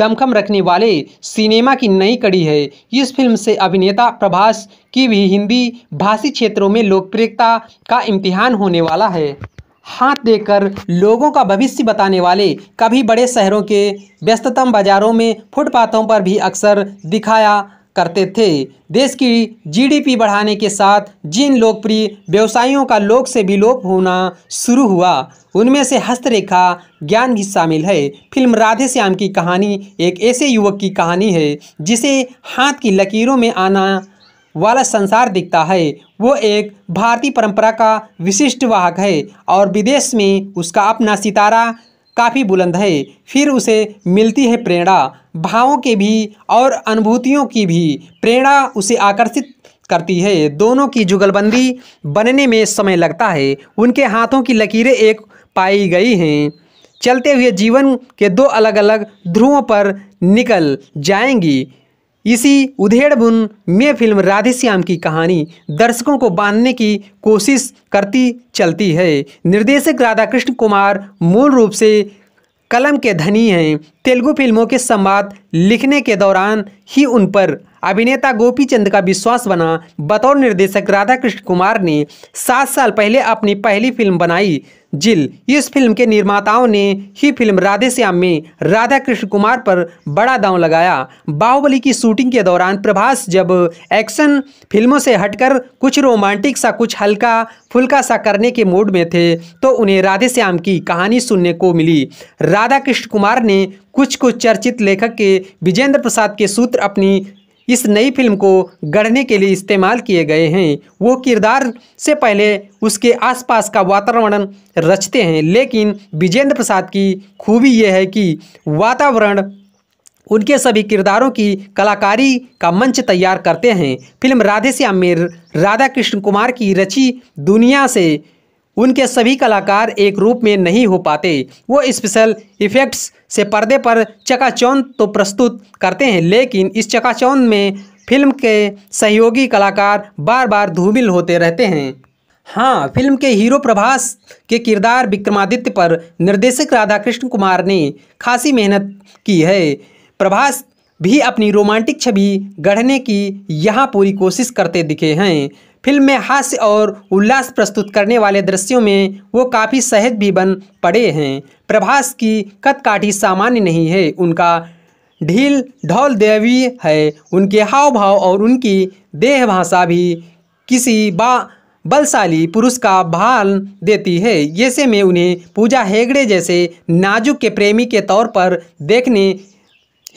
दमखम रखने वाले सिनेमा की नई कड़ी है इस फिल्म से अभिनेता प्रभास की भी हिंदी भाषी क्षेत्रों में लोकप्रियता का इम्तिहान होने वाला है हाथ देकर लोगों का भविष्य बताने वाले कभी बड़े शहरों के व्यस्ततम बाजारों में फुटपाथों पर भी अक्सर दिखाया करते थे देश की जीडीपी बढ़ाने के साथ जिन लोकप्रिय व्यवसायियों का लोक से विलोप होना शुरू हुआ उनमें से हस्तरेखा ज्ञान भी शामिल है फिल्म राधे श्याम की कहानी एक ऐसे युवक की कहानी है जिसे हाथ की लकीरों में आना वाला संसार दिखता है वो एक भारतीय परंपरा का विशिष्ट वाहक है और विदेश में उसका अपना सितारा काफ़ी बुलंद है फिर उसे मिलती है प्रेरणा भावों के भी और अनुभूतियों की भी प्रेरणा उसे आकर्षित करती है दोनों की जुगलबंदी बनने में समय लगता है उनके हाथों की लकीरें एक पाई गई हैं चलते हुए जीवन के दो अलग अलग ध्रुवों पर निकल जाएंगी इसी उधेड़बुन में फिल्म राधेश्याम की कहानी दर्शकों को बांधने की कोशिश करती चलती है निर्देशक राधाकृष्ण कुमार मूल रूप से कलम के धनी हैं तेलुगु फिल्मों के संवाद लिखने के दौरान ही उन पर अभिनेता गोपी चंद का विश्वास बना बतौर निर्देशक राधाकृष्ण कुमार ने सात साल पहले अपनी पहली फिल्म बनाई जिल इस फिल्म के निर्माताओं ने ही फिल्म राधे श्याम में राधा कृष्ण कुमार पर बड़ा दांव लगाया बाहुबली की शूटिंग के दौरान प्रभास जब एक्शन फिल्मों से हटकर कुछ रोमांटिक सा कुछ हल्का फुल्का सा करने के मूड में थे तो उन्हें राधे श्याम की कहानी सुनने को मिली राधा कृष्ण कुमार ने कुछ कुछ चर्चित लेखक के विजेंद्र प्रसाद के सूत्र अपनी इस नई फिल्म को गढ़ने के लिए इस्तेमाल किए गए हैं वो किरदार से पहले उसके आसपास का वातावरण रचते हैं लेकिन विजेंद्र प्रसाद की खूबी यह है कि वातावरण उनके सभी किरदारों की कलाकारी का मंच तैयार करते हैं फिल्म राधे श्याम में राधा कृष्ण कुमार की रची दुनिया से उनके सभी कलाकार एक रूप में नहीं हो पाते वो स्पेशल इफ़ेक्ट्स से पर्दे पर चकाचौंध तो प्रस्तुत करते हैं लेकिन इस चकाचौंध में फिल्म के सहयोगी कलाकार बार बार धूमिल होते रहते हैं हाँ फिल्म के हीरो प्रभास के किरदार विक्रमादित्य पर निर्देशक राधाकृष्ण कुमार ने खासी मेहनत की है प्रभास भी अपनी रोमांटिक छवि गढ़ने की यहाँ पूरी कोशिश करते दिखे हैं फिल्म में हास्य और उल्लास प्रस्तुत करने वाले दृश्यों में वो काफ़ी सहज भी बन पड़े हैं प्रभास की कदकाठी सामान्य नहीं है उनका ढील ढोल देवी है उनके हाव भाव और उनकी देह भाषा भी किसी बा बलशाली पुरुष का भान देती है ऐसे में उन्हें पूजा हेगड़े जैसे नाजुक के प्रेमी के तौर पर देखने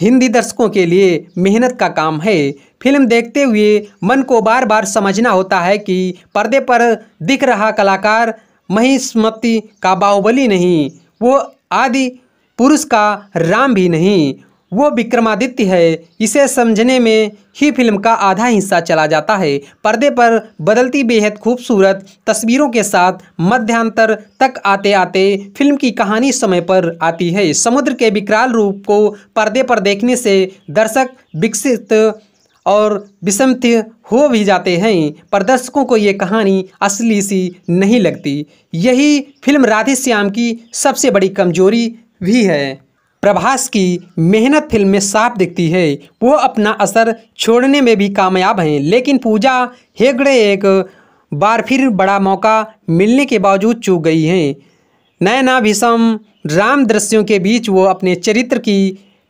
हिंदी दर्शकों के लिए मेहनत का काम है फिल्म देखते हुए मन को बार बार समझना होता है कि पर्दे पर दिख रहा कलाकार महिस्मृति का बाहुबली नहीं वो आदि पुरुष का राम भी नहीं वो विक्रमादित्य है इसे समझने में ही फिल्म का आधा हिस्सा चला जाता है पर्दे पर बदलती बेहद खूबसूरत तस्वीरों के साथ मध्यांतर तक आते आते फिल्म की कहानी समय पर आती है समुद्र के विकराल रूप को पर्दे पर देखने से दर्शक विकसित और विषमत हो भी जाते हैं पर दर्शकों को ये कहानी असली सी नहीं लगती यही फिल्म राधे श्याम की सबसे बड़ी कमजोरी भी है प्रभास की मेहनत फिल्म में साफ दिखती है वो अपना असर छोड़ने में भी कामयाब हैं लेकिन पूजा हेगड़े एक बार फिर बड़ा मौका मिलने के बावजूद चूक गई हैं नैना भीषम राम दृश्यों के बीच वो अपने चरित्र की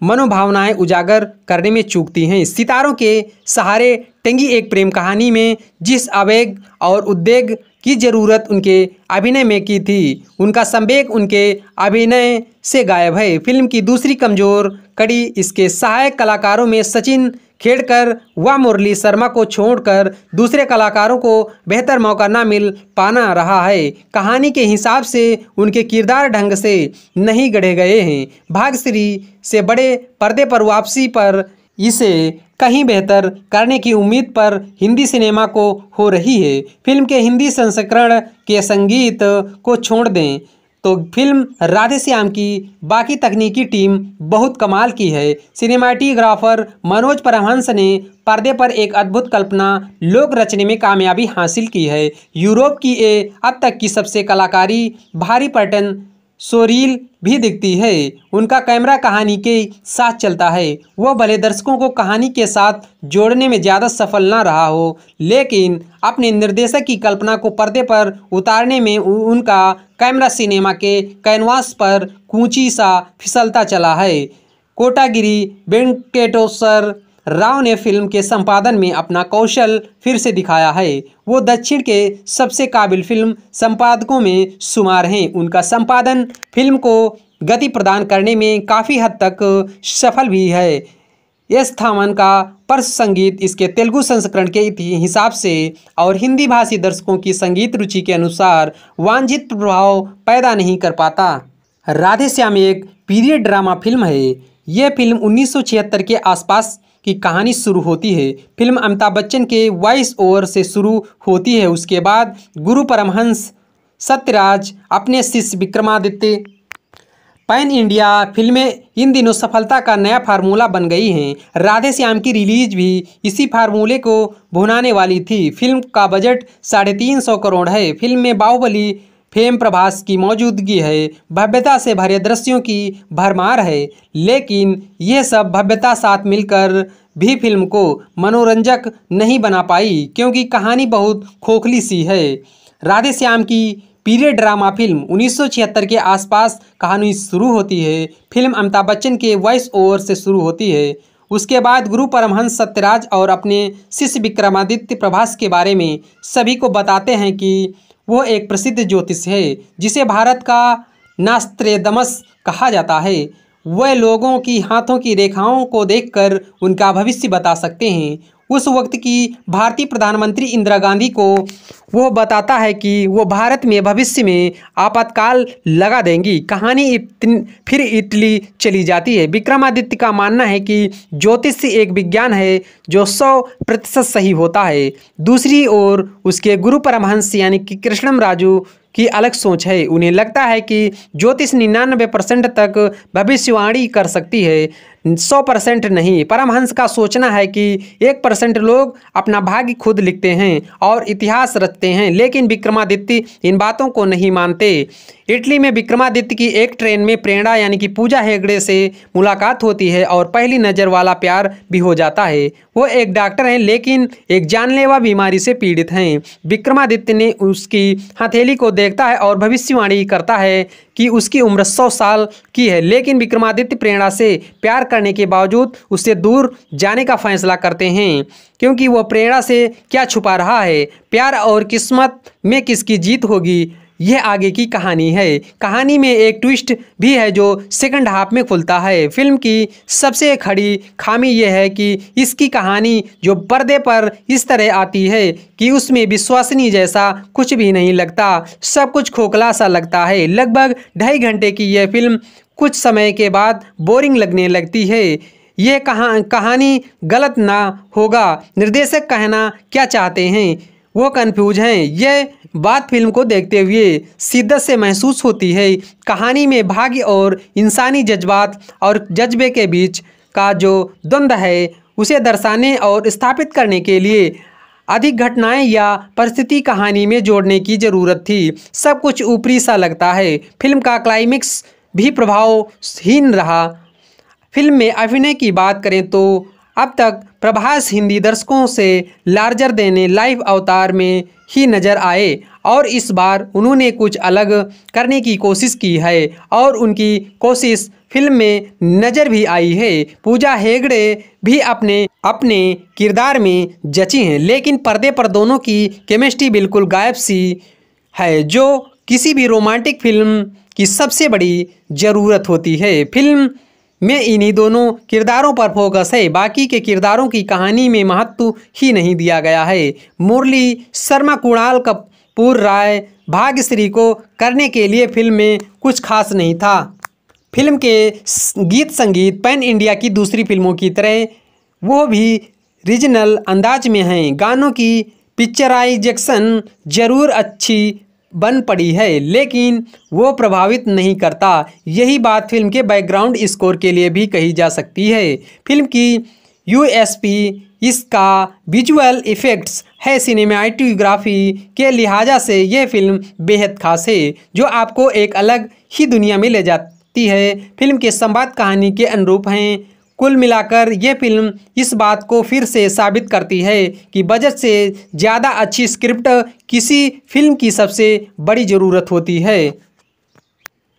मनोभावनाएं उजागर करने में चूकती हैं सितारों के सहारे टंगी एक प्रेम कहानी में जिस आवेग और उद्वेग की ज़रूरत उनके अभिनय में की थी उनका संवेक उनके अभिनय से गायब है फिल्म की दूसरी कमज़ोर कड़ी इसके सहायक कलाकारों में सचिन खेड़कर व मुरली शर्मा को छोड़कर दूसरे कलाकारों को बेहतर मौका ना मिल पाना रहा है कहानी के हिसाब से उनके किरदार ढंग से नहीं गढ़े गए हैं भागश्री से बड़े पर्दे पर वापसी पर इसे कहीं बेहतर करने की उम्मीद पर हिंदी सिनेमा को हो रही है फिल्म के हिंदी संस्करण के संगीत को छोड़ दें तो फिल्म राधे श्याम की बाकी तकनीकी टीम बहुत कमाल की है सिनेमाटीग्राफर मनोज परमहंस ने पर्दे पर एक अद्भुत कल्पना लोक रचने में कामयाबी हासिल की है यूरोप की ये अब तक की सबसे कलाकारी भारी पर्यटन सोरील भी दिखती है उनका कैमरा कहानी के साथ चलता है वह भले दर्शकों को कहानी के साथ जोड़ने में ज़्यादा सफल ना रहा हो लेकिन अपने निर्देशक की कल्पना को पर्दे पर उतारने में उनका कैमरा सिनेमा के कैनवास पर कूची सा फिसलता चला है कोटागिरी वेंकटेश्वर राव ने फिल्म के संपादन में अपना कौशल फिर से दिखाया है वो दक्षिण के सबसे काबिल फिल्म संपादकों में शुमार हैं उनका संपादन फिल्म को गति प्रदान करने में काफ़ी हद तक सफल भी है एस थामन का पर्श संगीत इसके तेलुगु संस्करण के हिसाब से और हिंदी भाषी दर्शकों की संगीत रुचि के अनुसार वांछित प्रभाव पैदा नहीं कर पाता राधे श्याम एक पीरियड ड्रामा फिल्म है यह फिल्म 1976 के आसपास की कहानी शुरू होती है फिल्म अमिताभ बच्चन के वॉइस ओवर से शुरू होती है उसके बाद गुरु परमहंस सत्यराज अपने शिष्य विक्रमादित्य पैन इंडिया फिल्में इन दिनों सफलता का नया फार्मूला बन गई हैं राधे श्याम की रिलीज भी इसी फार्मूले को भुनाने वाली थी फिल्म का बजट साढ़े तीन सौ करोड़ है फिल्म में बाहुबली फेम प्रभास की मौजूदगी है भव्यता से भरे दृश्यों की भरमार है लेकिन यह सब भव्यता साथ मिलकर भी फिल्म को मनोरंजक नहीं बना पाई क्योंकि कहानी बहुत खोखली सी है राधे श्याम की पीरियड ड्रामा फिल्म 1976 के आसपास कहानी शुरू होती है फिल्म अमिताभ बच्चन के वॉइस ओवर से शुरू होती है उसके बाद गुरु परमहंस सत्यराज और अपने शिष्य विक्रमादित्य प्रभास के बारे में सभी को बताते हैं कि वो एक प्रसिद्ध ज्योतिष है जिसे भारत का नास्त्रेदमस कहा जाता है वह लोगों की हाथों की रेखाओं को देखकर उनका भविष्य बता सकते हैं उस वक्त की भारतीय प्रधानमंत्री इंदिरा गांधी को वो बताता है कि वो भारत में भविष्य में आपातकाल लगा देंगी कहानी इतन, फिर इटली चली जाती है विक्रमादित्य का मानना है कि ज्योतिष एक विज्ञान है जो सौ प्रतिशत सही होता है दूसरी ओर उसके गुरु परमहंस यानी कि कृष्णम राजू की अलग सोच है उन्हें लगता है कि ज्योतिष निन्यानवे परसेंट तक भविष्यवाणी कर सकती है सौ परसेंट नहीं परमहंस का सोचना है कि एक परसेंट लोग अपना भाग्य खुद लिखते हैं और इतिहास रचते हैं लेकिन विक्रमादित्य इन बातों को नहीं मानते इटली में विक्रमादित्य की एक ट्रेन में प्रेरणा यानी कि पूजा हेगड़े से मुलाकात होती है और पहली नज़र वाला प्यार भी हो जाता है वो एक डॉक्टर हैं लेकिन एक जानलेवा बीमारी से पीड़ित हैं विक्रमादित्य ने उसकी हथेली को देखता है और भविष्यवाणी करता है कि उसकी उम्र सौ साल की है लेकिन विक्रमादित्य प्रेरणा से प्यार कर करने के बावजूद उससे दूर जाने का फैसला करते हैं क्योंकि वह प्रेरणा से क्या छुपा रहा है प्यार और किस्मत में किसकी जीत होगी यह आगे की कहानी है कहानी में एक ट्विस्ट भी है जो सेकंड हाफ में खुलता है फिल्म की सबसे खड़ी खामी यह है कि इसकी कहानी जो पर्दे पर इस तरह आती है कि उसमें विश्वसनीय जैसा कुछ भी नहीं लगता सब कुछ खोखला सा लगता है लगभग ढाई घंटे की यह फिल्म कुछ समय के बाद बोरिंग लगने लगती है यह कहा कहानी गलत ना होगा निर्देशक कहना क्या चाहते हैं वो कन्फ्यूज हैं यह बात फिल्म को देखते हुए शिद्दत से महसूस होती है कहानी में भाग्य और इंसानी जज्बात और जज्बे के बीच का जो द्वंद्व है उसे दर्शाने और स्थापित करने के लिए अधिक घटनाएं या परिस्थिति कहानी में जोड़ने की ज़रूरत थी सब कुछ ऊपरी सा लगता है फिल्म का क्लाइमेक्स भी प्रभावहीन रहा फिल्म में अभिनय की बात करें तो अब तक प्रभास हिंदी दर्शकों से लार्जर देने लाइव अवतार में ही नज़र आए और इस बार उन्होंने कुछ अलग करने की कोशिश की है और उनकी कोशिश फिल्म में नज़र भी आई है पूजा हेगड़े भी अपने अपने किरदार में जची हैं लेकिन पर्दे पर दोनों की केमिस्ट्री बिल्कुल गायब सी है जो किसी भी रोमांटिक फिल्म की सबसे बड़ी ज़रूरत होती है फिल्म में इन्हीं दोनों किरदारों पर फोकस है बाकी के किरदारों की कहानी में महत्व ही नहीं दिया गया है मुरली शर्मा कुणाल कपूर राय भाग्यश्री को करने के लिए फिल्म में कुछ खास नहीं था फिल्म के गीत संगीत पैन इंडिया की दूसरी फिल्मों की तरह वो भी रीजनल अंदाज में हैं गानों की पिक्चराइजेक्शन ज़रूर अच्छी बन पड़ी है लेकिन वो प्रभावित नहीं करता यही बात फिल्म के बैकग्राउंड स्कोर के लिए भी कही जा सकती है फिल्म की यूएसपी इसका विजुअल इफ़ेक्ट्स है सिनेमाटोग्राफी के लिहाजा से यह फिल्म बेहद खास है जो आपको एक अलग ही दुनिया में ले जाती है फिल्म के संवाद कहानी के अनुरूप हैं कुल मिलाकर ये फिल्म इस बात को फिर से साबित करती है कि बजट से ज़्यादा अच्छी स्क्रिप्ट किसी फिल्म की सबसे बड़ी ज़रूरत होती है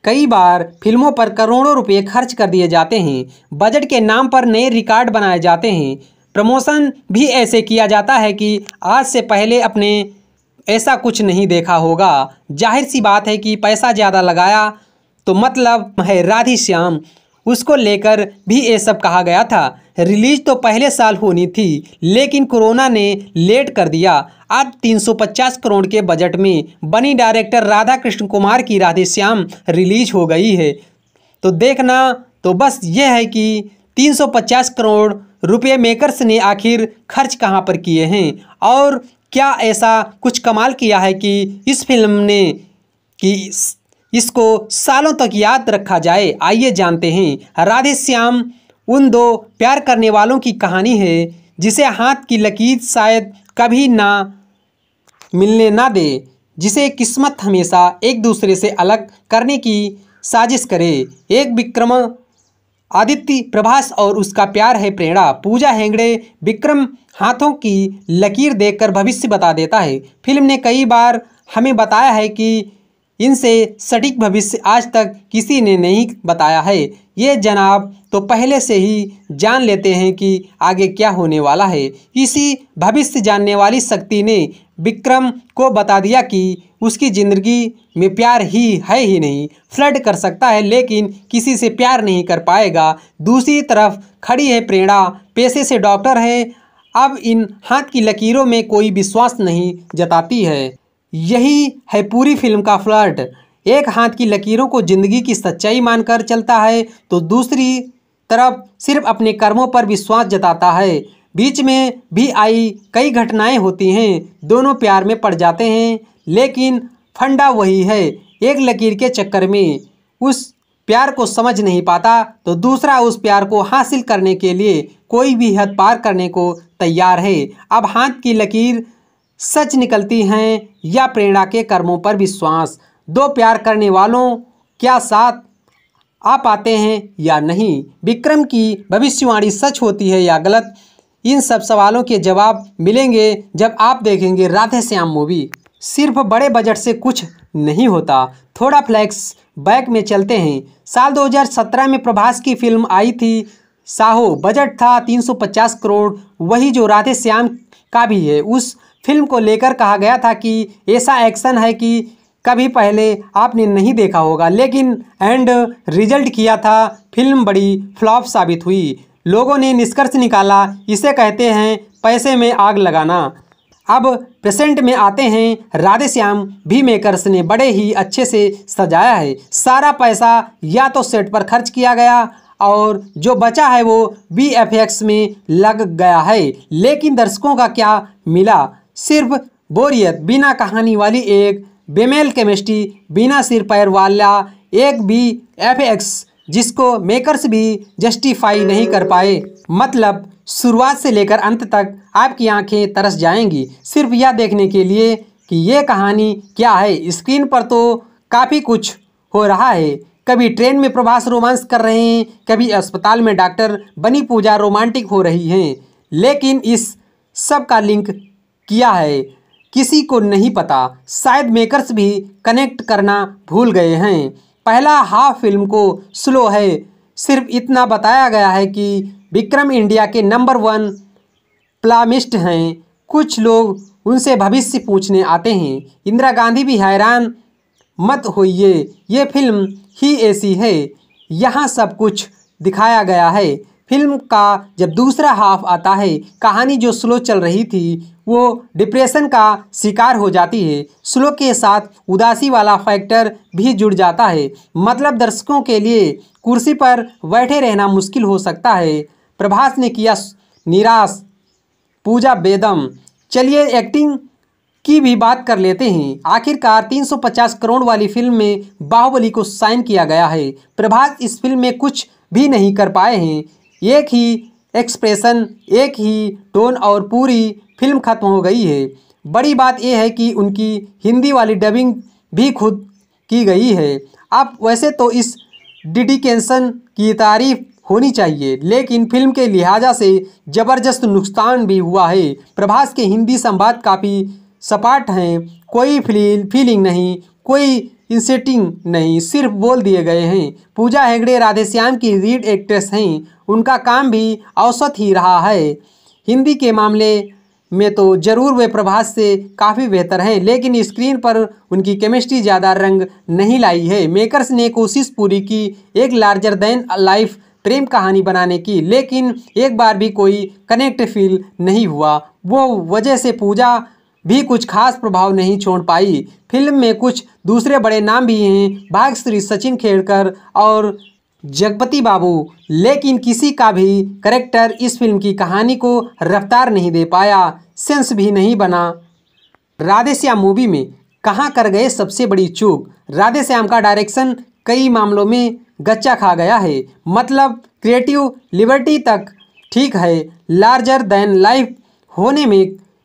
कई बार फिल्मों पर करोड़ों रुपए खर्च कर दिए जाते हैं बजट के नाम पर नए रिकॉर्ड बनाए जाते हैं प्रमोशन भी ऐसे किया जाता है कि आज से पहले अपने ऐसा कुछ नहीं देखा होगा जाहिर सी बात है कि पैसा ज़्यादा लगाया तो मतलब है राधे श्याम उसको लेकर भी ये सब कहा गया था रिलीज तो पहले साल होनी थी लेकिन कोरोना ने लेट कर दिया अब 350 करोड़ के बजट में बनी डायरेक्टर राधा कृष्ण कुमार की राधे श्याम रिलीज हो गई है तो देखना तो बस ये है कि 350 करोड़ रुपये मेकर्स ने आखिर खर्च कहाँ पर किए हैं और क्या ऐसा कुछ कमाल किया है कि इस फिल्म ने कि इसको सालों तक याद रखा जाए आइए जानते हैं राधे श्याम उन दो प्यार करने वालों की कहानी है जिसे हाथ की लकीर शायद कभी ना मिलने ना दे जिसे किस्मत हमेशा एक दूसरे से अलग करने की साजिश करे एक विक्रम आदित्य प्रभास और उसका प्यार है प्रेरणा पूजा हेंगड़े विक्रम हाथों की लकीर देखकर भविष्य बता देता है फिल्म ने कई बार हमें बताया है कि इनसे सटीक भविष्य आज तक किसी ने नहीं बताया है ये जनाब तो पहले से ही जान लेते हैं कि आगे क्या होने वाला है इसी भविष्य जानने वाली शक्ति ने विक्रम को बता दिया कि उसकी ज़िंदगी में प्यार ही है ही नहीं फ्लड कर सकता है लेकिन किसी से प्यार नहीं कर पाएगा दूसरी तरफ खड़ी है प्रेरणा पैसे से डॉक्टर है अब इन हाथ की लकीरों में कोई विश्वास नहीं जताती है यही है पूरी फिल्म का फ्लर्ट एक हाथ की लकीरों को जिंदगी की सच्चाई मानकर चलता है तो दूसरी तरफ सिर्फ अपने कर्मों पर विश्वास जताता है बीच में भी आई कई घटनाएं होती हैं दोनों प्यार में पड़ जाते हैं लेकिन फंडा वही है एक लकीर के चक्कर में उस प्यार को समझ नहीं पाता तो दूसरा उस प्यार को हासिल करने के लिए कोई भी हद पार करने को तैयार है अब हाथ की लकीर सच निकलती हैं या प्रेरणा के कर्मों पर विश्वास दो प्यार करने वालों क्या साथ आ पाते हैं या नहीं विक्रम की भविष्यवाणी सच होती है या गलत इन सब सवालों के जवाब मिलेंगे जब आप देखेंगे राधे श्याम मूवी सिर्फ बड़े बजट से कुछ नहीं होता थोड़ा फ्लैक्स बैक में चलते हैं साल 2017 में प्रभास की फिल्म आई थी साहो बजट था 350 करोड़ वही जो राधे श्याम का भी है उस फिल्म को लेकर कहा गया था कि ऐसा एक्शन है कि कभी पहले आपने नहीं देखा होगा लेकिन एंड रिजल्ट किया था फिल्म बड़ी फ्लॉप साबित हुई लोगों ने निष्कर्ष निकाला इसे कहते हैं पैसे में आग लगाना अब प्रेजेंट में आते हैं राधे श्याम भी मेकर्स ने बड़े ही अच्छे से सजाया है सारा पैसा या तो सेट पर खर्च किया गया और जो बचा है वो बी में लग गया है लेकिन दर्शकों का क्या मिला सिर्फ बोरियत बिना कहानी वाली एक बेमेल केमिस्ट्री बिना सिर पैर वाला एक भी एफ एक्स जिसको मेकर्स भी जस्टिफाई नहीं कर पाए मतलब शुरुआत से लेकर अंत तक आपकी आंखें तरस जाएंगी सिर्फ यह देखने के लिए कि ये कहानी क्या है स्क्रीन पर तो काफ़ी कुछ हो रहा है कभी ट्रेन में प्रभास रोमांस कर रहे हैं कभी अस्पताल में डॉक्टर बनी पूजा रोमांटिक हो रही हैं लेकिन इस सब का लिंक किया है किसी को नहीं पता शायद मेकर्स भी कनेक्ट करना भूल गए हैं पहला हाफ फिल्म को स्लो है सिर्फ इतना बताया गया है कि विक्रम इंडिया के नंबर वन प्लामिस्ट हैं कुछ लोग उनसे भविष्य पूछने आते हैं इंदिरा गांधी भी हैरान मत होइए ये फिल्म ही ऐसी है यहाँ सब कुछ दिखाया गया है फिल्म का जब दूसरा हाफ आता है कहानी जो स्लो चल रही थी वो डिप्रेशन का शिकार हो जाती है स्लो के साथ उदासी वाला फैक्टर भी जुड़ जाता है मतलब दर्शकों के लिए कुर्सी पर बैठे रहना मुश्किल हो सकता है प्रभास ने किया निराश पूजा बेदम चलिए एक्टिंग की भी बात कर लेते हैं आखिरकार 350 करोड़ वाली फिल्म में बाहुबली को साइन किया गया है प्रभास इस फिल्म में कुछ भी नहीं कर पाए हैं एक ही एक्सप्रेशन एक ही टोन और पूरी फिल्म ख़त्म हो गई है बड़ी बात यह है कि उनकी हिंदी वाली डबिंग भी खुद की गई है अब वैसे तो इस डिडिकेशन की तारीफ होनी चाहिए लेकिन फिल्म के लिहाजा से ज़बरदस्त नुकसान भी हुआ है प्रभास के हिंदी संवाद काफ़ी सपाट हैं कोई फिली फीलिंग नहीं कोई इन सेटिंग नहीं सिर्फ बोल दिए गए हैं पूजा हेगड़े राधेश्याम की रीड एक्ट्रेस हैं उनका काम भी औसत ही रहा है हिंदी के मामले में तो ज़रूर वे प्रभास से काफ़ी बेहतर हैं लेकिन स्क्रीन पर उनकी केमिस्ट्री ज़्यादा रंग नहीं लाई है मेकर्स ने कोशिश पूरी की एक लार्जर देन लाइफ प्रेम कहानी बनाने की लेकिन एक बार भी कोई कनेक्ट फील नहीं हुआ वो वजह से पूजा भी कुछ खास प्रभाव नहीं छोड़ पाई फिल्म में कुछ दूसरे बड़े नाम भी हैं भागश्री सचिन खेड़कर और जगपति बाबू लेकिन किसी का भी करेक्टर इस फिल्म की कहानी को रफ्तार नहीं दे पाया सेंस भी नहीं बना राधे श्याम मूवी में कहाँ कर गए सबसे बड़ी चूक राधे श्याम का डायरेक्शन कई मामलों में गच्चा खा गया है मतलब क्रिएटिव लिबर्टी तक ठीक है लार्जर देन लाइफ होने में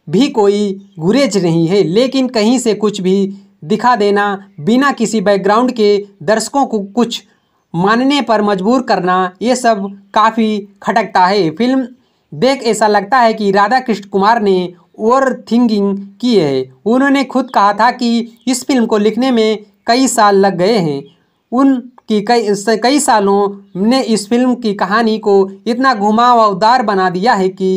भी कोई गुरेज नहीं है लेकिन कहीं से कुछ भी दिखा देना बिना किसी बैकग्राउंड के दर्शकों को कुछ मानने पर मजबूर करना ये सब काफ़ी खटकता है फिल्म देख ऐसा लगता है कि राधा कृष्ण कुमार ने ओवर थिंकिंग की है उन्होंने खुद कहा था कि इस फिल्म को लिखने में कई साल लग गए हैं उनकी कई कई सालों ने इस फिल्म की कहानी को इतना घुमावदार बना दिया है कि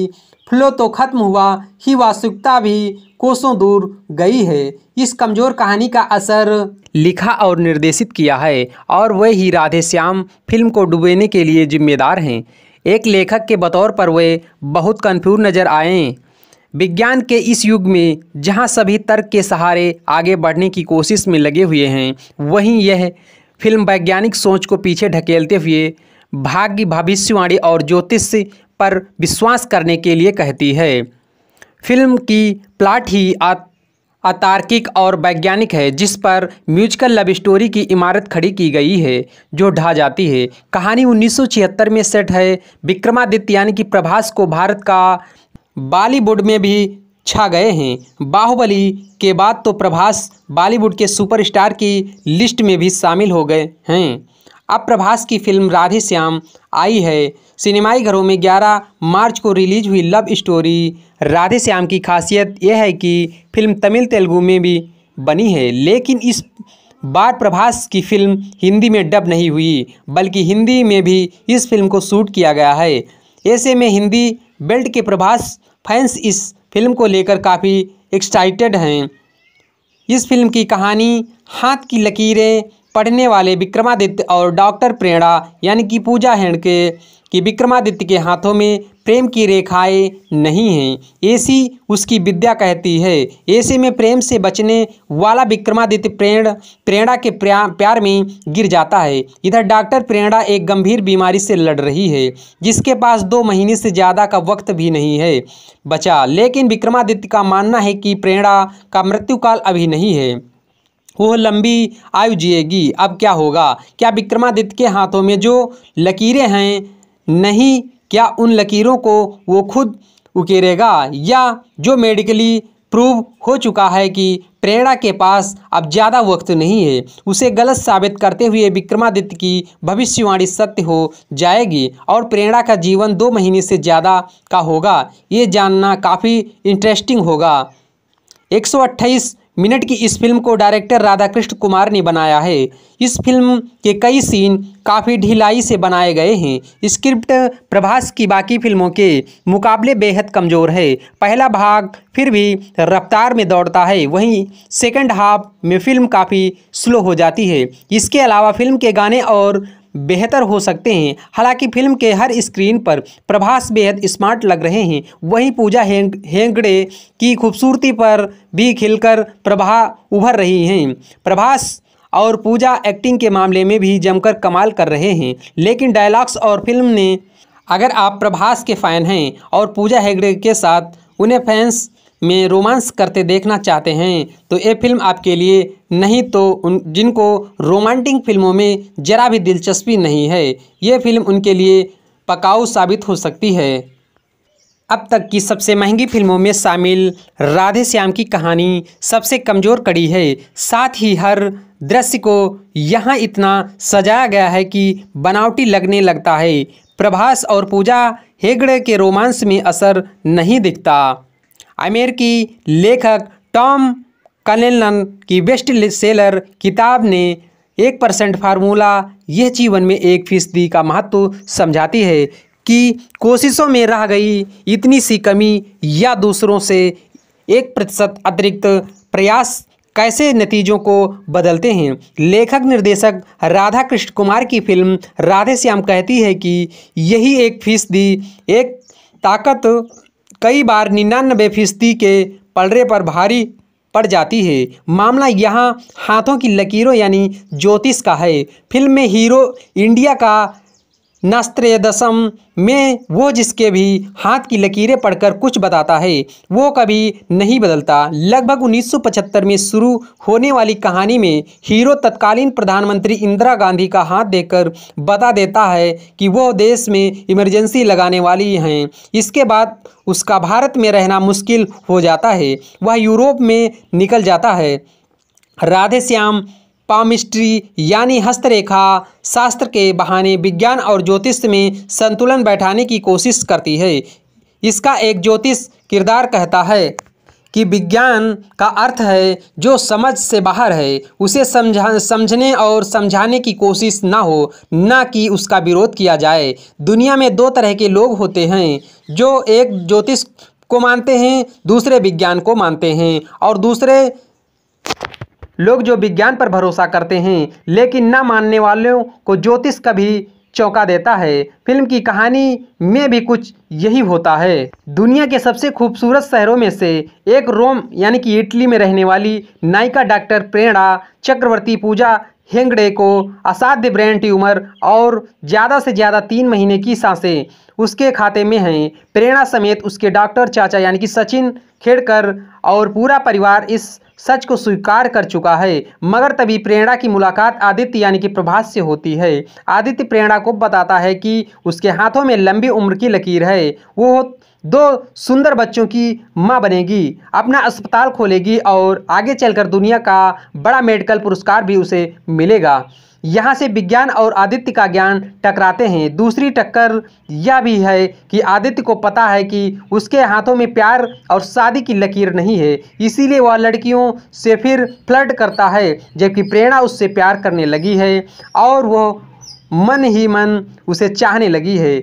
फ्लो तो खत्म हुआ ही वास्तविकता भी कोसों दूर गई है इस कमज़ोर कहानी का असर लिखा और निर्देशित किया है और वे ही राधे श्याम फिल्म को डुबेने के लिए जिम्मेदार हैं एक लेखक के बतौर पर वे बहुत कन्फ्यूज नज़र आए विज्ञान के इस युग में जहां सभी तर्क के सहारे आगे बढ़ने की कोशिश में लगे हुए हैं वहीं यह फिल्म वैज्ञानिक सोच को पीछे ढकेलते हुए भाग्य भविष्यवाणी और ज्योतिष पर विश्वास करने के लिए कहती है फिल्म की प्लाट ही अतार्किक और वैज्ञानिक है जिस पर म्यूजिकल लव स्टोरी की इमारत खड़ी की गई है जो ढा जाती है कहानी 1976 में सेट है विक्रमादित्य यानी कि प्रभास को भारत का बॉलीवुड में भी छा गए हैं बाहुबली के बाद तो प्रभास बॉलीवुड के सुपरस्टार की लिस्ट में भी शामिल हो गए हैं अब प्रभास की फिल्म राधे श्याम आई है सिनेमाई घरों में 11 मार्च को रिलीज हुई लव स्टोरी राधे श्याम की खासियत यह है कि फिल्म तमिल तेलुगू में भी बनी है लेकिन इस बार प्रभास की फिल्म हिंदी में डब नहीं हुई बल्कि हिंदी में भी इस फिल्म को शूट किया गया है ऐसे में हिंदी बेल्ट के प्रभास फैंस इस फिल्म को लेकर काफ़ी एक्साइटेड हैं इस फिल्म की कहानी हाथ की लकीरें पढ़ने वाले विक्रमादित्य और डॉक्टर प्रेरणा यानी कि पूजा हेणके कि विक्रमादित्य के हाथों में प्रेम की रेखाएं नहीं हैं ऐसी उसकी विद्या कहती है ऐसे में प्रेम से बचने वाला विक्रमादित्य प्रेरण प्रेरणा के प्यार में गिर जाता है इधर डॉक्टर प्रेरणा एक गंभीर बीमारी से लड़ रही है जिसके पास दो महीने से ज़्यादा का वक्त भी नहीं है बचा लेकिन विक्रमादित्य का मानना है कि प्रेरणा का मृत्युकाल अभी नहीं है वह लंबी आयु जिएगी अब क्या होगा क्या विक्रमादित्य के हाथों में जो लकीरें हैं नहीं क्या उन लकीरों को वो खुद उकेरेगा या जो मेडिकली प्रूव हो चुका है कि प्रेरणा के पास अब ज़्यादा वक्त नहीं है उसे गलत साबित करते हुए विक्रमादित्य की भविष्यवाणी सत्य हो जाएगी और प्रेरणा का जीवन दो महीने से ज़्यादा का होगा ये जानना काफ़ी इंटरेस्टिंग होगा 128 मिनट की इस फिल्म को डायरेक्टर राधाकृष्ण कुमार ने बनाया है इस फिल्म के कई सीन काफ़ी ढिलाई से बनाए गए हैं स्क्रिप्ट प्रभास की बाकी फिल्मों के मुकाबले बेहद कमज़ोर है पहला भाग फिर भी रफ्तार में दौड़ता है वहीं सेकंड हाफ में फिल्म काफ़ी स्लो हो जाती है इसके अलावा फिल्म के गाने और बेहतर हो सकते हैं हालांकि फिल्म के हर स्क्रीन पर प्रभास बेहद स्मार्ट लग रहे हैं वहीं पूजा हेंग हेंगड़े की खूबसूरती पर भी खिलकर प्रभा उभर रही हैं प्रभास और पूजा एक्टिंग के मामले में भी जमकर कमाल कर रहे हैं लेकिन डायलॉग्स और फिल्म ने अगर आप प्रभास के फ़ैन हैं और पूजा हेगड़े के साथ उन्हें फैंस में रोमांस करते देखना चाहते हैं तो ये फिल्म आपके लिए नहीं तो उन जिनको रोमांटिक फिल्मों में ज़रा भी दिलचस्पी नहीं है ये फिल्म उनके लिए पकाऊ साबित हो सकती है अब तक की सबसे महंगी फिल्मों में शामिल राधे श्याम की कहानी सबसे कमज़ोर कड़ी है साथ ही हर दृश्य को यहाँ इतना सजाया गया है कि बनावटी लगने लगता है प्रभास और पूजा हेगड़े के रोमांस में असर नहीं दिखता अमेरिकी लेखक टॉम कलेन की बेस्ट सेलर किताब ने एक परसेंट फार्मूला यह जीवन में एक फीसदी का महत्व समझाती है कि कोशिशों में रह गई इतनी सी कमी या दूसरों से एक प्रतिशत अतिरिक्त प्रयास कैसे नतीजों को बदलते हैं लेखक निर्देशक राधा कृष्ण कुमार की फिल्म राधे श्याम कहती है कि यही एक फीसदी एक ताकत कई बार निन्यानबे फीसदी के पलड़े पर भारी पड़ जाती है मामला यहाँ हाथों की लकीरों यानी ज्योतिष का है फिल्म में हीरो इंडिया का दशम में वो जिसके भी हाथ की लकीरें पढ़कर कुछ बताता है वो कभी नहीं बदलता लगभग 1975 में शुरू होने वाली कहानी में हीरो तत्कालीन प्रधानमंत्री इंदिरा गांधी का हाथ देकर बता देता है कि वो देश में इमरजेंसी लगाने वाली हैं इसके बाद उसका भारत में रहना मुश्किल हो जाता है वह यूरोप में निकल जाता है राधे श्याम पामिस्ट्री यानी हस्तरेखा शास्त्र के बहाने विज्ञान और ज्योतिष में संतुलन बैठाने की कोशिश करती है इसका एक ज्योतिष किरदार कहता है कि विज्ञान का अर्थ है जो समझ से बाहर है उसे समझा समझने और समझाने की कोशिश ना हो ना कि उसका विरोध किया जाए दुनिया में दो तरह के लोग होते हैं जो एक ज्योतिष को मानते हैं दूसरे विज्ञान को मानते हैं और दूसरे लोग जो विज्ञान पर भरोसा करते हैं लेकिन न मानने वालों को ज्योतिष कभी चौंका देता है फिल्म की कहानी में भी कुछ यही होता है दुनिया के सबसे खूबसूरत शहरों में से एक रोम यानी कि इटली में रहने वाली नायिका डॉक्टर प्रेरणा चक्रवर्ती पूजा हेंगड़े को असाध्य ब्रेन ट्यूमर और ज़्यादा से ज़्यादा तीन महीने की सांसें उसके खाते में हैं प्रेरणा समेत उसके डॉक्टर चाचा यानी कि सचिन खेड़कर और पूरा परिवार इस सच को स्वीकार कर चुका है मगर तभी प्रेरणा की मुलाकात आदित्य यानी कि प्रभास से होती है आदित्य प्रेरणा को बताता है कि उसके हाथों में लंबी उम्र की लकीर है वो दो सुंदर बच्चों की माँ बनेगी अपना अस्पताल खोलेगी और आगे चलकर दुनिया का बड़ा मेडिकल पुरस्कार भी उसे मिलेगा यहाँ से विज्ञान और आदित्य का ज्ञान टकराते हैं दूसरी टक्कर यह भी है कि आदित्य को पता है कि उसके हाथों में प्यार और शादी की लकीर नहीं है इसीलिए वह लड़कियों से फिर फ्लर्ट करता है जबकि प्रेरणा उससे प्यार करने लगी है और वह मन ही मन उसे चाहने लगी है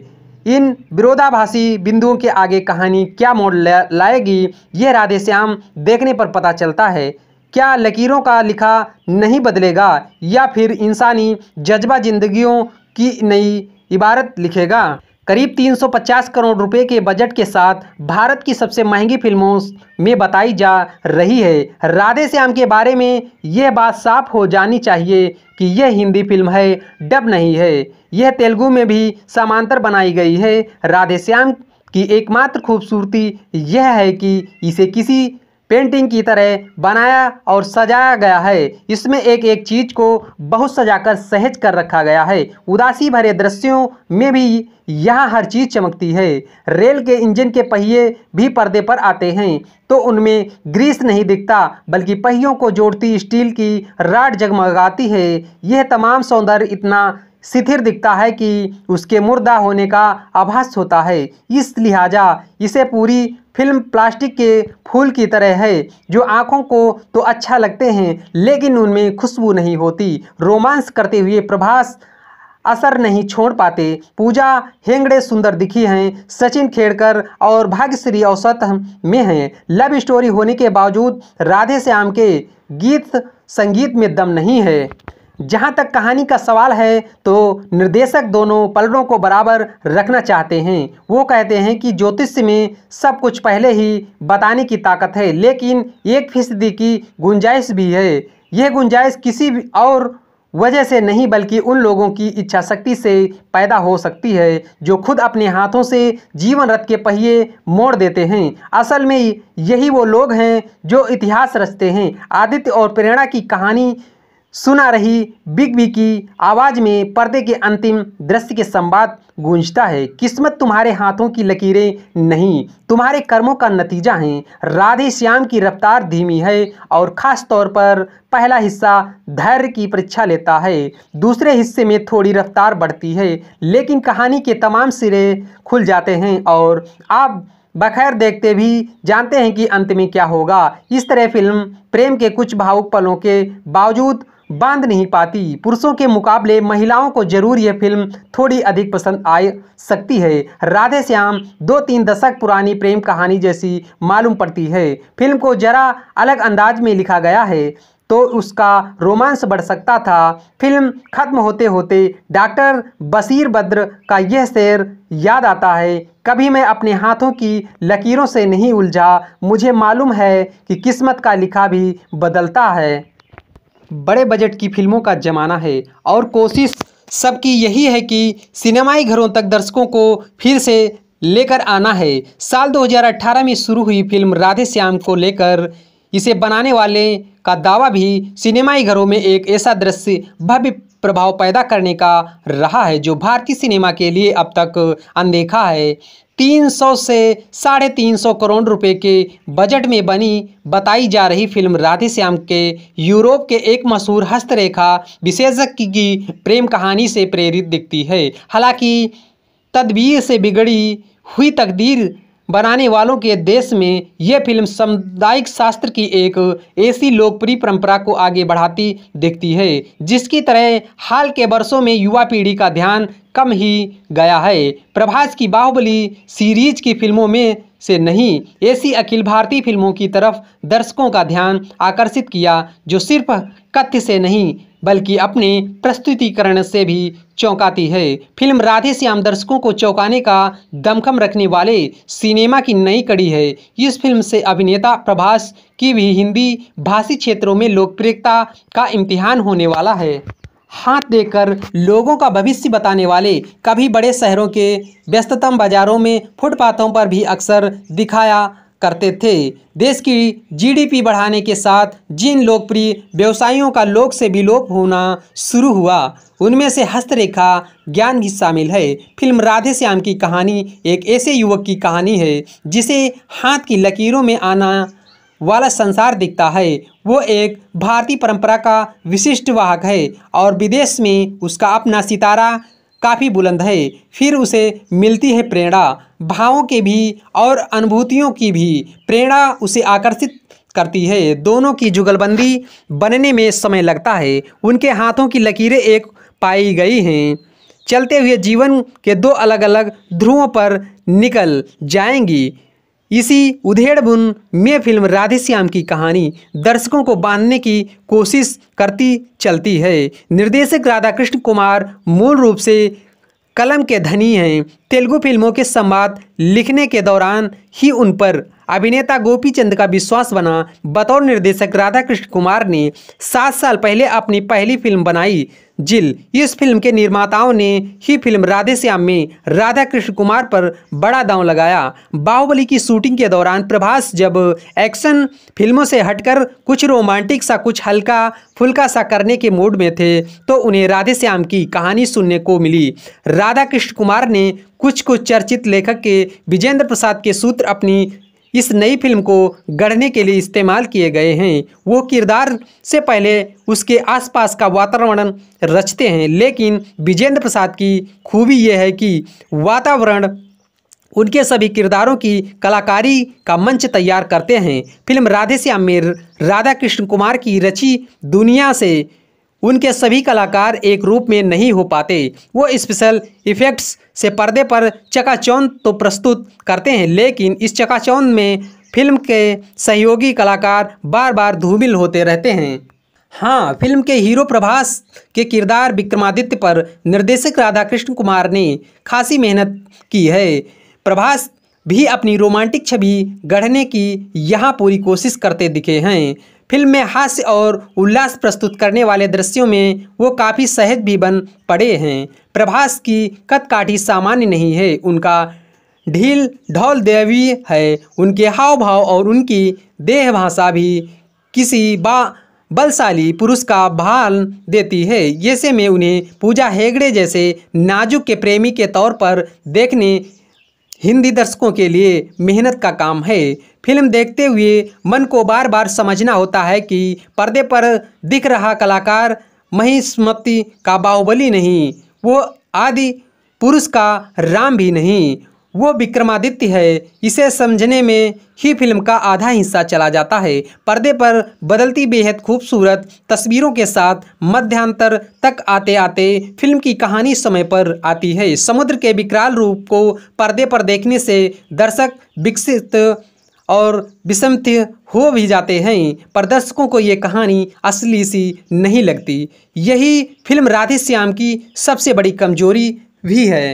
इन विरोधाभासी बिंदुओं के आगे कहानी क्या मोड़ लाएगी यह राधे श्याम देखने पर पता चलता है क्या लकीरों का लिखा नहीं बदलेगा या फिर इंसानी जज्बा जिंदगियों की नई इबारत लिखेगा करीब 350 करोड़ रुपए के बजट के साथ भारत की सबसे महंगी फिल्मों में बताई जा रही है राधे श्याम के बारे में यह बात साफ हो जानी चाहिए कि यह हिंदी फिल्म है डब नहीं है यह तेलुगु में भी समांतर बनाई गई है राधे श्याम की एकमात्र खूबसूरती यह है कि इसे किसी पेंटिंग की तरह बनाया और सजाया गया है इसमें एक एक चीज़ को बहुत सजाकर सहज कर रखा गया है उदासी भरे दृश्यों में भी यहाँ हर चीज़ चमकती है रेल के इंजन के पहिए भी पर्दे पर आते हैं तो उनमें ग्रीस नहीं दिखता बल्कि पहियों को जोड़ती स्टील की राड जगमगाती है यह तमाम सौंदर्य इतना शिथिर दिखता है कि उसके मुर्दा होने का आभास होता है इस लिहाजा इसे पूरी फिल्म प्लास्टिक के फूल की तरह है जो आँखों को तो अच्छा लगते हैं लेकिन उनमें खुशबू नहीं होती रोमांस करते हुए प्रभास असर नहीं छोड़ पाते पूजा हेंगड़े सुंदर दिखी हैं सचिन खेड़कर और भाग्यश्री औसत में हैं लव स्टोरी होने के बावजूद राधे श्याम के गीत संगीत में दम नहीं है जहाँ तक कहानी का सवाल है तो निर्देशक दोनों पलड़ों को बराबर रखना चाहते हैं वो कहते हैं कि ज्योतिष में सब कुछ पहले ही बताने की ताकत है लेकिन एक फीसदी की गुंजाइश भी है यह गुंजाइश किसी और वजह से नहीं बल्कि उन लोगों की इच्छा शक्ति से पैदा हो सकती है जो खुद अपने हाथों से जीवन रथ के पहिए मोड़ देते हैं असल में यही वो लोग हैं जो इतिहास रचते हैं आदित्य और प्रेरणा की कहानी सुना रही बिग बी की आवाज़ में पर्दे के अंतिम दृश्य के संवाद गूंजता है किस्मत तुम्हारे हाथों की लकीरें नहीं तुम्हारे कर्मों का नतीजा है राधे श्याम की रफ्तार धीमी है और ख़ास तौर पर पहला हिस्सा धैर्य की परीक्षा लेता है दूसरे हिस्से में थोड़ी रफ्तार बढ़ती है लेकिन कहानी के तमाम सिरे खुल जाते हैं और आप बखैर देखते भी जानते हैं कि अंत में क्या होगा इस तरह फिल्म प्रेम के कुछ भावुक पलों के बावजूद बांध नहीं पाती पुरुषों के मुकाबले महिलाओं को जरूर यह फिल्म थोड़ी अधिक पसंद आ सकती है राधे श्याम दो तीन दशक पुरानी प्रेम कहानी जैसी मालूम पड़ती है फिल्म को जरा अलग अंदाज में लिखा गया है तो उसका रोमांस बढ़ सकता था फिल्म खत्म होते होते डॉक्टर बसीर बद्र का यह शेर याद आता है कभी मैं अपने हाथों की लकीरों से नहीं उलझा मुझे मालूम है कि किस्मत का लिखा भी बदलता है बड़े बजट की फिल्मों का ज़माना है और कोशिश सबकी यही है कि सिनेमाई घरों तक दर्शकों को फिर से लेकर आना है साल 2018 में शुरू हुई फिल्म राधे श्याम को लेकर इसे बनाने वाले का दावा भी सिनेमाई घरों में एक ऐसा दृश्य भव्य प्रभाव पैदा करने का रहा है जो भारतीय सिनेमा के लिए अब तक अनदेखा है 300 से साढ़े तीन सौ करोड़ रुपए के बजट में बनी बताई जा रही फिल्म राधेश्याम के यूरोप के एक मशहूर हस्तरेखा विशेषज्ञ की प्रेम कहानी से प्रेरित दिखती है हालांकि तदबीर से बिगड़ी हुई तकदीर बनाने वालों के देश में ये फिल्म सामुदायिक शास्त्र की एक ऐसी लोकप्रिय परंपरा को आगे बढ़ाती दिखती है जिसकी तरह हाल के वर्षों में युवा पीढ़ी का ध्यान कम ही गया है प्रभास की बाहुबली सीरीज की फिल्मों में से नहीं ऐसी अखिल भारतीय फिल्मों की तरफ दर्शकों का ध्यान आकर्षित किया जो सिर्फ कथ्य से नहीं बल्कि अपने प्रस्तुतिकरण से भी चौंकाती है फिल्म राधे श्याम दर्शकों को चौंकाने का दमखम रखने वाले सिनेमा की नई कड़ी है इस फिल्म से अभिनेता प्रभास की भी हिंदी भाषी क्षेत्रों में लोकप्रियता का इम्तिहान होने वाला है हाथ देकर लोगों का भविष्य बताने वाले कभी बड़े शहरों के व्यस्ततम बाज़ारों में फुटपाथों पर भी अक्सर दिखाया करते थे देश की जीडीपी बढ़ाने के साथ जिन लोकप्रिय व्यवसायियों का लोक से विलोप होना शुरू हुआ उनमें से हस्तरेखा ज्ञान भी शामिल है फिल्म राधे श्याम की कहानी एक ऐसे युवक की कहानी है जिसे हाथ की लकीरों में आना वाला संसार दिखता है वो एक भारतीय परंपरा का विशिष्ट वाहक है और विदेश में उसका अपना सितारा काफ़ी बुलंद है फिर उसे मिलती है प्रेरणा भावों के भी और अनुभूतियों की भी प्रेरणा उसे आकर्षित करती है दोनों की जुगलबंदी बनने में समय लगता है उनके हाथों की लकीरें एक पाई गई हैं चलते हुए जीवन के दो अलग अलग ध्रुवों पर निकल जाएंगी इसी उधेड़बुन में फिल्म राधेश्याम की कहानी दर्शकों को बांधने की कोशिश करती चलती है निर्देशक राधाकृष्ण कुमार मूल रूप से कलम के धनी हैं तेलुगु फिल्मों के संवाद लिखने के दौरान ही उन पर अभिनेता गोपी चंद का विश्वास बना बतौर निर्देशक राधा कृष्ण कुमार ने सात साल पहले अपनी पहली फिल्म बनाई जिल इस फिल्म के निर्माताओं ने ही फिल्म राधे श्याम में राधा कृष्ण कुमार पर बड़ा दांव लगाया बाहुबली की शूटिंग के दौरान प्रभास जब एक्शन फिल्मों से हटकर कुछ रोमांटिक सा कुछ हल्का फुल्का सा करने के मूड में थे तो उन्हें राधे श्याम की कहानी सुनने को मिली राधा कृष्ण कुमार ने कुछ कुछ चर्चित लेखक के विजेंद्र प्रसाद के सूत्र अपनी इस नई फिल्म को गढ़ने के लिए इस्तेमाल किए गए हैं वो किरदार से पहले उसके आसपास का वातावरण रचते हैं लेकिन विजेंद्र प्रसाद की खूबी यह है कि वातावरण उनके सभी किरदारों की कलाकारी का मंच तैयार करते हैं फिल्म राधे श्याम में राधा कृष्ण कुमार की रची दुनिया से उनके सभी कलाकार एक रूप में नहीं हो पाते वो स्पेशल इफ़ेक्ट्स से पर्दे पर चकाचौंध तो प्रस्तुत करते हैं लेकिन इस चकाचौंध में फिल्म के सहयोगी कलाकार बार बार धूमिल होते रहते हैं हाँ फिल्म के हीरो प्रभास के किरदार विक्रमादित्य पर निर्देशक राधा कृष्ण कुमार ने खासी मेहनत की है प्रभास भी अपनी रोमांटिक छवि गढ़ने की यहाँ पूरी कोशिश करते दिखे हैं फिल्म में हास्य और उल्लास प्रस्तुत करने वाले दृश्यों में वो काफ़ी सहज भी बन पड़े हैं प्रभास की कदकाठी सामान्य नहीं है उनका ढील ढोल देवी है उनके हाव भाव और उनकी देह भाषा भी किसी बा बलशाली पुरुष का भान देती है ऐसे में उन्हें पूजा हेगड़े जैसे नाजुक के प्रेमी के तौर पर देखने हिंदी दर्शकों के लिए मेहनत का काम है फिल्म देखते हुए मन को बार बार समझना होता है कि पर्दे पर दिख रहा कलाकार महिस्मृति का बाहुबली नहीं वो आदि पुरुष का राम भी नहीं वो विक्रमादित्य है इसे समझने में ही फिल्म का आधा हिस्सा चला जाता है पर्दे पर बदलती बेहद खूबसूरत तस्वीरों के साथ मध्यांतर तक आते आते फिल्म की कहानी समय पर आती है समुद्र के विकराल रूप को पर्दे पर देखने से दर्शक विकसित और विषमत हो भी जाते हैं पर दर्शकों को ये कहानी असली सी नहीं लगती यही फिल्म राधे श्याम की सबसे बड़ी कमजोरी भी है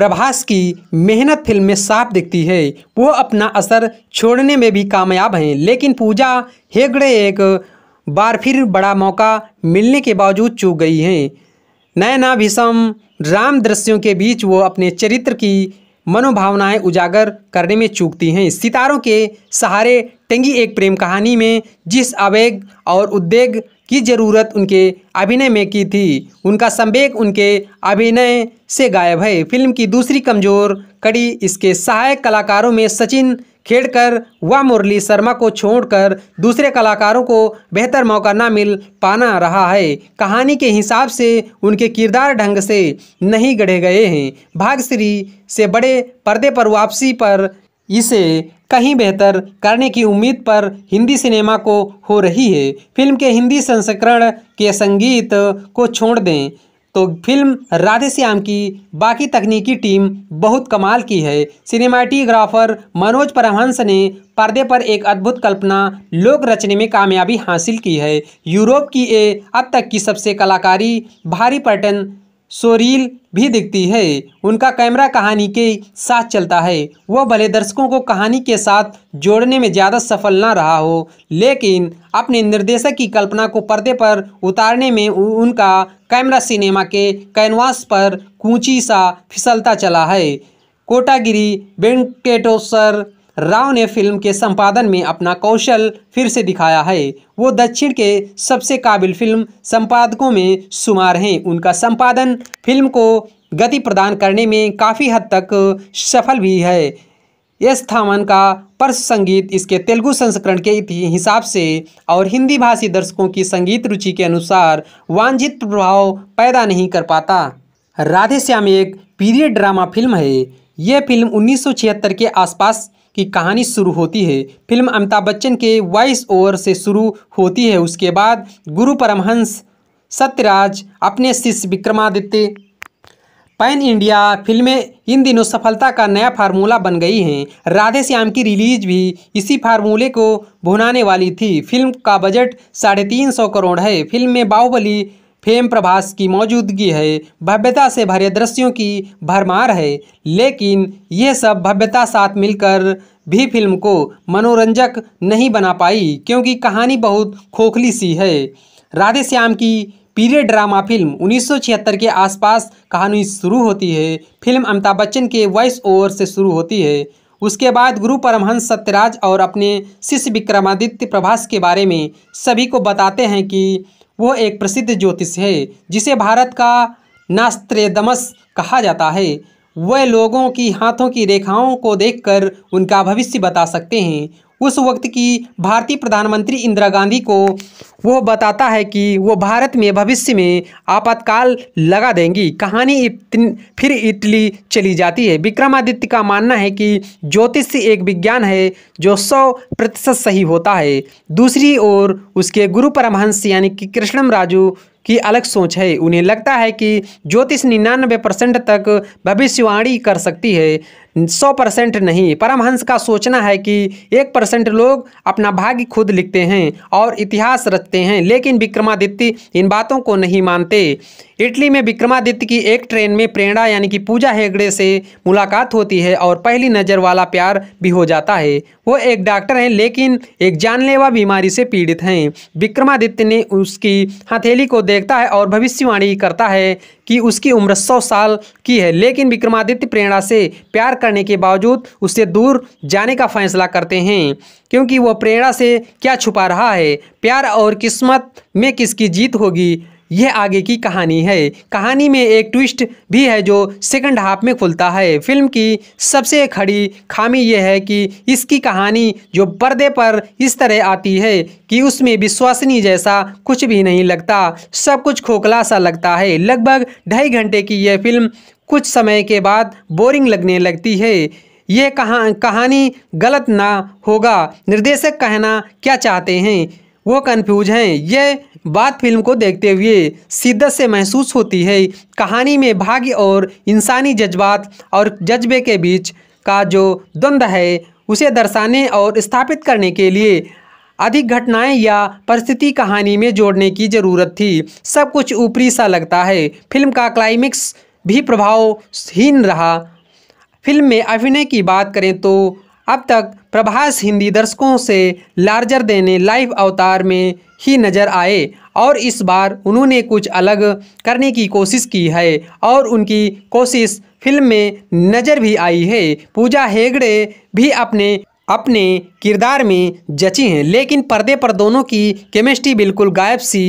प्रभास की मेहनत फिल्म में साफ दिखती है वो अपना असर छोड़ने में भी कामयाब हैं लेकिन पूजा हेगड़े एक बार फिर बड़ा मौका मिलने के बावजूद चूक गई हैं नैना भीषम राम दृश्यों के बीच वो अपने चरित्र की मनोभावनाएं उजागर करने में चूकती हैं सितारों के सहारे टंगी एक प्रेम कहानी में जिस आवेग और उद्वेग की ज़रूरत उनके अभिनय में की थी उनका संवेग उनके अभिनय से गायब है फिल्म की दूसरी कमज़ोर कड़ी इसके सहायक कलाकारों में सचिन खेड़कर व मुरली शर्मा को छोड़कर दूसरे कलाकारों को बेहतर मौका न मिल पाना रहा है कहानी के हिसाब से उनके किरदार ढंग से नहीं गढ़े गए हैं भागश्री से बड़े पर्दे पर वापसी पर इसे कहीं बेहतर करने की उम्मीद पर हिंदी सिनेमा को हो रही है फिल्म के हिंदी संस्करण के संगीत को छोड़ दें तो फिल्म राधे श्याम की बाकी तकनीकी टीम बहुत कमाल की है सिनेमाटीग्राफर मनोज परमहंस ने पर्दे पर एक अद्भुत कल्पना लोक रचने में कामयाबी हासिल की है यूरोप की ये अब तक की सबसे कलाकारी भारी पर्यटन सोरील भी दिखती है उनका कैमरा कहानी के साथ चलता है वह भले दर्शकों को कहानी के साथ जोड़ने में ज़्यादा सफल ना रहा हो लेकिन अपने निर्देशक की कल्पना को पर्दे पर उतारने में उनका कैमरा सिनेमा के कैनवास पर कूची सा फिसलता चला है कोटागिरी वेंकटेश्वर राव ने फिल्म के संपादन में अपना कौशल फिर से दिखाया है वो दक्षिण के सबसे काबिल फिल्म संपादकों में शुमार हैं उनका संपादन फिल्म को गति प्रदान करने में काफ़ी हद तक सफल भी है एस थामन का पर्श संगीत इसके तेलुगु संस्करण के हिसाब से और हिंदी भाषी दर्शकों की संगीत रुचि के अनुसार वांछित प्रभाव पैदा नहीं कर पाता राधे श्याम एक पीरियड ड्रामा फिल्म है यह फिल्म उन्नीस के आसपास की कहानी शुरू होती है फिल्म अमिताभ बच्चन के वॉइस ओवर से शुरू होती है उसके बाद गुरु परमहंस सत्यराज अपने शिष्य विक्रमादित्य पैन इंडिया फिल्में इन दिनों सफलता का नया फार्मूला बन गई हैं राधे श्याम की रिलीज भी इसी फार्मूले को भुनाने वाली थी फिल्म का बजट साढ़े तीन सौ करोड़ है फिल्म में बाहुबली फेम प्रभास की मौजूदगी है भव्यता से भरे दृश्यों की भरमार है लेकिन यह सब भव्यता साथ मिलकर भी फिल्म को मनोरंजक नहीं बना पाई क्योंकि कहानी बहुत खोखली सी है राधे श्याम की पीरियड ड्रामा फिल्म 1976 के आसपास कहानी शुरू होती है फिल्म अमिताभ बच्चन के वॉइस ओवर से शुरू होती है उसके बाद गुरु परमहंस सत्यराज और अपने शिष्य विक्रमादित्य प्रभास के बारे में सभी को बताते हैं कि वो एक प्रसिद्ध ज्योतिष है जिसे भारत का नास्त्रेदमस कहा जाता है वह लोगों की हाथों की रेखाओं को देखकर उनका भविष्य बता सकते हैं उस वक्त की भारतीय प्रधानमंत्री इंदिरा गांधी को वो बताता है कि वो भारत में भविष्य में आपातकाल लगा देंगी कहानी इतन, फिर इटली चली जाती है विक्रमादित्य का मानना है कि ज्योतिष एक विज्ञान है जो सौ प्रतिशत सही होता है दूसरी ओर उसके गुरु परमहंस यानी कि कृष्णम राजू की अलग सोच है उन्हें लगता है कि ज्योतिष निन्यानवे परसेंट तक भविष्यवाणी कर सकती है सौ परसेंट नहीं परमहंस का सोचना है कि एक परसेंट लोग अपना भाग्य खुद लिखते हैं और इतिहास रचते हैं लेकिन विक्रमादित्य इन बातों को नहीं मानते इटली में विक्रमादित्य की एक ट्रेन में प्रेरणा यानी कि पूजा हेगड़े से मुलाकात होती है और पहली नज़र वाला प्यार भी हो जाता है वो एक डॉक्टर हैं लेकिन एक जानलेवा बीमारी से पीड़ित हैं विक्रमादित्य ने उसकी हथेली को देखता है और भविष्यवाणी करता है कि उसकी उम्र सौ साल की है लेकिन विक्रमादित्य प्रेरणा से प्यार करने के बावजूद उससे दूर जाने का फैसला करते हैं क्योंकि वह प्रेरणा से क्या छुपा रहा है प्यार और किस्मत में किसकी जीत होगी यह आगे की कहानी है कहानी में एक ट्विस्ट भी है जो सेकंड हाफ में खुलता है फिल्म की सबसे खड़ी खामी यह है कि इसकी कहानी जो पर्दे पर इस तरह आती है कि उसमें विश्वसनीय जैसा कुछ भी नहीं लगता सब कुछ खोखला सा लगता है लगभग ढाई घंटे की यह फिल्म कुछ समय के बाद बोरिंग लगने लगती है यह कहा कहानी गलत ना होगा निर्देशक कहना क्या चाहते हैं वो कन्फ्यूज हैं यह बात फिल्म को देखते हुए शिद्दत से महसूस होती है कहानी में भाग्य और इंसानी जज्बात और जज्बे के बीच का जो द्वंद्व है उसे दर्शाने और स्थापित करने के लिए अधिक घटनाएं या परिस्थिति कहानी में जोड़ने की ज़रूरत थी सब कुछ ऊपरी सा लगता है फिल्म का क्लाइमेक्स भी प्रभावहीन रहा फिल्म में अभिनय की बात करें तो अब तक प्रभास हिंदी दर्शकों से लार्जर देने लाइव अवतार में ही नज़र आए और इस बार उन्होंने कुछ अलग करने की कोशिश की है और उनकी कोशिश फिल्म में नज़र भी आई है पूजा हेगड़े भी अपने अपने किरदार में जची हैं लेकिन पर्दे पर दोनों की केमिस्ट्री बिल्कुल गायब सी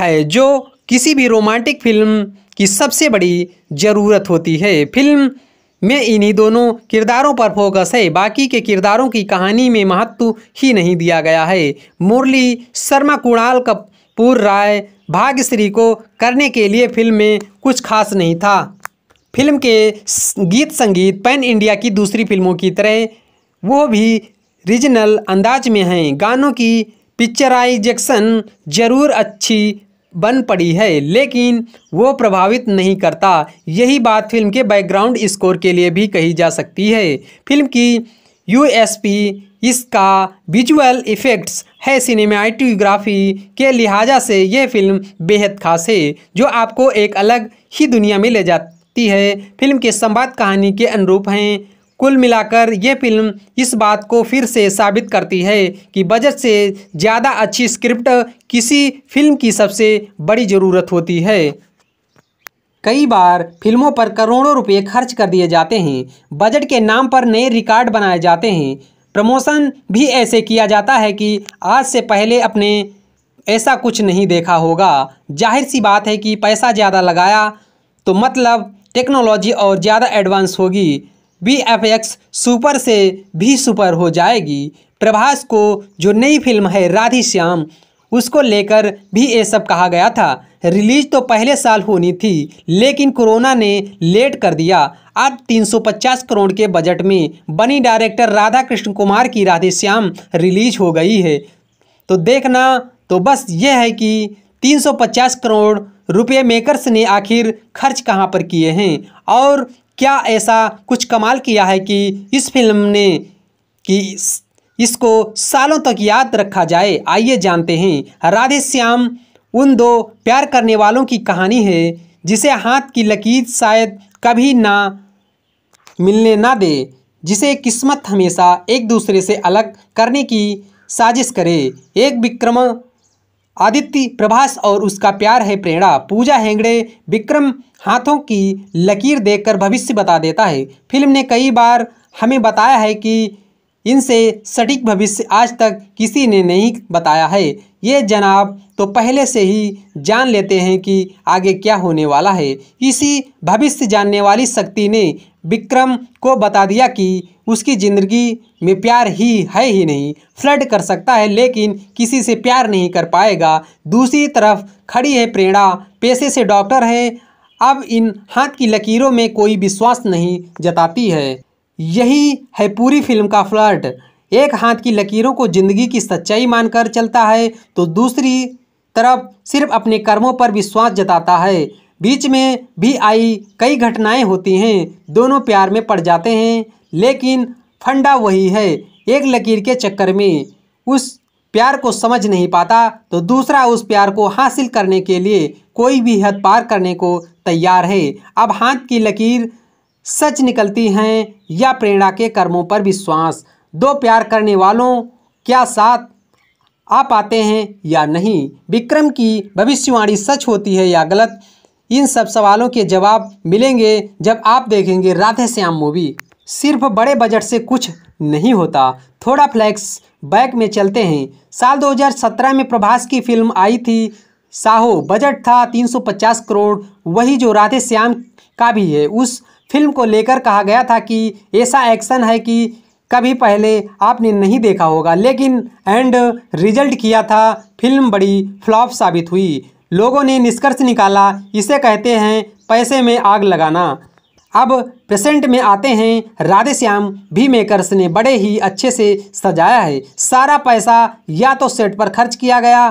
है जो किसी भी रोमांटिक फिल्म की सबसे बड़ी ज़रूरत होती है फिल्म में इन्हीं दोनों किरदारों पर फोकस है बाकी के किरदारों की कहानी में महत्व ही नहीं दिया गया है मुरली शर्मा कुणाल कपूर राय भाग्यश्री को करने के लिए फिल्म में कुछ खास नहीं था फिल्म के गीत संगीत पैन इंडिया की दूसरी फिल्मों की तरह वो भी रीजनल अंदाज में हैं गानों की पिक्चराइजेक्शन जरूर अच्छी बन पड़ी है लेकिन वो प्रभावित नहीं करता यही बात फिल्म के बैकग्राउंड स्कोर के लिए भी कही जा सकती है फिल्म की यूएसपी इसका विजुअल इफ़ेक्ट्स है सिनेमाटोग्राफी के लिहाजा से यह फिल्म बेहद खास है जो आपको एक अलग ही दुनिया में ले जाती है फिल्म के संवाद कहानी के अनुरूप हैं कुल मिलाकर ये फिल्म इस बात को फिर से साबित करती है कि बजट से ज़्यादा अच्छी स्क्रिप्ट किसी फिल्म की सबसे बड़ी ज़रूरत होती है कई बार फिल्मों पर करोड़ों रुपए खर्च कर दिए जाते हैं बजट के नाम पर नए रिकॉर्ड बनाए जाते हैं प्रमोशन भी ऐसे किया जाता है कि आज से पहले अपने ऐसा कुछ नहीं देखा होगा जाहिर सी बात है कि पैसा ज़्यादा लगाया तो मतलब टेक्नोलॉजी और ज़्यादा एडवांस होगी बी एफ एक्स सुपर से भी सुपर हो जाएगी प्रभास को जो नई फिल्म है राधे श्याम उसको लेकर भी ये सब कहा गया था रिलीज तो पहले साल होनी थी लेकिन कोरोना ने लेट कर दिया अब 350 करोड़ के बजट में बनी डायरेक्टर राधा कृष्ण कुमार की राधे श्याम रिलीज हो गई है तो देखना तो बस ये है कि 350 करोड़ रुपये मेकर्स ने आखिर खर्च कहाँ पर किए हैं और क्या ऐसा कुछ कमाल किया है कि इस फिल्म ने कि इसको सालों तक याद रखा जाए आइए जानते हैं राधे श्याम उन दो प्यार करने वालों की कहानी है जिसे हाथ की लकीर शायद कभी ना मिलने ना दे जिसे किस्मत हमेशा एक दूसरे से अलग करने की साजिश करे एक विक्रम आदित्य प्रभास और उसका प्यार है प्रेरणा पूजा हेंगड़े विक्रम हाथों की लकीर देखकर भविष्य बता देता है फिल्म ने कई बार हमें बताया है कि इनसे सटीक भविष्य आज तक किसी ने नहीं बताया है ये जनाब तो पहले से ही जान लेते हैं कि आगे क्या होने वाला है इसी भविष्य जानने वाली शक्ति ने विक्रम को बता दिया कि उसकी ज़िंदगी में प्यार ही है ही नहीं फ्लड कर सकता है लेकिन किसी से प्यार नहीं कर पाएगा दूसरी तरफ खड़ी है प्रेरणा पेशे से डॉक्टर है अब इन हाथ की लकीरों में कोई विश्वास नहीं जताती है यही है पूरी फिल्म का फ्लड एक हाथ की लकीरों को ज़िंदगी की सच्चाई मानकर चलता है तो दूसरी तरफ सिर्फ अपने कर्मों पर विश्वास जताता है बीच में भी आई कई घटनाएं होती हैं दोनों प्यार में पड़ जाते हैं लेकिन फंडा वही है एक लकीर के चक्कर में उस प्यार को समझ नहीं पाता तो दूसरा उस प्यार को हासिल करने के लिए कोई भी हद पार करने को तैयार है अब हाथ की लकीर सच निकलती हैं या प्रेरणा के कर्मों पर विश्वास दो प्यार करने वालों क्या साथ आ पाते हैं या नहीं विक्रम की भविष्यवाणी सच होती है या गलत इन सब सवालों के जवाब मिलेंगे जब आप देखेंगे राधे श्याम मूवी सिर्फ बड़े बजट से कुछ नहीं होता थोड़ा फ्लैक्स बैक में चलते हैं साल 2017 में प्रभास की फिल्म आई थी साहो बजट था 350 करोड़ वही जो राधे श्याम का भी है उस फिल्म को लेकर कहा गया था कि ऐसा एक्शन है कि कभी पहले आपने नहीं देखा होगा लेकिन एंड रिजल्ट किया था फिल्म बड़ी फ्लॉप साबित हुई लोगों ने निष्कर्ष निकाला इसे कहते हैं पैसे में आग लगाना अब प्रेजेंट में आते हैं राधे श्याम भी मेकर्स ने बड़े ही अच्छे से सजाया है सारा पैसा या तो सेट पर खर्च किया गया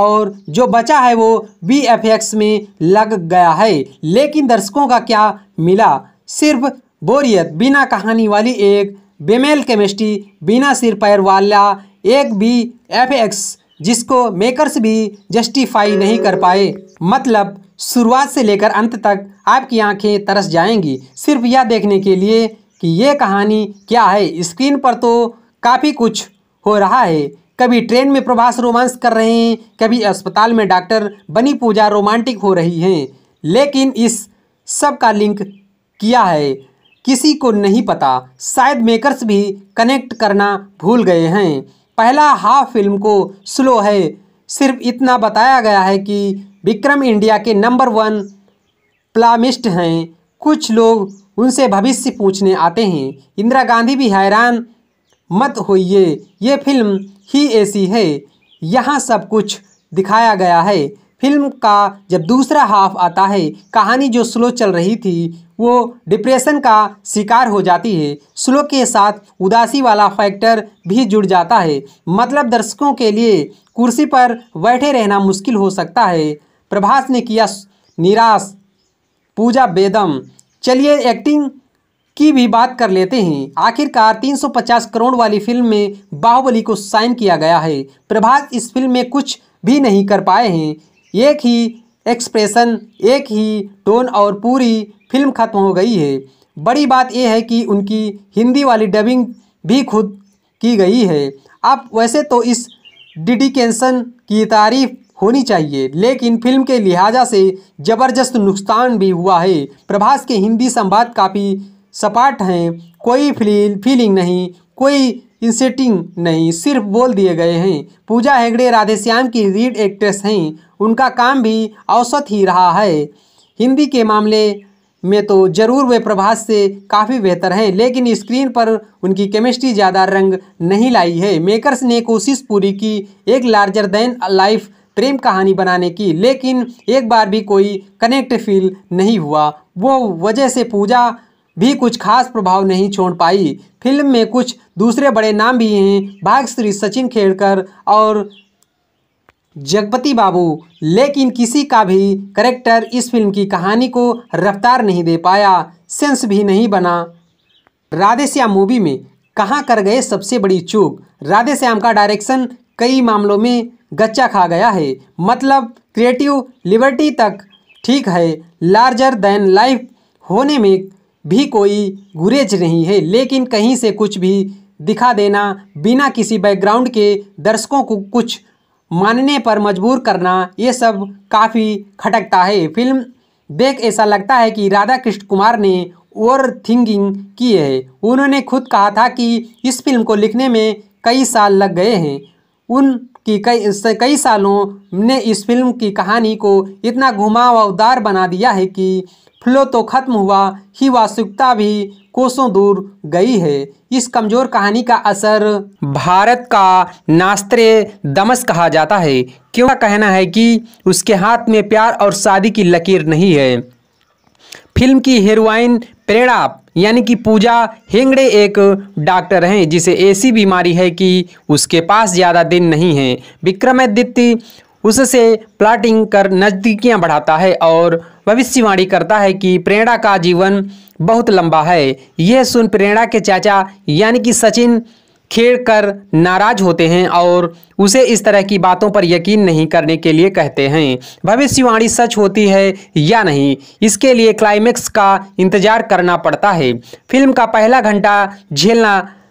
और जो बचा है वो बी एफ एक्स में लग गया है लेकिन दर्शकों का क्या मिला सिर्फ बोरियत बिना कहानी वाली एक बेमेल केमिस्ट्री बिना सिर पैर वाला एक बी एफ एक्स जिसको मेकर्स भी जस्टिफाई नहीं कर पाए मतलब शुरुआत से लेकर अंत तक आपकी आंखें तरस जाएंगी सिर्फ यह देखने के लिए कि ये कहानी क्या है स्क्रीन पर तो काफ़ी कुछ हो रहा है कभी ट्रेन में प्रभास रोमांस कर रहे हैं कभी अस्पताल में डॉक्टर बनी पूजा रोमांटिक हो रही हैं लेकिन इस सब का लिंक किया है किसी को नहीं पता शायद मेकर्स भी कनेक्ट करना भूल गए हैं पहला हाफ फिल्म को स्लो है सिर्फ इतना बताया गया है कि विक्रम इंडिया के नंबर वन प्लामिस्ट हैं कुछ लोग उनसे भविष्य पूछने आते हैं इंदिरा गांधी भी हैरान मत होइए ये फिल्म ही ऐसी है यहाँ सब कुछ दिखाया गया है फिल्म का जब दूसरा हाफ आता है कहानी जो स्लो चल रही थी वो डिप्रेशन का शिकार हो जाती है स्लो के साथ उदासी वाला फैक्टर भी जुड़ जाता है मतलब दर्शकों के लिए कुर्सी पर बैठे रहना मुश्किल हो सकता है प्रभास ने किया निराश पूजा बेदम चलिए एक्टिंग की भी बात कर लेते हैं आखिरकार 350 करोड़ वाली फिल्म में बाहुबली को साइन किया गया है प्रभास इस फिल्म में कुछ भी नहीं कर पाए हैं एक ही एक्सप्रेशन एक ही टोन और पूरी फिल्म ख़त्म हो गई है बड़ी बात यह है कि उनकी हिंदी वाली डबिंग भी खुद की गई है अब वैसे तो इस डिडिकेशन की तारीफ होनी चाहिए लेकिन फिल्म के लिहाजा से ज़बरदस्त नुकसान भी हुआ है प्रभास के हिंदी संवाद काफ़ी सपाट हैं कोई फील फीलिंग नहीं कोई इंसेटिंग नहीं सिर्फ बोल दिए गए हैं पूजा हेगड़े राधेश्याम की रीड एक्ट्रेस हैं उनका काम भी औसत ही रहा है हिंदी के मामले में तो ज़रूर वे प्रभास से काफ़ी बेहतर हैं लेकिन स्क्रीन पर उनकी केमिस्ट्री ज़्यादा रंग नहीं लाई है मेकर्स ने कोशिश पूरी की एक लार्जर देन लाइफ प्रेम कहानी बनाने की लेकिन एक बार भी कोई कनेक्ट फील नहीं हुआ वो वजह से पूजा भी कुछ खास प्रभाव नहीं छोड़ पाई फिल्म में कुछ दूसरे बड़े नाम भी हैं भाग्यश्री सचिन खेड़कर और जगपति बाबू लेकिन किसी का भी करेक्टर इस फिल्म की कहानी को रफ्तार नहीं दे पाया सेंस भी नहीं बना राधे श्याम मूवी में कहाँ कर गए सबसे बड़ी चूक राधे श्याम का डायरेक्शन कई मामलों में गच्चा खा गया है मतलब क्रिएटिव लिबर्टी तक ठीक है लार्जर देन लाइफ होने में भी कोई गुरेज नहीं है लेकिन कहीं से कुछ भी दिखा देना बिना किसी बैकग्राउंड के दर्शकों को कुछ मानने पर मजबूर करना ये सब काफ़ी खटकता है फिल्म देख ऐसा लगता है कि राधा कृष्ण कुमार ने ओवर थिंकिंग की है उन्होंने खुद कहा था कि इस फिल्म को लिखने में कई साल लग गए हैं उनकी कई कई सालों ने इस फिल्म की कहानी को इतना घुमावदार बना दिया है कि फ्लो तो खत्म हुआ ही वास्तविकता भी कोसों दूर गई है इस कमज़ोर कहानी का असर भारत का नास्त्रे दमस कहा जाता है क्यों कहना है कि उसके हाथ में प्यार और शादी की लकीर नहीं है फिल्म की हीरोइन प्रेरणा यानी कि पूजा हेंगड़े एक डॉक्टर हैं जिसे ऐसी बीमारी है कि उसके पास ज़्यादा दिन नहीं है विक्रमादित्य उससे प्लाटिंग कर नज़दीकियाँ बढ़ाता है और भविष्यवाणी करता है कि प्रेरणा का जीवन बहुत लंबा है यह सुन प्रेरणा के चाचा यानी कि सचिन खेड़ कर नाराज होते हैं और उसे इस तरह की बातों पर यकीन नहीं करने के लिए कहते हैं भविष्यवाणी सच होती है या नहीं इसके लिए क्लाइमेक्स का इंतजार करना पड़ता है फिल्म का पहला घंटा झेलना